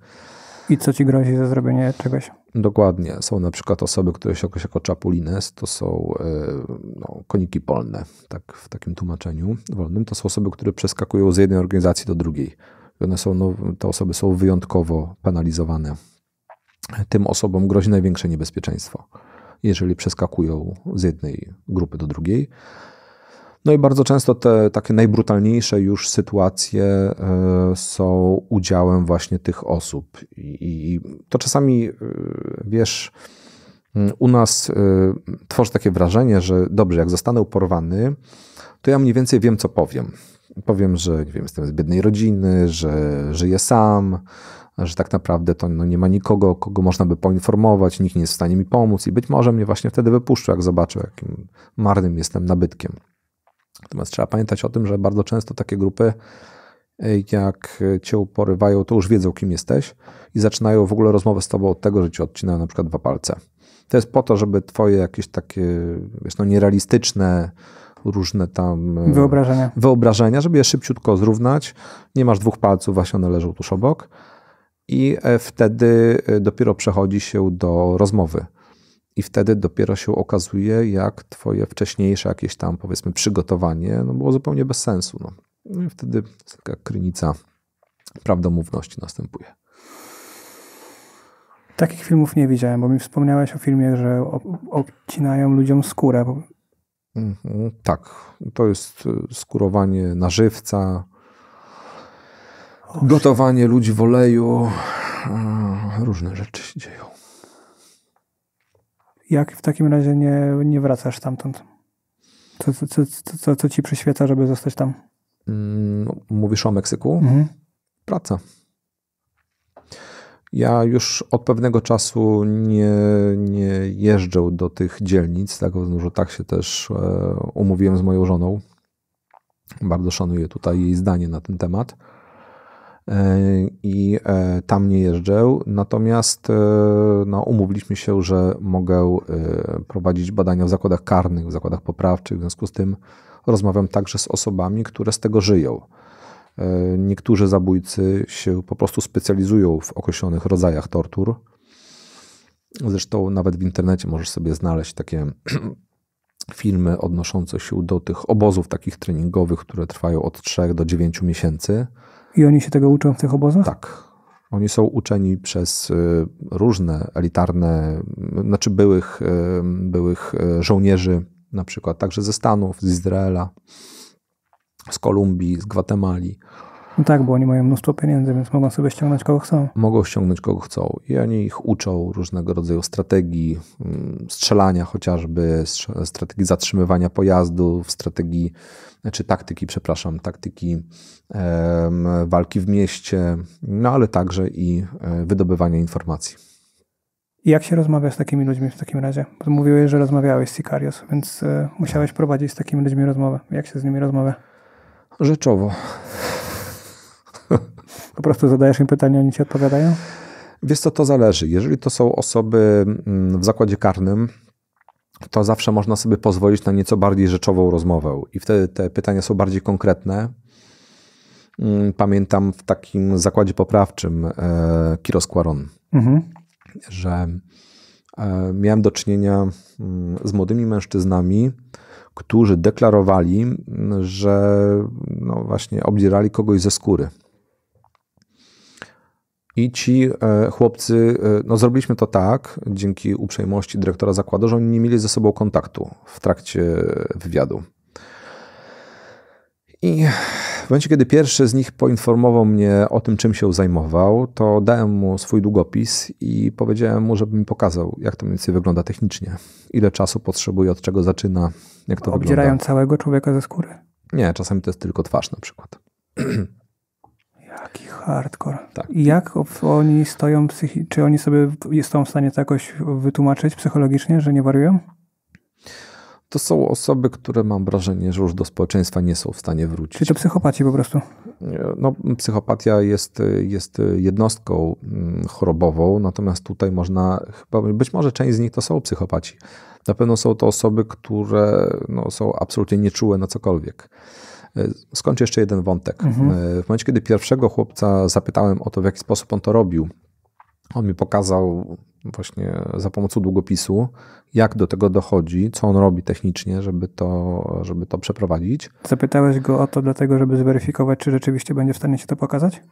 I co ci grozi za zrobienie czegoś? Dokładnie. Są na przykład osoby, które się określa jako chapulines, to są e, no, koniki polne, tak w takim tłumaczeniu wolnym. To są osoby, które przeskakują z jednej organizacji do drugiej. One są, no, te osoby są wyjątkowo penalizowane. Tym osobom grozi największe niebezpieczeństwo jeżeli przeskakują z jednej grupy do drugiej. No i bardzo często te takie najbrutalniejsze już sytuacje e, są udziałem właśnie tych osób. I, to czasami, e, wiesz, u nas e, tworzy takie wrażenie, że dobrze, jak zostanę porwany, to ja mniej więcej wiem, co powiem. Powiem, że nie wiem, jestem z biednej rodziny, że żyję sam, że tak naprawdę to no, nie ma nikogo, kogo można by poinformować, nikt nie jest w stanie mi pomóc i być może mnie właśnie wtedy wypuszczą, jak zobaczę, jakim marnym jestem nabytkiem. Natomiast trzeba pamiętać o tym, że bardzo często takie grupy, e, jak e, cię porywają, to już wiedzą, kim jesteś i zaczynają w ogóle rozmowę z tobą od tego, że ci odcinają na przykład dwa palce. To jest po to, żeby twoje jakieś takie, wiesz, no, nierealistyczne różne tam e, wyobrażenia. wyobrażenia, żeby je szybciutko zrównać. Nie masz dwóch palców, właśnie one leżą tuż obok i e, wtedy e, dopiero przechodzi się do rozmowy. I wtedy dopiero się okazuje, jak twoje wcześniejsze jakieś tam, powiedzmy, przygotowanie no było zupełnie bez sensu. No. no i wtedy taka krynica prawdomówności następuje. Takich filmów nie widziałem, bo mi wspomniałeś o filmie, że obcinają ludziom skórę. Mhm, tak, to jest e, skurowanie na żywca gotowanie ludzi w oleju, e, różne rzeczy się dzieją. Jak w takim razie nie, nie wracasz stamtąd? Co, co, co, co, co ci przyświeca, żeby zostać tam? Mm, no, mówisz o Meksyku? Mhm. Praca. Ja już od pewnego czasu nie, nie jeżdżę do tych dzielnic, tak, że tak się też e, umówiłem z moją żoną. Bardzo szanuję tutaj jej zdanie na ten temat E, i e, tam nie jeżdżę. Natomiast e, no, umówiliśmy się, że mogę prowadzić badania w zakładach karnych, w zakładach poprawczych. W związku z tym rozmawiam także z osobami, które z tego żyją. Niektórzy zabójcy się po prostu specjalizują w określonych rodzajach tortur. Zresztą nawet w internecie możesz sobie znaleźć takie filmy odnoszące się do tych obozów takich treningowych, które trwają od 3 do 9 miesięcy i oni się tego uczą w tych obozach? Tak. Oni są uczeni przez y, różne elitarne, znaczy byłych, y, byłych y, żołnierzy, na przykład także ze Stanów, z Izraela, z Kolumbii, z Gwatemali. No tak, bo oni mają mnóstwo pieniędzy, więc mogą sobie ściągnąć kogo chcą. Mogą ściągnąć kogo chcą i oni ich uczą różnego rodzaju strategii mm, strzelania chociażby, strategii zatrzymywania pojazdów, strategii czy znaczy taktyki, przepraszam, taktyki walki w mieście, no ale także i e, wydobywania informacji. Jak się rozmawia z takimi ludźmi w takim razie? mówiłeś, że rozmawiałeś z Sicarios, więc e, musiałeś prowadzić z takimi ludźmi rozmowę. Jak się z nimi rozmawia? Rzeczowo. Po prostu zadajesz im pytanie, oni ci odpowiadają? Wiesz co, to zależy. Jeżeli to są osoby mm, w zakładzie karnym, to zawsze można sobie pozwolić na nieco bardziej rzeczową rozmowę i wtedy te pytania są bardziej konkretne. Mm, pamiętam w takim zakładzie poprawczym e, Kiros Quaron, mhm. że e, miałem do czynienia mm, z młodymi mężczyznami, którzy deklarowali, mm, że no właśnie obdzierali kogoś ze skóry. I ci e, chłopcy, e, no zrobiliśmy to tak, dzięki uprzejmości dyrektora zakładu, że oni nie mieli ze sobą kontaktu w trakcie wywiadu. I w momencie, kiedy pierwszy z nich poinformował mnie o tym, czym się zajmował, to dałem mu swój długopis i powiedziałem mu, żeby mi pokazał, jak to mniej więcej wygląda technicznie. Ile czasu potrzebuje, od czego zaczyna, jak to Obdzierają wygląda. Obdzierają całego człowieka ze skóry? Nie, czasami to jest tylko twarz na przykład. hardcore. Tak. I jak oni stoją, psychi- czy oni sobie są w stanie to jakoś wytłumaczyć psychologicznie, że nie wariują? To są osoby, które mam wrażenie, że już do społeczeństwa nie są w stanie wrócić. Czy to psychopaci po prostu? No, psychopatia jest, jest jednostką mm, chorobową, natomiast tutaj można chyba, być może część z nich to są psychopaci. Na pewno są to osoby, które no, są absolutnie nieczułe na cokolwiek. E, skończę jeszcze jeden wątek. Mhm. E, w momencie, kiedy pierwszego chłopca zapytałem o to, w jaki sposób on to robił, on mi pokazał właśnie za pomocą długopisu, jak do tego dochodzi, co on robi technicznie, żeby to, żeby to przeprowadzić. Zapytałeś go o to dlatego, żeby zweryfikować, czy rzeczywiście będzie w stanie się to pokazać?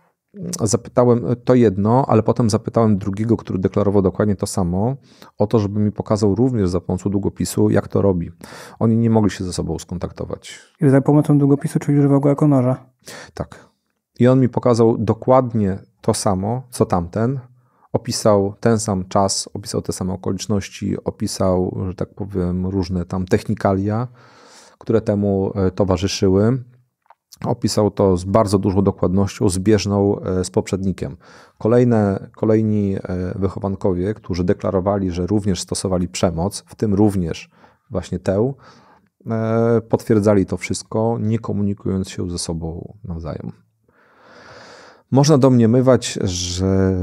zapytałem to jedno, ale potem zapytałem drugiego, który deklarował dokładnie to samo, o to, żeby mi pokazał również za pomocą długopisu, jak to robi. Oni nie mogli się ze sobą skontaktować. I za pomocą długopisu, czyli używał go jako noża. Tak. I on mi pokazał dokładnie to samo, co tamten. Opisał ten sam czas, opisał te same okoliczności, opisał, że tak powiem, różne tam technikalia, które temu e, towarzyszyły Opisał to z bardzo dużą dokładnością, zbieżną e, z poprzednikiem. Kolejne, kolejni e, wychowankowie, którzy deklarowali, że również stosowali przemoc, w tym również właśnie tę, e, potwierdzali to wszystko, nie komunikując się ze sobą nawzajem. Można domniemywać, że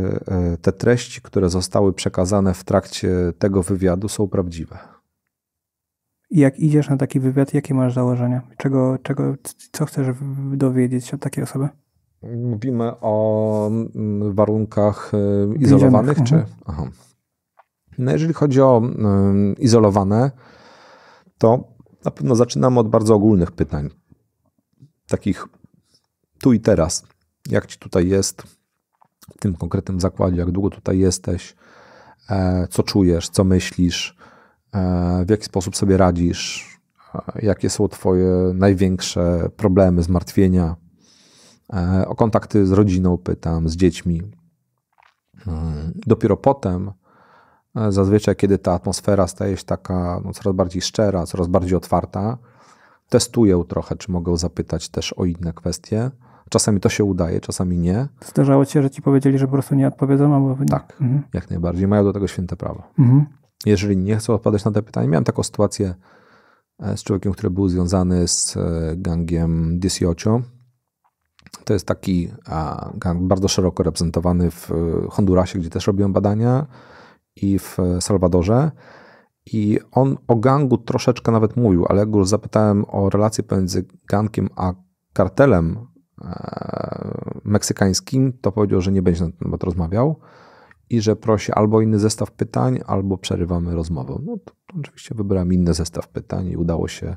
te treści, które zostały przekazane w trakcie tego wywiadu, są prawdziwe jak idziesz na taki wywiad, jakie masz założenia? Czego, czego, co chcesz dowiedzieć się od takiej osoby? Mówimy o mm, warunkach e, izolowanych, czy? Mhm. Aha. No jeżeli chodzi o mm, izolowane, to na pewno zaczynamy od bardzo ogólnych pytań. Takich tu i teraz. Jak ci tutaj jest w tym konkretnym zakładzie, jak długo tutaj jesteś, e, co czujesz, co myślisz, E, w jaki sposób sobie radzisz, e, jakie są Twoje największe problemy, zmartwienia. E, o kontakty z rodziną pytam, z dziećmi. Dopiero potem, zazwyczaj, kiedy ta atmosfera staje się taka no, coraz bardziej szczera, coraz bardziej otwarta, testuję trochę, czy mogę zapytać też o inne kwestie. Czasami to się udaje, czasami nie. Zdarzało ci się, że ci powiedzieli, że po prostu nie odpowiedzą? Albo... Tak, mhm. jak najbardziej. Mają do tego święte prawo. Mhm jeżeli nie chcę odpowiadać na te pytania, miałem taką sytuację e, z człowiekiem, który był związany z e, gangiem Disiocio. To jest taki gang bardzo szeroko reprezentowany w e, Hondurasie, gdzie też robiłem badania i w Salwadorze. I on o gangu troszeczkę nawet mówił, ale jak go zapytałem o relacje pomiędzy gangiem a kartelem meksykańskim, to powiedział, że nie będzie na ten temat rozmawiał i że prosi albo inny zestaw pytań, albo przerywamy rozmowę. No to oczywiście wybrałem inny zestaw pytań i udało się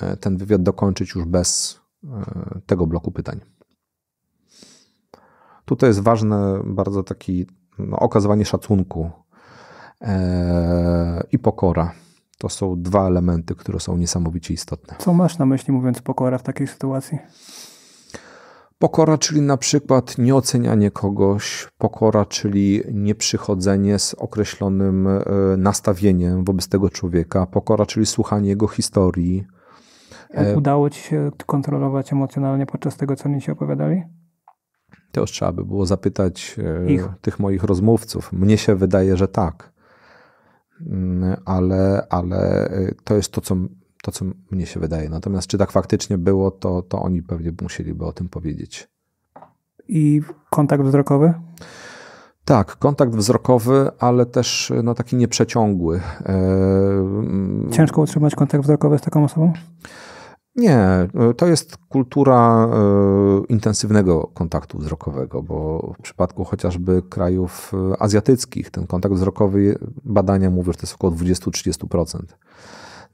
e, ten wywiad dokończyć już bez e, tego bloku pytań. Tutaj jest ważne bardzo taki no, okazywanie szacunku e, i pokora. To są dwa elementy, które są niesamowicie istotne. Co masz na myśli mówiąc pokora w takiej sytuacji? Pokora, czyli na przykład nieocenianie kogoś, pokora, czyli nieprzychodzenie z określonym e, nastawieniem wobec tego człowieka, pokora, czyli słuchanie jego historii. E, e, udało ci się kontrolować emocjonalnie podczas tego, co oni ci opowiadali? To już trzeba by było zapytać ich. tych moich rozmówców. Mnie się wydaje, że tak. Mm, ale, ale to jest to, co to, co mnie się wydaje. Natomiast czy tak faktycznie było, to, to oni pewnie musieliby o tym powiedzieć. I kontakt wzrokowy? Tak, kontakt wzrokowy, ale też no, taki nieprzeciągły. E, mm, Ciężko utrzymać kontakt wzrokowy z taką osobą? Nie, to jest kultura e, intensywnego kontaktu wzrokowego, bo w przypadku chociażby krajów e, azjatyckich ten kontakt wzrokowy, badania mówią, że to jest około 20-30%.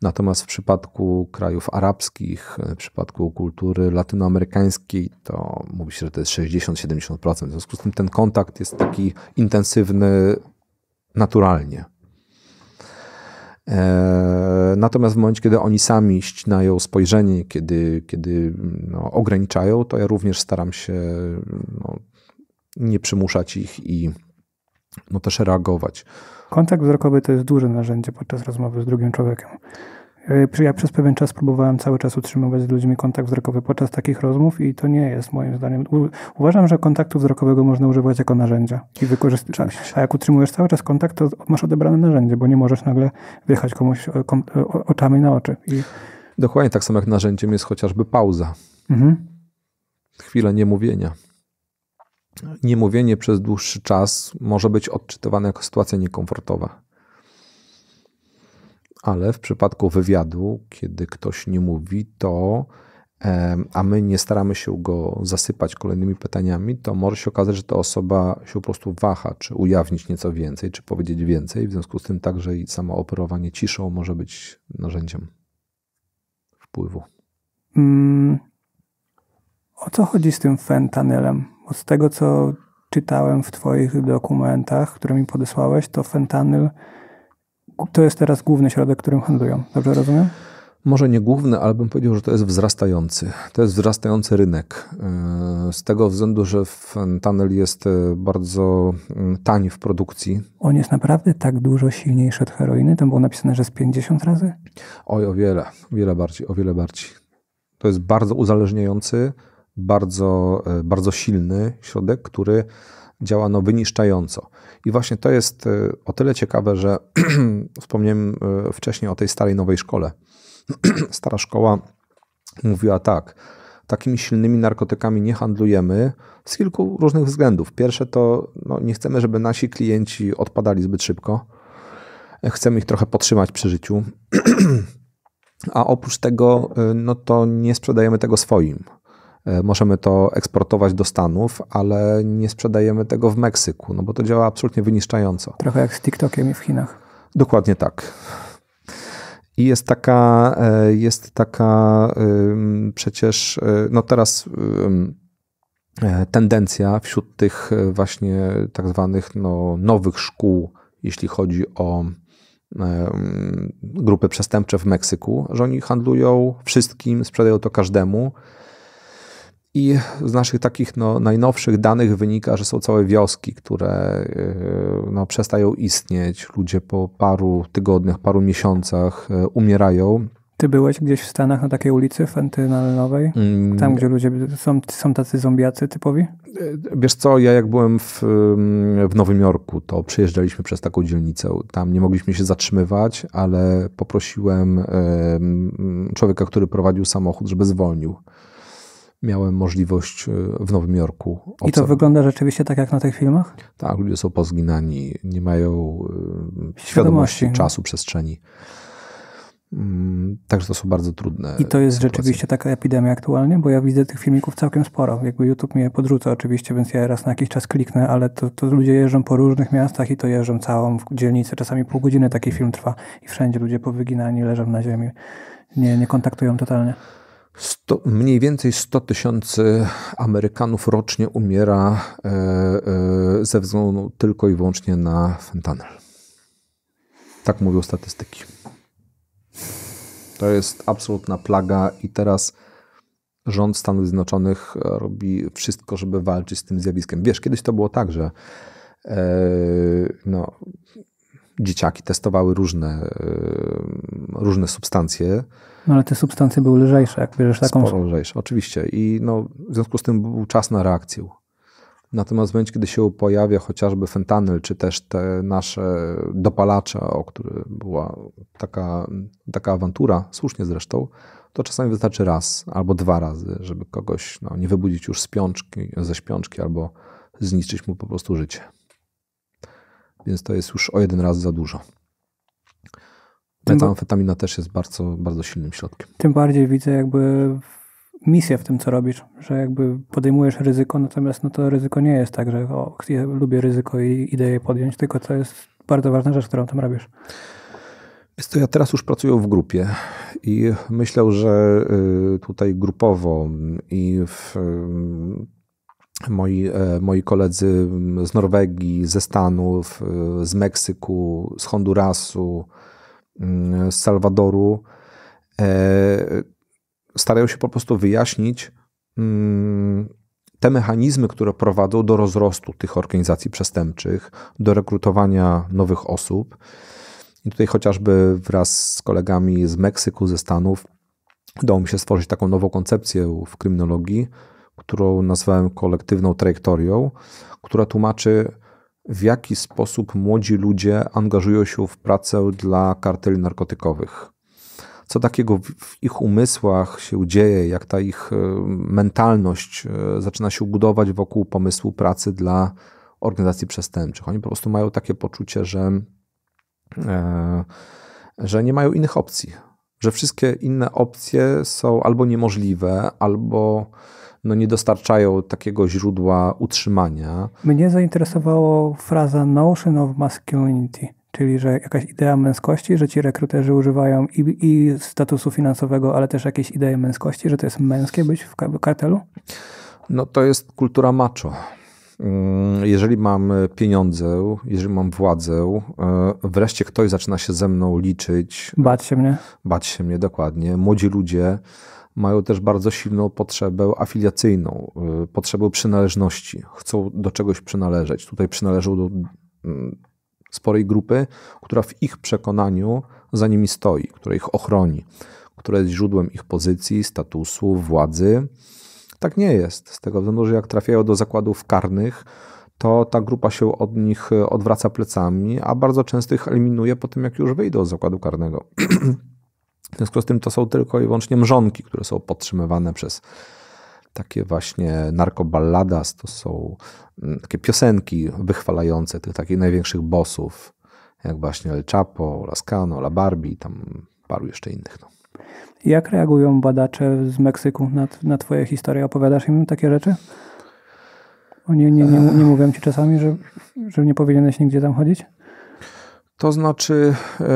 Natomiast w przypadku krajów arabskich, e, w przypadku kultury latynoamerykańskiej, to mówi się, że to jest 60-70%. W związku z tym ten kontakt jest taki intensywny naturalnie. E, natomiast w momencie, kiedy oni sami ścinają spojrzenie, kiedy, kiedy no, ograniczają, to ja również staram się no, nie przymuszać ich i no, też reagować. Kontakt wzrokowy to jest duże narzędzie podczas rozmowy z drugim człowiekiem. E, ja przez pewien czas próbowałem cały czas utrzymywać z ludźmi kontakt wzrokowy podczas takich rozmów i to nie jest moim zdaniem. Uważam, że kontaktu wzrokowego można używać jako narzędzia i wykorzystać. A jak utrzymujesz cały czas kontakt, to masz odebrane narzędzie, bo nie możesz nagle wjechać komuś e, e, oczami na oczy. I... Dokładnie tak samo jak narzędziem jest chociażby pauza. Mhm. Chwila niemówienia. Niemówienie przez dłuższy czas może być odczytywane jako sytuacja niekomfortowa ale w przypadku wywiadu, kiedy ktoś nie mówi, to a my nie staramy się go zasypać kolejnymi pytaniami, to może się okazać, że ta osoba się po prostu waha, czy ujawnić nieco więcej, czy powiedzieć więcej. W związku z tym także i samo operowanie ciszą może być narzędziem wpływu. Hmm. O co chodzi z tym fentanylem? Bo z tego, co czytałem w Twoich dokumentach, które mi podesłałeś, to fentanyl to jest teraz główny środek, którym handlują. Dobrze rozumiem? Może nie główny, ale bym powiedział, że to jest wzrastający. To jest wzrastający rynek. E, z tego względu, że fentanyl jest e, bardzo mm, tani w produkcji. On jest naprawdę tak dużo silniejszy od heroiny? Tam było napisane, że z 50 razy? Oj, o wiele. O wiele bardziej, o wiele bardziej. To jest bardzo uzależniający, bardzo, e, bardzo silny środek, który działano wyniszczająco. I właśnie to jest y, o tyle ciekawe, że wspomniałem y, wcześniej o tej starej nowej szkole. Stara szkoła mówiła tak. Takimi silnymi narkotykami nie handlujemy z kilku różnych względów. Pierwsze to no, nie chcemy, żeby nasi klienci odpadali zbyt szybko. Chcemy ich trochę podtrzymać przy życiu. A oprócz tego, y, no to nie sprzedajemy tego swoim. E, możemy to eksportować do Stanów, ale nie sprzedajemy tego w Meksyku, no bo to działa absolutnie wyniszczająco. Trochę jak z TikTokiem w Chinach. Dokładnie tak. I jest taka, e, jest taka przecież, e, no teraz tendencja wśród tych właśnie tak zwanych no, nowych szkół, jeśli chodzi o grupy przestępcze w Meksyku, że oni handlują wszystkim, sprzedają to każdemu i z naszych takich no, najnowszych danych wynika, że są całe wioski, które e, no, przestają istnieć. Ludzie po paru tygodniach, paru miesiącach e, umierają. Ty byłeś gdzieś w Stanach na takiej ulicy fentynalnowej? Mm. Tam, gdzie ludzie są, są tacy zombiacy typowi? E, wiesz co, ja jak byłem w, mm, w Nowym Jorku, to przejeżdżaliśmy przez taką dzielnicę. Tam nie mogliśmy się zatrzymywać, ale poprosiłem człowieka, który prowadził samochód, żeby zwolnił miałem możliwość e, w Nowym Jorku. I to wygląda rzeczywiście tak jak na tych filmach? Tak, ludzie są pozginani, nie mają e, świadomości, świadomości czasu, przestrzeni. Mm, także to są bardzo trudne. I to jest sytuacje. rzeczywiście taka epidemia aktualnie, bo ja widzę tych filmików całkiem sporo. Jakby YouTube mnie podrzuca oczywiście, więc ja raz na jakiś czas kliknę, ale to, to ludzie jeżdżą po różnych miastach i to jeżdżą całą dzielnicę. Czasami pół godziny taki film trwa i wszędzie ludzie powyginani leżą na ziemi. Nie, nie kontaktują totalnie mniej więcej 100 tysięcy Amerykanów rocznie umiera e, e, ze względu tylko i wyłącznie na fentanyl. Tak mówią statystyki. To jest absolutna plaga i teraz rząd Stanów Zjednoczonych e, robi wszystko, żeby walczyć z tym zjawiskiem. Wiesz, kiedyś to było tak, że no, dzieciaki testowały różne, różne substancje, no ale te substancje były lżejsze, jak bierzesz taką... Sporo lżejsze, oczywiście. I no, w związku z tym był czas na reakcję. Natomiast w momencie, kiedy się pojawia chociażby fentanyl, czy też te nasze dopalacze, o których była taka, taka awantura, słusznie zresztą, to czasami wystarczy raz albo dwa razy, żeby kogoś no, nie wybudzić już z piączki, ze śpiączki albo zniszczyć mu po prostu życie. Więc to jest już o jeden raz za dużo. Metamfetamina też jest bardzo, bardzo silnym środkiem. Tym bardziej widzę jakby misję w tym, co robisz, że jakby podejmujesz ryzyko, natomiast no to ryzyko nie jest tak, że o, ja lubię ryzyko i idę je podjąć, tylko to jest bardzo ważna rzecz, którą tam robisz. Jest to ja teraz już pracuję w grupie i myślę, że y, tutaj grupowo i w, y, moi, e, moi koledzy z Norwegii, ze Stanów, y, z Meksyku, z Hondurasu, Mm, z Salwadoru e, starają się po prostu wyjaśnić mm, te mechanizmy, które prowadzą do rozrostu tych organizacji przestępczych, do rekrutowania nowych osób. I tutaj chociażby wraz z kolegami z Meksyku, ze Stanów, udało mi się stworzyć taką nową koncepcję w kryminologii, którą nazwałem kolektywną trajektorią, która tłumaczy, w jaki sposób młodzi ludzie angażują się w pracę dla karteli narkotykowych. Co takiego w ich umysłach się dzieje, jak ta ich e, mentalność e, zaczyna się budować wokół pomysłu pracy dla organizacji przestępczych. Oni po prostu mają takie poczucie, że, e, że nie mają innych opcji, że wszystkie inne opcje są albo niemożliwe, albo no nie dostarczają takiego źródła utrzymania. Mnie zainteresowała fraza notion of masculinity, czyli że jakaś idea męskości, że ci rekruterzy używają i, i statusu finansowego, ale też jakieś idei męskości, że to jest męskie być w kartelu? No to jest kultura macho. Mm, jeżeli mam pieniądze, jeżeli mam władzę, e, wreszcie ktoś zaczyna się ze mną liczyć. Bać się mnie. Bać się mnie, dokładnie. Młodzi ludzie mają też bardzo silną potrzebę afiliacyjną, y, potrzebę przynależności. Chcą do czegoś przynależeć. Tutaj przynależą do mm, sporej grupy, która w ich przekonaniu za nimi stoi, która ich ochroni, która jest źródłem ich pozycji, statusu, władzy. Tak nie jest, z tego względu, że jak trafiają do zakładów karnych, to ta grupa się od nich y, odwraca plecami, a bardzo często ich eliminuje po tym, jak już wyjdą z zakładu karnego. W związku z tym to są tylko i wyłącznie mrzonki, które są podtrzymywane przez takie właśnie narkoballadas, to są mm, takie piosenki wychwalające tych takich największych bossów, jak właśnie El Chapo, Lascano, La Barbie, tam paru jeszcze innych. No. Jak reagują badacze z Meksyku na, na twoje historie? Opowiadasz im takie rzeczy? Oni nie, nie, nie, nie mówią ci czasami, że, że nie powinieneś nigdzie tam chodzić? To znaczy, e,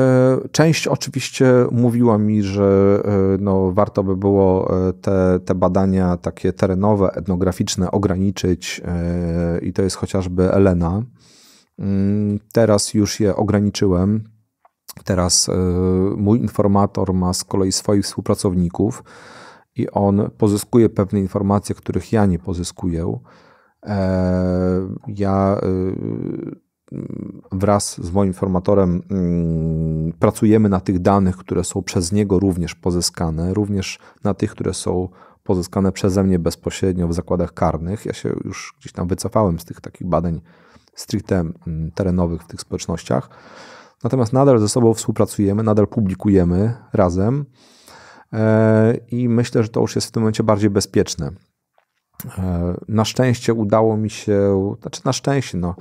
część oczywiście mówiła mi, że e, no, warto by było e, te, te badania takie terenowe, etnograficzne ograniczyć, i to jest chociażby Elena. Mm, teraz już je ograniczyłem. Teraz mój informator ma z kolei swoich współpracowników i on pozyskuje pewne informacje, których ja nie pozyskuję. Ja wraz z moim formatorem mm, pracujemy na tych danych, które są przez niego również pozyskane, również na tych, które są pozyskane przeze mnie bezpośrednio w zakładach karnych. Ja się już gdzieś tam wycofałem z tych takich badań stricte mm, terenowych w tych społecznościach. Natomiast nadal ze sobą współpracujemy, nadal publikujemy razem e, i myślę, że to już jest w tym momencie bardziej bezpieczne. E, na szczęście udało mi się, znaczy na szczęście, no,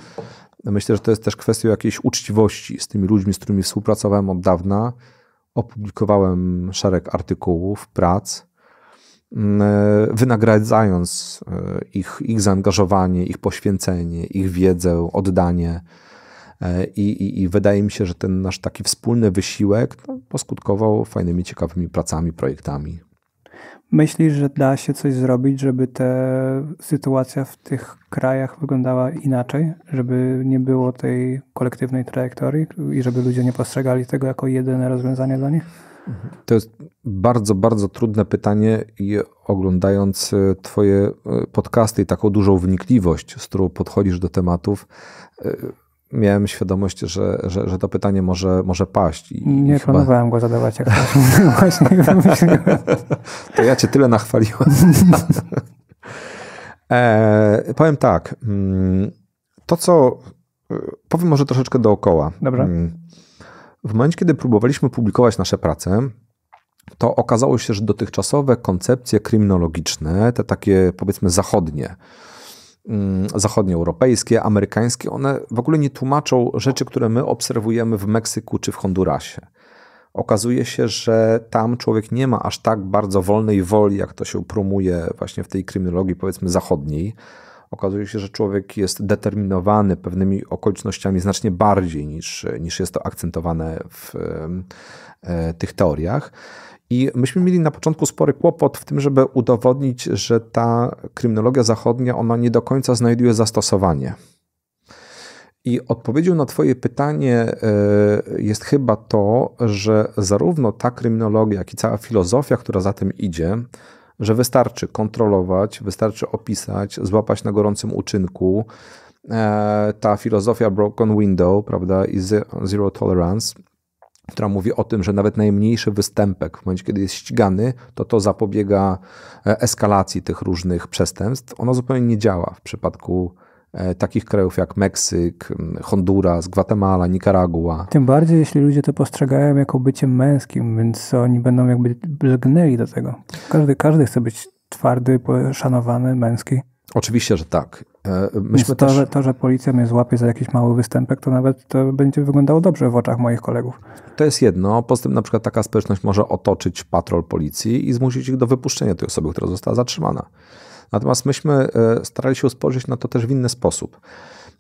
Myślę, że to jest też kwestia jakiejś uczciwości z tymi ludźmi, z którymi współpracowałem od dawna. Opublikowałem szereg artykułów, prac, mm, e, wynagradzając e, ich, ich zaangażowanie, ich poświęcenie, ich wiedzę, oddanie. E, I, i, I, wydaje mi się, że ten nasz taki wspólny wysiłek no, poskutkował fajnymi, ciekawymi pracami, projektami. Myślisz, że da się coś zrobić, żeby ta sytuacja w tych krajach wyglądała inaczej, żeby nie było tej kolektywnej trajektorii i żeby ludzie nie postrzegali tego jako jedyne rozwiązanie dla nich? To jest bardzo, bardzo trudne pytanie i oglądając e, Twoje e, podcasty i taką dużą wnikliwość, z którą podchodzisz do tematów, e, miałem świadomość, że, że, że to pytanie może, może paść. I, nie i planowałem go zadawać, jak właśnie To ja cię tyle nachwaliłem. e, powiem tak, mm, to co, e, powiem może troszeczkę dookoła. Dobrze. Mm, w momencie, kiedy próbowaliśmy publikować nasze prace, to okazało się, że dotychczasowe koncepcje kryminologiczne, te takie powiedzmy zachodnie, Mm, zachodnioeuropejskie, amerykańskie, one w ogóle nie tłumaczą rzeczy, które my obserwujemy w Meksyku czy w Hondurasie. Okazuje się, że tam człowiek nie ma aż tak bardzo wolnej woli, jak to się promuje właśnie w tej kryminologii, powiedzmy, zachodniej. Okazuje się, że człowiek jest determinowany pewnymi okolicznościami znacznie bardziej niż, niż jest to akcentowane w, w e, tych teoriach. I myśmy mieli na początku spory kłopot w tym, żeby udowodnić, że ta kryminologia zachodnia, ona nie do końca znajduje zastosowanie. I odpowiedzią na Twoje pytanie e, jest chyba to, że zarówno ta kryminologia, jak i cała filozofia, która za tym idzie, że wystarczy kontrolować, wystarczy opisać, złapać na gorącym uczynku. E, ta filozofia broken window, prawda, i zero tolerance, która mówi o tym, że nawet najmniejszy występek w momencie, kiedy jest ścigany, to to zapobiega e, eskalacji tych różnych przestępstw. Ono zupełnie nie działa w przypadku e, takich krajów jak Meksyk, Honduras, Gwatemala, Nikaragua. Tym bardziej, jeśli ludzie to postrzegają jako bycie męskim, więc oni będą jakby lgnęli do tego. Każdy, każdy chce być twardy, poszanowany, męski. Oczywiście, że tak. E, myśmy to, też... że, to, że policja mnie złapie za jakiś mały występek, to nawet to będzie wyglądało dobrze w oczach moich kolegów. To jest jedno. Poza tym na przykład taka społeczność może otoczyć patrol policji i zmusić ich do wypuszczenia tej osoby, która została zatrzymana. Natomiast myśmy e, starali się spojrzeć na to też w inny sposób.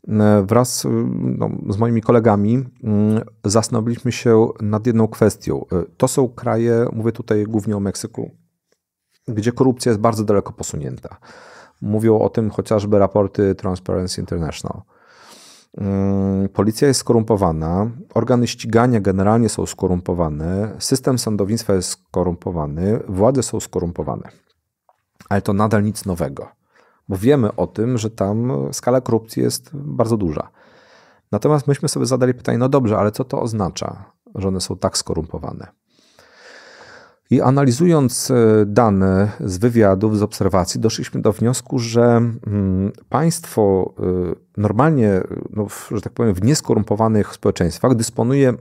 E, wraz no, z moimi kolegami mm, zastanowiliśmy się nad jedną kwestią. To są kraje, mówię tutaj głównie o Meksyku, gdzie korupcja jest bardzo daleko posunięta. Mówią o tym chociażby raporty Transparency International. Mm, policja jest skorumpowana, organy ścigania generalnie są skorumpowane, system sądownictwa jest skorumpowany, władze są skorumpowane. Ale to nadal nic nowego, bo wiemy o tym, że tam skala korupcji jest bardzo duża. Natomiast myśmy sobie zadali pytanie: no dobrze, ale co to oznacza, że one są tak skorumpowane? I analizując e, dane z wywiadów, z obserwacji, doszliśmy do wniosku, że mm, państwo e, normalnie, e, no, że tak powiem, w nieskorumpowanych społeczeństwach dysponuje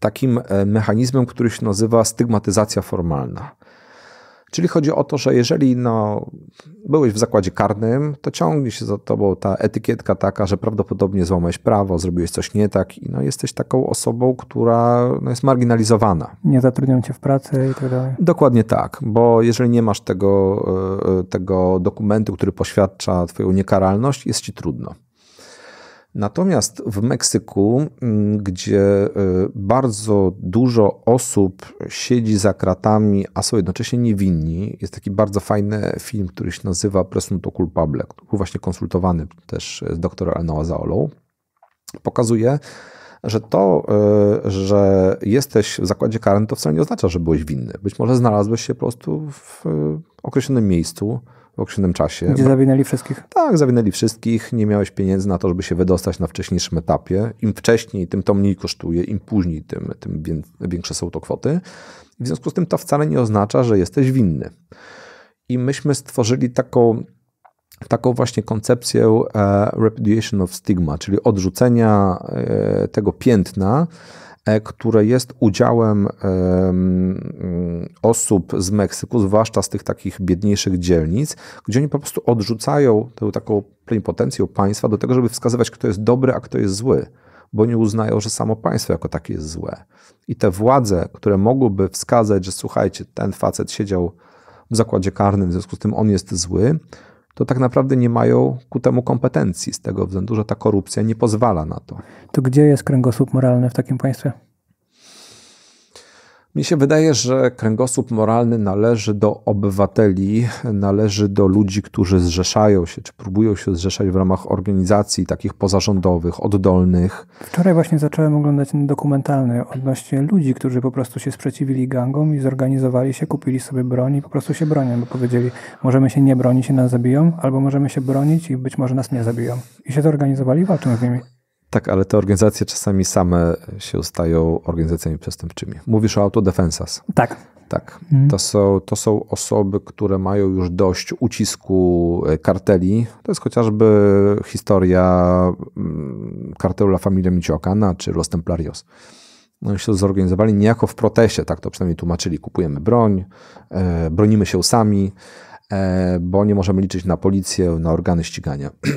takim mechanizmem, który się nazywa stygmatyzacja formalna. Czyli chodzi o to, że jeżeli no, byłeś w zakładzie karnym, to ciągnie się za tobą ta etykietka taka, że prawdopodobnie złamałeś prawo, zrobiłeś coś nie tak i no, jesteś taką osobą, która no, jest marginalizowana. Nie zatrudnią cię w pracy i tak dalej. Dokładnie tak, bo jeżeli nie masz tego, e, e, tego dokumentu, który poświadcza twoją niekaralność, jest ci trudno. Natomiast w Meksyku, mm, gdzie y, bardzo dużo osób siedzi za kratami, a są jednocześnie niewinni, jest taki bardzo fajny film, który się nazywa Presunto Culpable, który był właśnie konsultowany też z doktorem Elnoa Zaolą. Pokazuje, że to, y, że jesteś w zakładzie karnym, to wcale nie oznacza, że byłeś winny. Być może znalazłeś się po prostu w y, określonym miejscu, w określonym czasie. Gdzie no, zawinęli wszystkich? Tak, zawinęli wszystkich. Nie miałeś pieniędzy na to, żeby się wydostać na wcześniejszym etapie. Im wcześniej, tym to mniej kosztuje, im później, tym, tym większe są to kwoty. W związku z tym to wcale nie oznacza, że jesteś winny. I myśmy stworzyli taką, taką właśnie koncepcję e, repudiation of stigma, czyli odrzucenia e, tego piętna, E, które jest udziałem mm, osób z Meksyku, zwłaszcza z tych takich biedniejszych dzielnic, gdzie oni po prostu odrzucają tę taką plenipotencję państwa do tego, żeby wskazywać, kto jest dobry, a kto jest zły, bo nie uznają, że samo państwo jako takie jest złe. I te władze, które mogłyby wskazać, że słuchajcie, ten facet siedział w zakładzie karnym, w związku z tym on jest zły, to tak naprawdę nie mają ku temu kompetencji z tego względu, że ta korupcja nie pozwala na to. To gdzie jest kręgosłup moralny w takim państwie? Mi się wydaje, że kręgosłup moralny należy do obywateli, należy do ludzi, którzy zrzeszają się, czy próbują się zrzeszać w ramach organizacji takich pozarządowych, oddolnych. Wczoraj właśnie zacząłem oglądać ten dokumentalny odnośnie ludzi, którzy po prostu się sprzeciwili gangom i zorganizowali się, kupili sobie broń i po prostu się bronią, bo powiedzieli, możemy się nie bronić i nas zabiją, albo możemy się bronić i być może nas nie zabiją. I się zorganizowali i walczą z nimi. Tak, ale te organizacje czasami same się stają organizacjami przestępczymi. Mówisz o autodefensas. Tak. Tak. Mhm. To, są, to są osoby, które mają już dość ucisku e, karteli. To jest chociażby historia mm, kartelu La Familia Michoacana czy Los Templarios. No, się zorganizowali niejako w proteście, tak to przynajmniej tłumaczyli. Kupujemy broń, e, bronimy się sami, e, bo nie możemy liczyć na policję, na organy ścigania.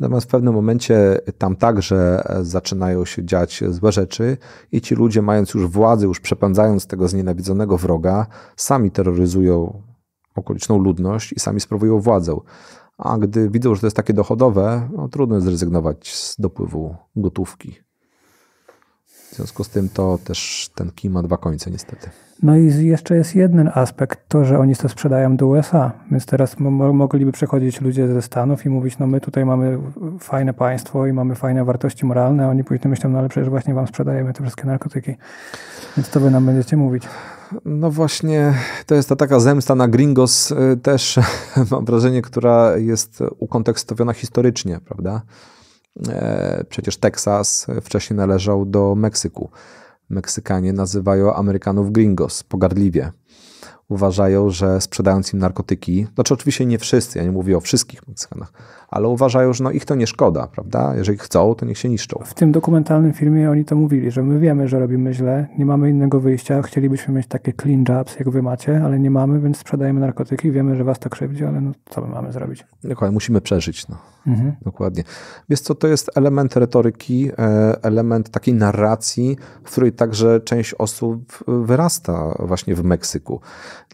Natomiast w pewnym momencie tam także e, zaczynają się dziać złe rzeczy i ci ludzie, mając już władzę, już przepędzając tego znienawidzonego wroga, sami terroryzują okoliczną ludność i sami sprawują władzę. A gdy widzą, że to jest takie dochodowe, no, trudno jest zrezygnować z dopływu gotówki. W związku z tym to też ten kij ma dwa końce niestety. No i jeszcze jest jeden aspekt, to, że oni to sprzedają do USA, więc teraz mogliby przechodzić ludzie ze Stanów i mówić, no my tutaj mamy fajne państwo i mamy fajne wartości moralne, a oni później myślą, no ale przecież właśnie wam sprzedajemy te wszystkie narkotyki, więc to wy nam będziecie mówić. No właśnie, to jest ta taka zemsta na Gringos y, też, mam wrażenie, która jest ukontekstowiona historycznie, prawda? E, przecież Teksas wcześniej należał do Meksyku. Meksykanie nazywają Amerykanów gringos pogardliwie. Uważają, że sprzedając im narkotyki, znaczy oczywiście nie wszyscy, ja nie mówię o wszystkich Meksykanach, ale uważają, że no ich to nie szkoda, prawda? Jeżeli chcą, to niech się niszczą. W tym dokumentalnym filmie oni to mówili, że my wiemy, że robimy źle, nie mamy innego wyjścia, chcielibyśmy mieć takie clean jobs, jak wy macie, ale nie mamy, więc sprzedajemy narkotyki, wiemy, że was to krzywdzi, ale no co my mamy zrobić? Dokładnie, musimy przeżyć, no. Mhm. Dokładnie. Więc co, to jest element retoryki, e, element takiej narracji, w której także część osób wyrasta właśnie w Meksyku.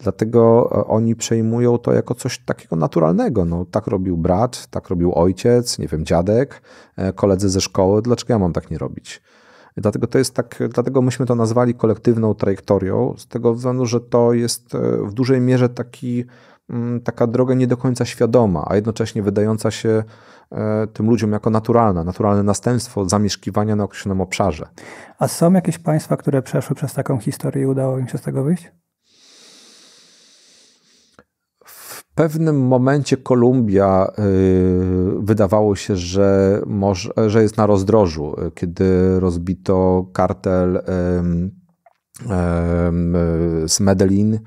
Dlatego e, oni przejmują to jako coś takiego naturalnego. No, tak robił brat, tak robił ojciec, nie wiem, dziadek, e, koledzy ze szkoły. Dlaczego ja mam tak nie robić? Dlatego to jest tak, dlatego myśmy to nazwali kolektywną trajektorią, z tego względu, że to jest w dużej mierze taki Mm, taka droga nie do końca świadoma, a jednocześnie wydająca się e, tym ludziom jako naturalna, naturalne następstwo zamieszkiwania na określonym obszarze. A są jakieś państwa, które przeszły przez taką historię i udało im się z tego wyjść? W pewnym momencie Kolumbia y, wydawało się, że, może, że jest na rozdrożu, y, kiedy rozbito kartel y, z Medellin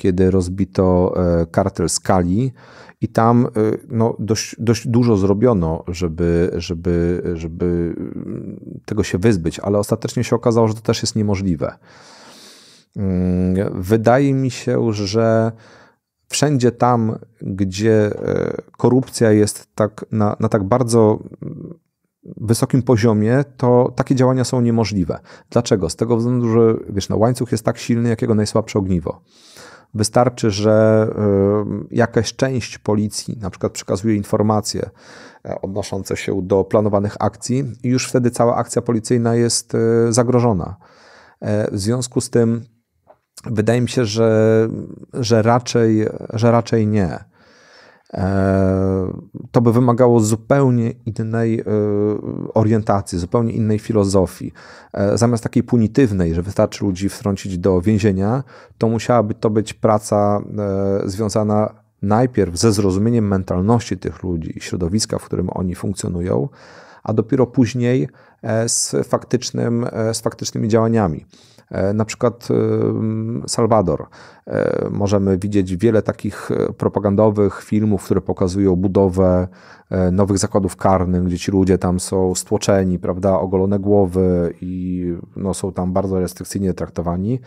kiedy rozbito e, kartel skali i tam e, no, dość, dość dużo zrobiono, żeby, żeby, żeby mm, tego się wyzbyć, ale ostatecznie się okazało, że to też jest niemożliwe. Mm, wydaje mi się, że wszędzie tam, gdzie e, korupcja jest tak na, na tak bardzo mm, wysokim poziomie, to takie działania są niemożliwe. Dlaczego? Z tego względu, że wiesz, no, łańcuch jest tak silny, jak jego najsłabsze ogniwo. Wystarczy, że y, jakaś część policji na przykład przekazuje informacje e, odnoszące się do planowanych akcji i już wtedy cała akcja policyjna jest y, zagrożona. E, w związku z tym wydaje mi się, że, że, raczej, że raczej nie. E, to by wymagało zupełnie innej e, orientacji, zupełnie innej filozofii. E, zamiast takiej punitywnej, że wystarczy ludzi wtrącić do więzienia, to musiałaby to być praca związana najpierw ze zrozumieniem mentalności tych ludzi i środowiska, w którym oni funkcjonują, a dopiero później z, faktycznym, z faktycznymi działaniami. E, na przykład e, Salwador. E, możemy widzieć wiele takich propagandowych filmów, które pokazują budowę nowych zakładów karnych, gdzie ci ludzie tam są stłoczeni, prawda, ogolone głowy i no, są tam bardzo restrykcyjnie traktowani.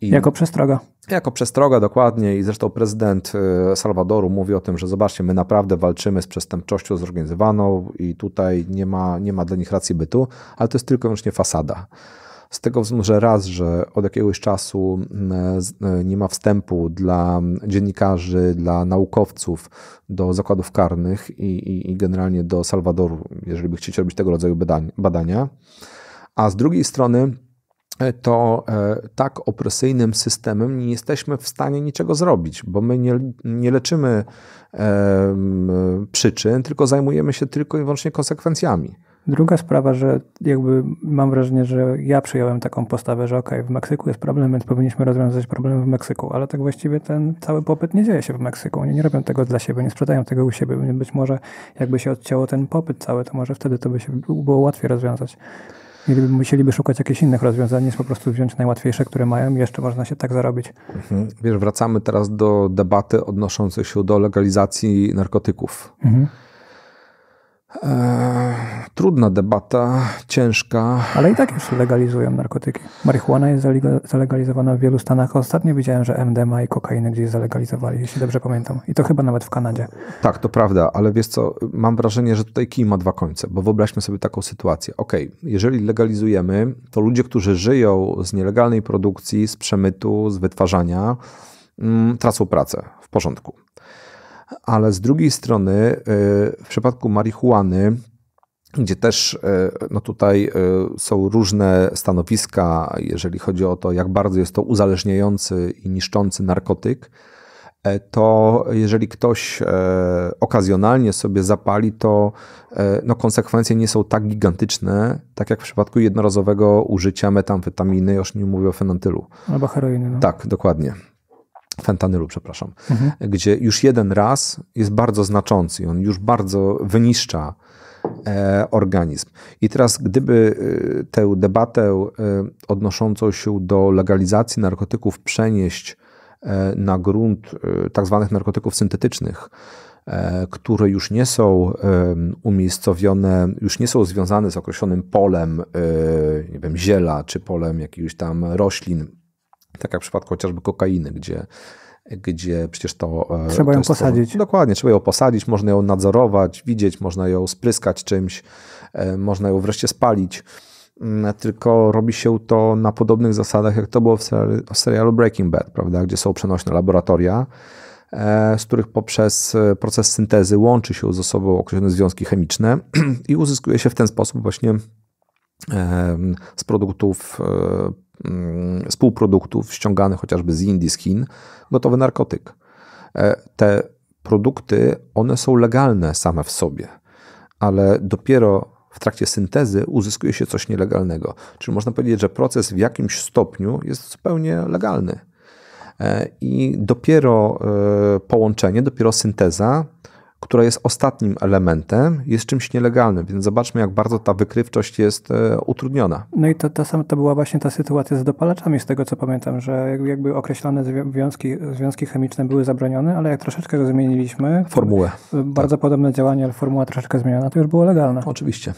I jako przestroga. Jako przestroga, dokładnie. I zresztą prezydent Salwadoru mówi o tym, że zobaczcie, my naprawdę walczymy z przestępczością zorganizowaną i tutaj nie ma, nie ma dla nich racji bytu, ale to jest tylko i wyłącznie fasada. Z tego względu, że raz, że od jakiegoś czasu mm, e, e, nie ma wstępu dla dziennikarzy, dla naukowców do zakładów karnych i, i, i generalnie do Salwadoru, jeżeli by chcieć robić tego rodzaju badania. A z drugiej strony, e, to tak opresyjnym systemem nie jesteśmy w stanie niczego zrobić, bo my nie, nie leczymy przyczyn, tylko zajmujemy się tylko i wyłącznie konsekwencjami. Druga sprawa, że jakby mam wrażenie, że ja przyjąłem taką postawę, że okej, okay, w Meksyku jest problem, więc powinniśmy rozwiązać problem w Meksyku, ale tak właściwie ten cały popyt nie dzieje się w Meksyku. Oni nie robią tego dla siebie, nie sprzedają tego u siebie. Być może jakby się odcięło ten popyt cały, to może wtedy to by się było łatwiej rozwiązać. Mieliby, musieliby szukać jakichś innych rozwiązań, niż po prostu wziąć najłatwiejsze, które mają i jeszcze można się tak zarobić. Mhm. Wiesz, wracamy teraz do debaty odnoszącej się do legalizacji narkotyków. Mhm. Eee, trudna debata, ciężka. Ale i tak już legalizują narkotyki. Marihuana jest zalegalizowana w wielu stanach. Ostatnio widziałem, że MDMA i kokainę gdzieś zalegalizowali, jeśli dobrze pamiętam. I to chyba nawet w Kanadzie. Tak, to prawda, ale wiesz co, mam wrażenie, że tutaj kij ma dwa końce, bo wyobraźmy sobie taką sytuację. Ok, jeżeli legalizujemy, to ludzie, którzy żyją z nielegalnej produkcji, z przemytu, z wytwarzania, mm, tracą pracę. W porządku ale z drugiej strony y, w przypadku marihuany gdzie też y, no tutaj y, są różne stanowiska, jeżeli chodzi o to, jak bardzo jest to uzależniający i niszczący narkotyk, e, to jeżeli ktoś e, okazjonalnie sobie zapali, to e, no konsekwencje nie są tak gigantyczne, tak jak w przypadku jednorazowego użycia metamfetaminy, już nie mówię o fenantylu. Albo heroiny. No. Tak, dokładnie fentanylu, przepraszam, mhm. gdzie już jeden raz jest bardzo znaczący, on już bardzo wyniszcza e, organizm. I teraz, gdyby e, tę debatę e, odnoszącą się do legalizacji narkotyków przenieść na grunt tak zwanych narkotyków syntetycznych, które już nie są umiejscowione, już nie są związane z określonym polem, nie wiem, ziela czy polem jakichś tam roślin, tak jak w przypadku chociażby kokainy, gdzie gdzie przecież to. E, trzeba to ją posadzić. To, dokładnie, trzeba ją posadzić, można ją nadzorować, widzieć, można ją spryskać czymś, e, można ją wreszcie spalić. Mm, tylko robi się to na podobnych zasadach, jak to było w serialu Breaking Bad, prawda? gdzie są przenośne laboratoria, e, z których poprzez proces syntezy łączy się ze sobą określone związki chemiczne i uzyskuje się w ten sposób właśnie z produktów Mm, współproduktów ściąganych chociażby z Indii, z Chin, gotowy narkotyk. E, te produkty, one są legalne same w sobie, ale dopiero w trakcie syntezy uzyskuje się coś nielegalnego. Czyli można powiedzieć, że proces w jakimś stopniu jest zupełnie legalny. E, I dopiero e, połączenie, dopiero synteza która jest ostatnim elementem, jest czymś nielegalnym, więc zobaczmy, jak bardzo ta wykrywczość jest e, utrudniona. No i to, to, sam, to była właśnie ta sytuacja z dopalaczami, z tego co pamiętam, że jakby określone związki, związki chemiczne były zabronione, ale jak troszeczkę go zmieniliśmy... Formułę. E, tak. Bardzo tak. podobne działanie, ale formuła troszeczkę zmieniona, to już było legalne. Oczywiście.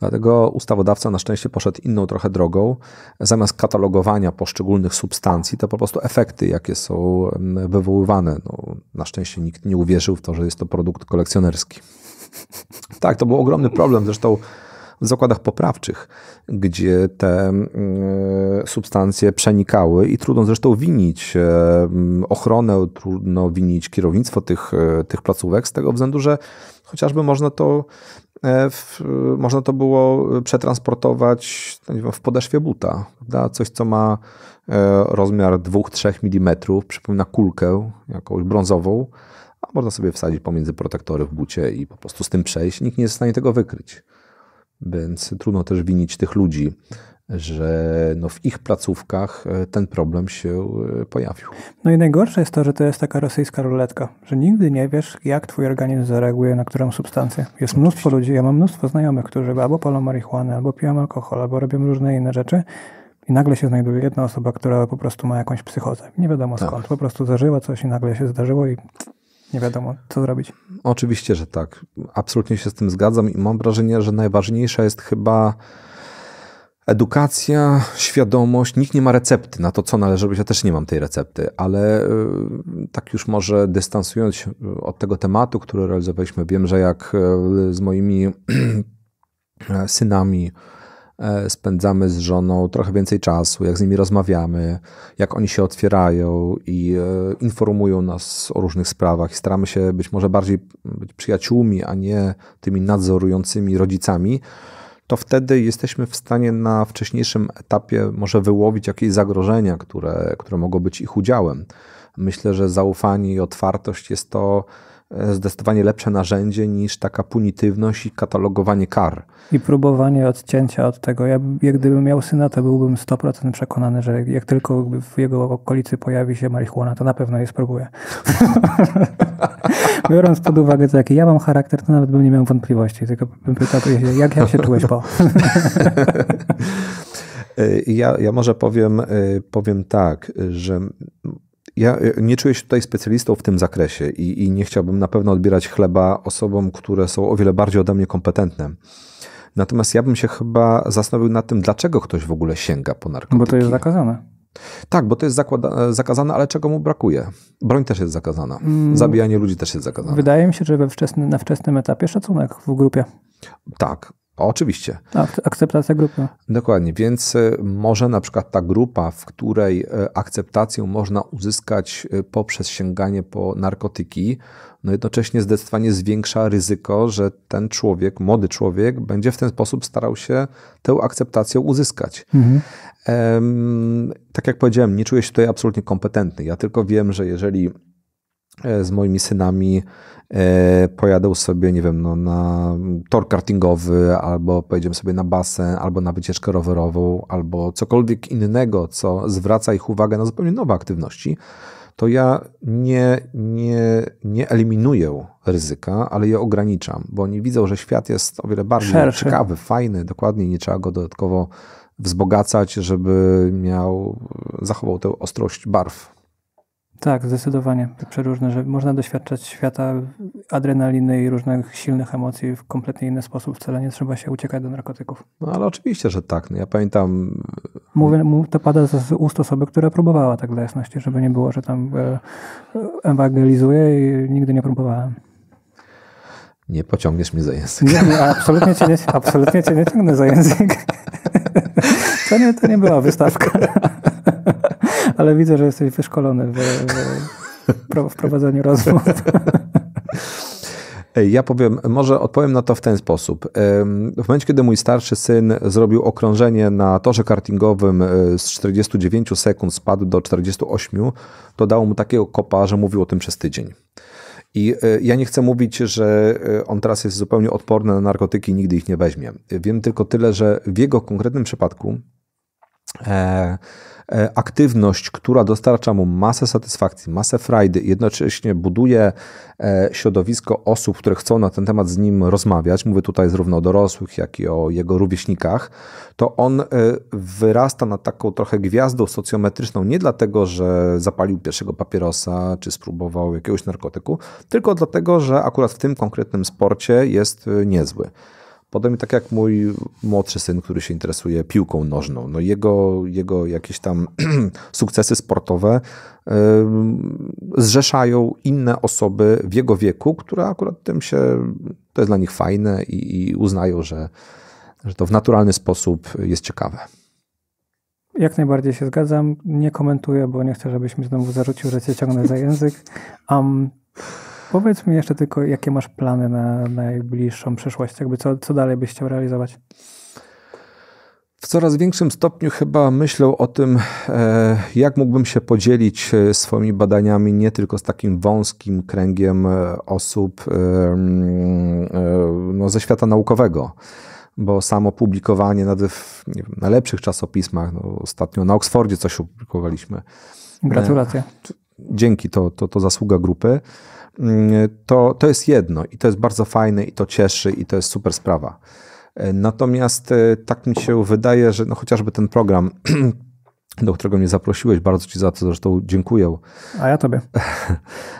Dlatego ustawodawca na szczęście poszedł inną trochę drogą. Zamiast katalogowania poszczególnych substancji, to po prostu efekty, jakie są mm, wywoływane. No, na szczęście nikt nie uwierzył w to, że jest to produkt samochód kolekcjonerski. Tak, to był ogromny problem. Zresztą w zakładach poprawczych, gdzie te mm, e, substancje przenikały i trudno zresztą winić e, mm, ochronę, trudno winić kierownictwo tych, e, tych placówek z tego względu, że chociażby można to, w, można to było przetransportować no w podeszwie buta. Prawda? Coś, co ma rozmiar 2-3 mm, przypomina kulkę jakąś brązową, a można sobie wsadzić pomiędzy protektory w bucie i po prostu z tym przejść. Nikt nie jest w stanie tego wykryć. Więc trudno też winić tych ludzi, że no w ich placówkach e, ten problem się e, pojawił. No i najgorsze jest to, że to jest taka rosyjska ruletka, że nigdy nie wiesz, jak twój organizm zareaguje na którą substancję. Jest Oczywiście. mnóstwo ludzi, ja mam mnóstwo znajomych, którzy albo palą marihuanę, albo piją alkohol, albo robią różne inne rzeczy i nagle się znajduje jedna osoba, która po prostu ma jakąś psychozę. Nie wiadomo tak. skąd, po prostu zażyła coś i nagle się zdarzyło i nie wiadomo, co zrobić. Oczywiście, że tak. Absolutnie się z tym zgadzam i mam wrażenie, że najważniejsza jest chyba edukacja, świadomość. Nikt nie ma recepty na to, co należy robić. Ja też nie mam tej recepty, ale y, tak już może dystansując się od tego tematu, który realizowaliśmy, wiem, że jak y, z moimi synami, E, spędzamy z żoną trochę więcej czasu, jak z nimi rozmawiamy, jak oni się otwierają i e, informują nas o różnych sprawach. Staramy się być może bardziej być przyjaciółmi, a nie tymi nadzorującymi rodzicami. To wtedy jesteśmy w stanie na wcześniejszym etapie może wyłowić jakieś zagrożenia, które, które mogą być ich udziałem. Myślę, że zaufanie i otwartość jest to E, zdecydowanie lepsze narzędzie niż taka punitywność i katalogowanie kar. I próbowanie odcięcia od tego. Ja, jak gdybym miał syna, to byłbym 100% przekonany, że jak tylko w jego okolicy pojawi się marihuana, to na pewno je spróbuję. Biorąc pod uwagę, to jaki ja mam charakter, to nawet bym nie miał wątpliwości, tylko bym pytał, jak, ja się czułeś po? E, ja, ja może powiem, e, powiem tak, że ja e, nie czuję się tutaj specjalistą w tym zakresie i, i nie chciałbym na pewno odbierać chleba osobom, które są o wiele bardziej ode mnie kompetentne. Natomiast ja bym się chyba zastanowił nad tym, dlaczego ktoś w ogóle sięga po narkotyki. Bo to jest zakazane. Tak, bo to jest zakłada- e, zakazane, ale czego mu brakuje? Broń też jest zakazana. Mm. Zabijanie ludzi też jest zakazane. Wydaje mi się, że we wczesny, na wczesnym etapie szacunek w grupie. Tak, Oczywiście. Akceptacja grupy. Dokładnie, więc y, może na przykład ta grupa, w której y, akceptację można uzyskać y, poprzez sięganie po narkotyki, no jednocześnie zdecydowanie zwiększa ryzyko, że ten człowiek, młody człowiek, będzie w ten sposób starał się tę akceptację uzyskać. Mhm. Um, tak jak powiedziałem, nie czuję się tutaj absolutnie kompetentny. Ja tylko wiem, że jeżeli E, z moimi synami e, pojadę sobie, nie wiem, no, na tor kartingowy, albo pojedziemy sobie na basen, albo na wycieczkę rowerową, albo cokolwiek innego, co zwraca ich uwagę na zupełnie nowe aktywności, to ja nie, nie, nie eliminuję ryzyka, ale je ograniczam, bo oni widzą, że świat jest o wiele bardziej Szerszy. ciekawy, fajny, dokładnie, nie trzeba go dodatkowo wzbogacać, żeby miał, zachował tę ostrość barw. Tak, zdecydowanie. Przeróżne, że można doświadczać świata adrenaliny i różnych silnych emocji w kompletnie inny sposób. Wcale nie trzeba się uciekać do narkotyków. No ale oczywiście, że tak. No, ja pamiętam... Mówię, to pada z ust osoby, która próbowała, tak dla jasności, żeby nie było, że tam e, ewangelizuję i nigdy nie próbowałem nie pociągniesz mnie za język. Nie, nie, absolutnie, cię nie, absolutnie cię nie ciągnę za język. To nie, to nie była wystawka. Ale widzę, że jesteś wyszkolony w, w, w prowadzeniu rozmów. Ja powiem, może odpowiem na to w ten sposób. W momencie, kiedy mój starszy syn zrobił okrążenie na torze kartingowym e, z 49 sekund, spadł do 48, to dało mu takiego kopa, że mówił o tym przez tydzień. I e, ja nie chcę mówić, że e, on teraz jest zupełnie odporny na narkotyki i nigdy ich nie weźmie. Wiem tylko tyle, że w jego konkretnym przypadku. E, aktywność, która dostarcza mu masę satysfakcji, masę frajdy, jednocześnie buduje e, środowisko osób, które chcą na ten temat z nim rozmawiać, mówię tutaj zarówno o dorosłych, jak i o jego rówieśnikach, to on e, wyrasta na taką trochę gwiazdą socjometryczną nie dlatego, że zapalił pierwszego papierosa, czy spróbował jakiegoś narkotyku, tylko dlatego, że akurat w tym konkretnym sporcie jest niezły. Podobnie tak jak mój młodszy syn, który się interesuje piłką nożną. No jego, jego jakieś tam sukcesy sportowe yy, zrzeszają inne osoby w jego wieku, które akurat tym się, to jest dla nich fajne i, i uznają, że, że to w naturalny sposób jest ciekawe. Jak najbardziej się zgadzam. Nie komentuję, bo nie chcę, żebyś mi znowu zarzucił, że cię ciągnę za język. Um, Powiedz mi jeszcze tylko, jakie masz plany na najbliższą przyszłość? Jakby co, co dalej byś chciał realizować? W coraz większym stopniu chyba myślę o tym, e, jak mógłbym się podzielić e, swoimi badaniami nie tylko z takim wąskim kręgiem e, osób mm, no, ze świata naukowego bo samo publikowanie nawet w wiem, najlepszych czasopismach, no, ostatnio na Oksfordzie coś opublikowaliśmy. Gratulacje. Dzięki, to, to, to zasługa grupy to, to jest jedno i to jest bardzo fajne i to cieszy i to jest super sprawa. E, natomiast e, tak mi się wydaje, że no chociażby ten program do którego mnie zaprosiłeś. Bardzo Ci za to zresztą dziękuję. A ja Tobie.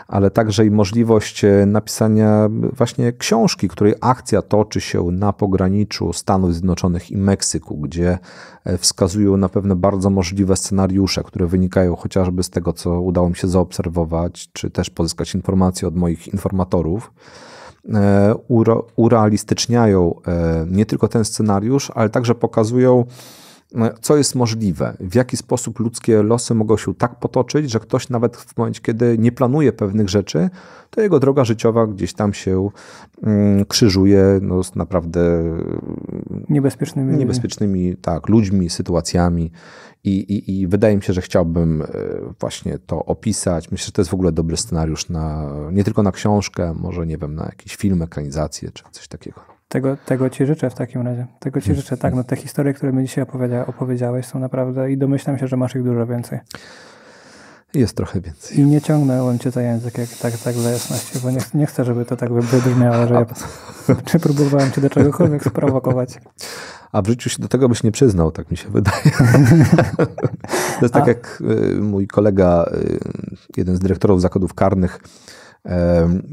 Ale także i możliwość e, napisania właśnie książki, której akcja toczy się na pograniczu Stanów Zjednoczonych i Meksyku, gdzie e, wskazują na pewne bardzo możliwe scenariusze, które wynikają chociażby z tego, co udało mi się zaobserwować, czy też pozyskać informacje od moich informatorów e, urealistyczniają nie tylko ten scenariusz, ale także pokazują no, co jest możliwe, w jaki sposób ludzkie losy mogą się tak potoczyć, że ktoś nawet w momencie, kiedy nie planuje pewnych rzeczy, to jego droga życiowa gdzieś tam się mm, krzyżuje no, z naprawdę mm, niebezpiecznymi, niebezpiecznymi tak, ludźmi, sytuacjami. I, i, I wydaje mi się, że chciałbym e, właśnie to opisać. Myślę, że to jest w ogóle dobry scenariusz na, nie tylko na książkę, może nie wiem, na jakiś film, ekranizację czy coś takiego. Tego, tego ci życzę w takim razie. Tego ci życzę, tak. No, te historie, które mi dzisiaj opowiedzia, opowiedziałeś, są naprawdę i domyślam się, że masz ich dużo więcej. Jest trochę więcej. I nie ciągnąłem cię za język, jak, tak, tak dla jasności, bo nie, nie chcę, żeby to tak wybrzmiało, że ja, czy próbowałem cię do czegokolwiek sprowokować. A w życiu się do tego byś nie przyznał, tak mi się wydaje. to jest tak A. tak jak y, mój kolega, y, jeden z dyrektorów zakładów karnych,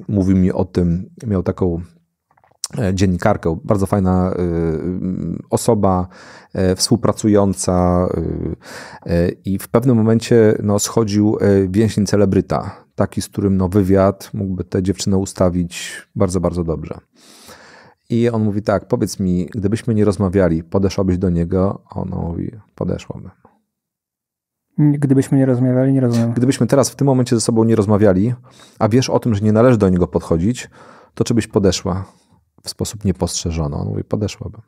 mówi mi o tym, miał taką E, dziennikarkę, bardzo fajna e, osoba, e, współpracująca i w pewnym momencie no, schodził więzień celebryta, taki, z którym no, wywiad mógłby tę dziewczynę ustawić bardzo, bardzo dobrze. I on mówi tak, powiedz mi, gdybyśmy nie rozmawiali, podeszłabyś do niego? Ona mówi, podeszłabym. Gdybyśmy nie rozmawiali, nie rozumiem. Gdybyśmy teraz w tym momencie ze sobą nie rozmawiali, a wiesz o tym, że nie należy do niego podchodzić, to czy byś podeszła? w sposób niepostrzeżony. On mówi, podeszłabym.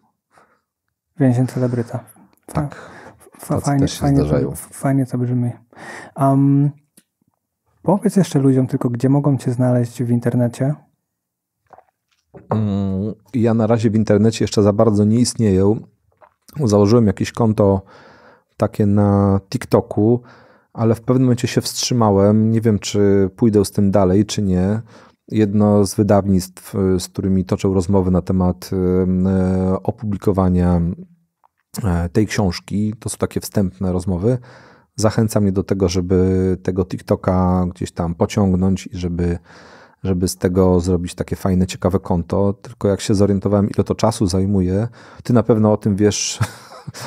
Więzień celebryta. Tak. fajnie, fajnie, Fajnie to brzmi. Um, powiedz jeszcze ludziom tylko, gdzie mogą cię znaleźć w internecie? Mm, ja na razie w internecie jeszcze za bardzo nie istnieję. Założyłem jakieś konto takie na TikToku, ale w pewnym momencie się wstrzymałem. Nie wiem, czy pójdę z tym dalej, czy nie jedno z wydawnictw, y, z którymi toczył rozmowy na temat y, y, opublikowania e, tej książki, to są takie wstępne rozmowy, zachęca mnie do tego, żeby tego TikToka gdzieś tam pociągnąć i żeby, żeby z tego zrobić takie fajne, ciekawe konto. Tylko jak się zorientowałem, ile to czasu zajmuje, ty na pewno o tym wiesz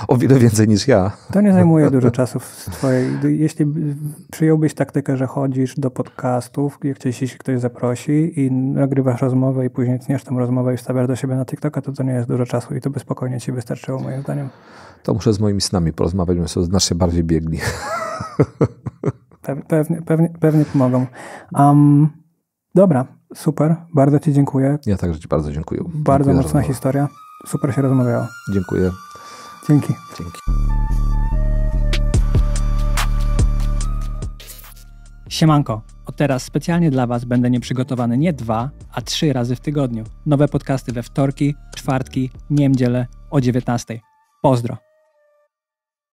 o wiele więcej niż ja. To nie zajmuje dużo czasu z twojej... Jeśli przyjąłbyś taktykę, że chodzisz do podcastów, gdzieś jeśli ktoś zaprosi i nagrywasz rozmowę i później tniesz tą rozmowę i wstawiasz do siebie na TikToka, to to nie jest dużo czasu i to by spokojnie ci wystarczyło moim zdaniem. To muszę z moimi synami porozmawiać, bo są znacznie bardziej biegli. Pewnie, pewnie, pewnie pomogą. Um, dobra, super. Bardzo Ci dziękuję. Ja także Ci bardzo dziękuję. Bardzo dziękuję mocna historia. Super się rozmawiało. Dziękuję. Dzięki. Dzięki. Siemanko. Od teraz specjalnie dla Was będę nieprzygotowany nie dwa, a trzy razy w tygodniu. Nowe podcasty we wtorki, czwartki, niemdzielę o 19. Pozdro.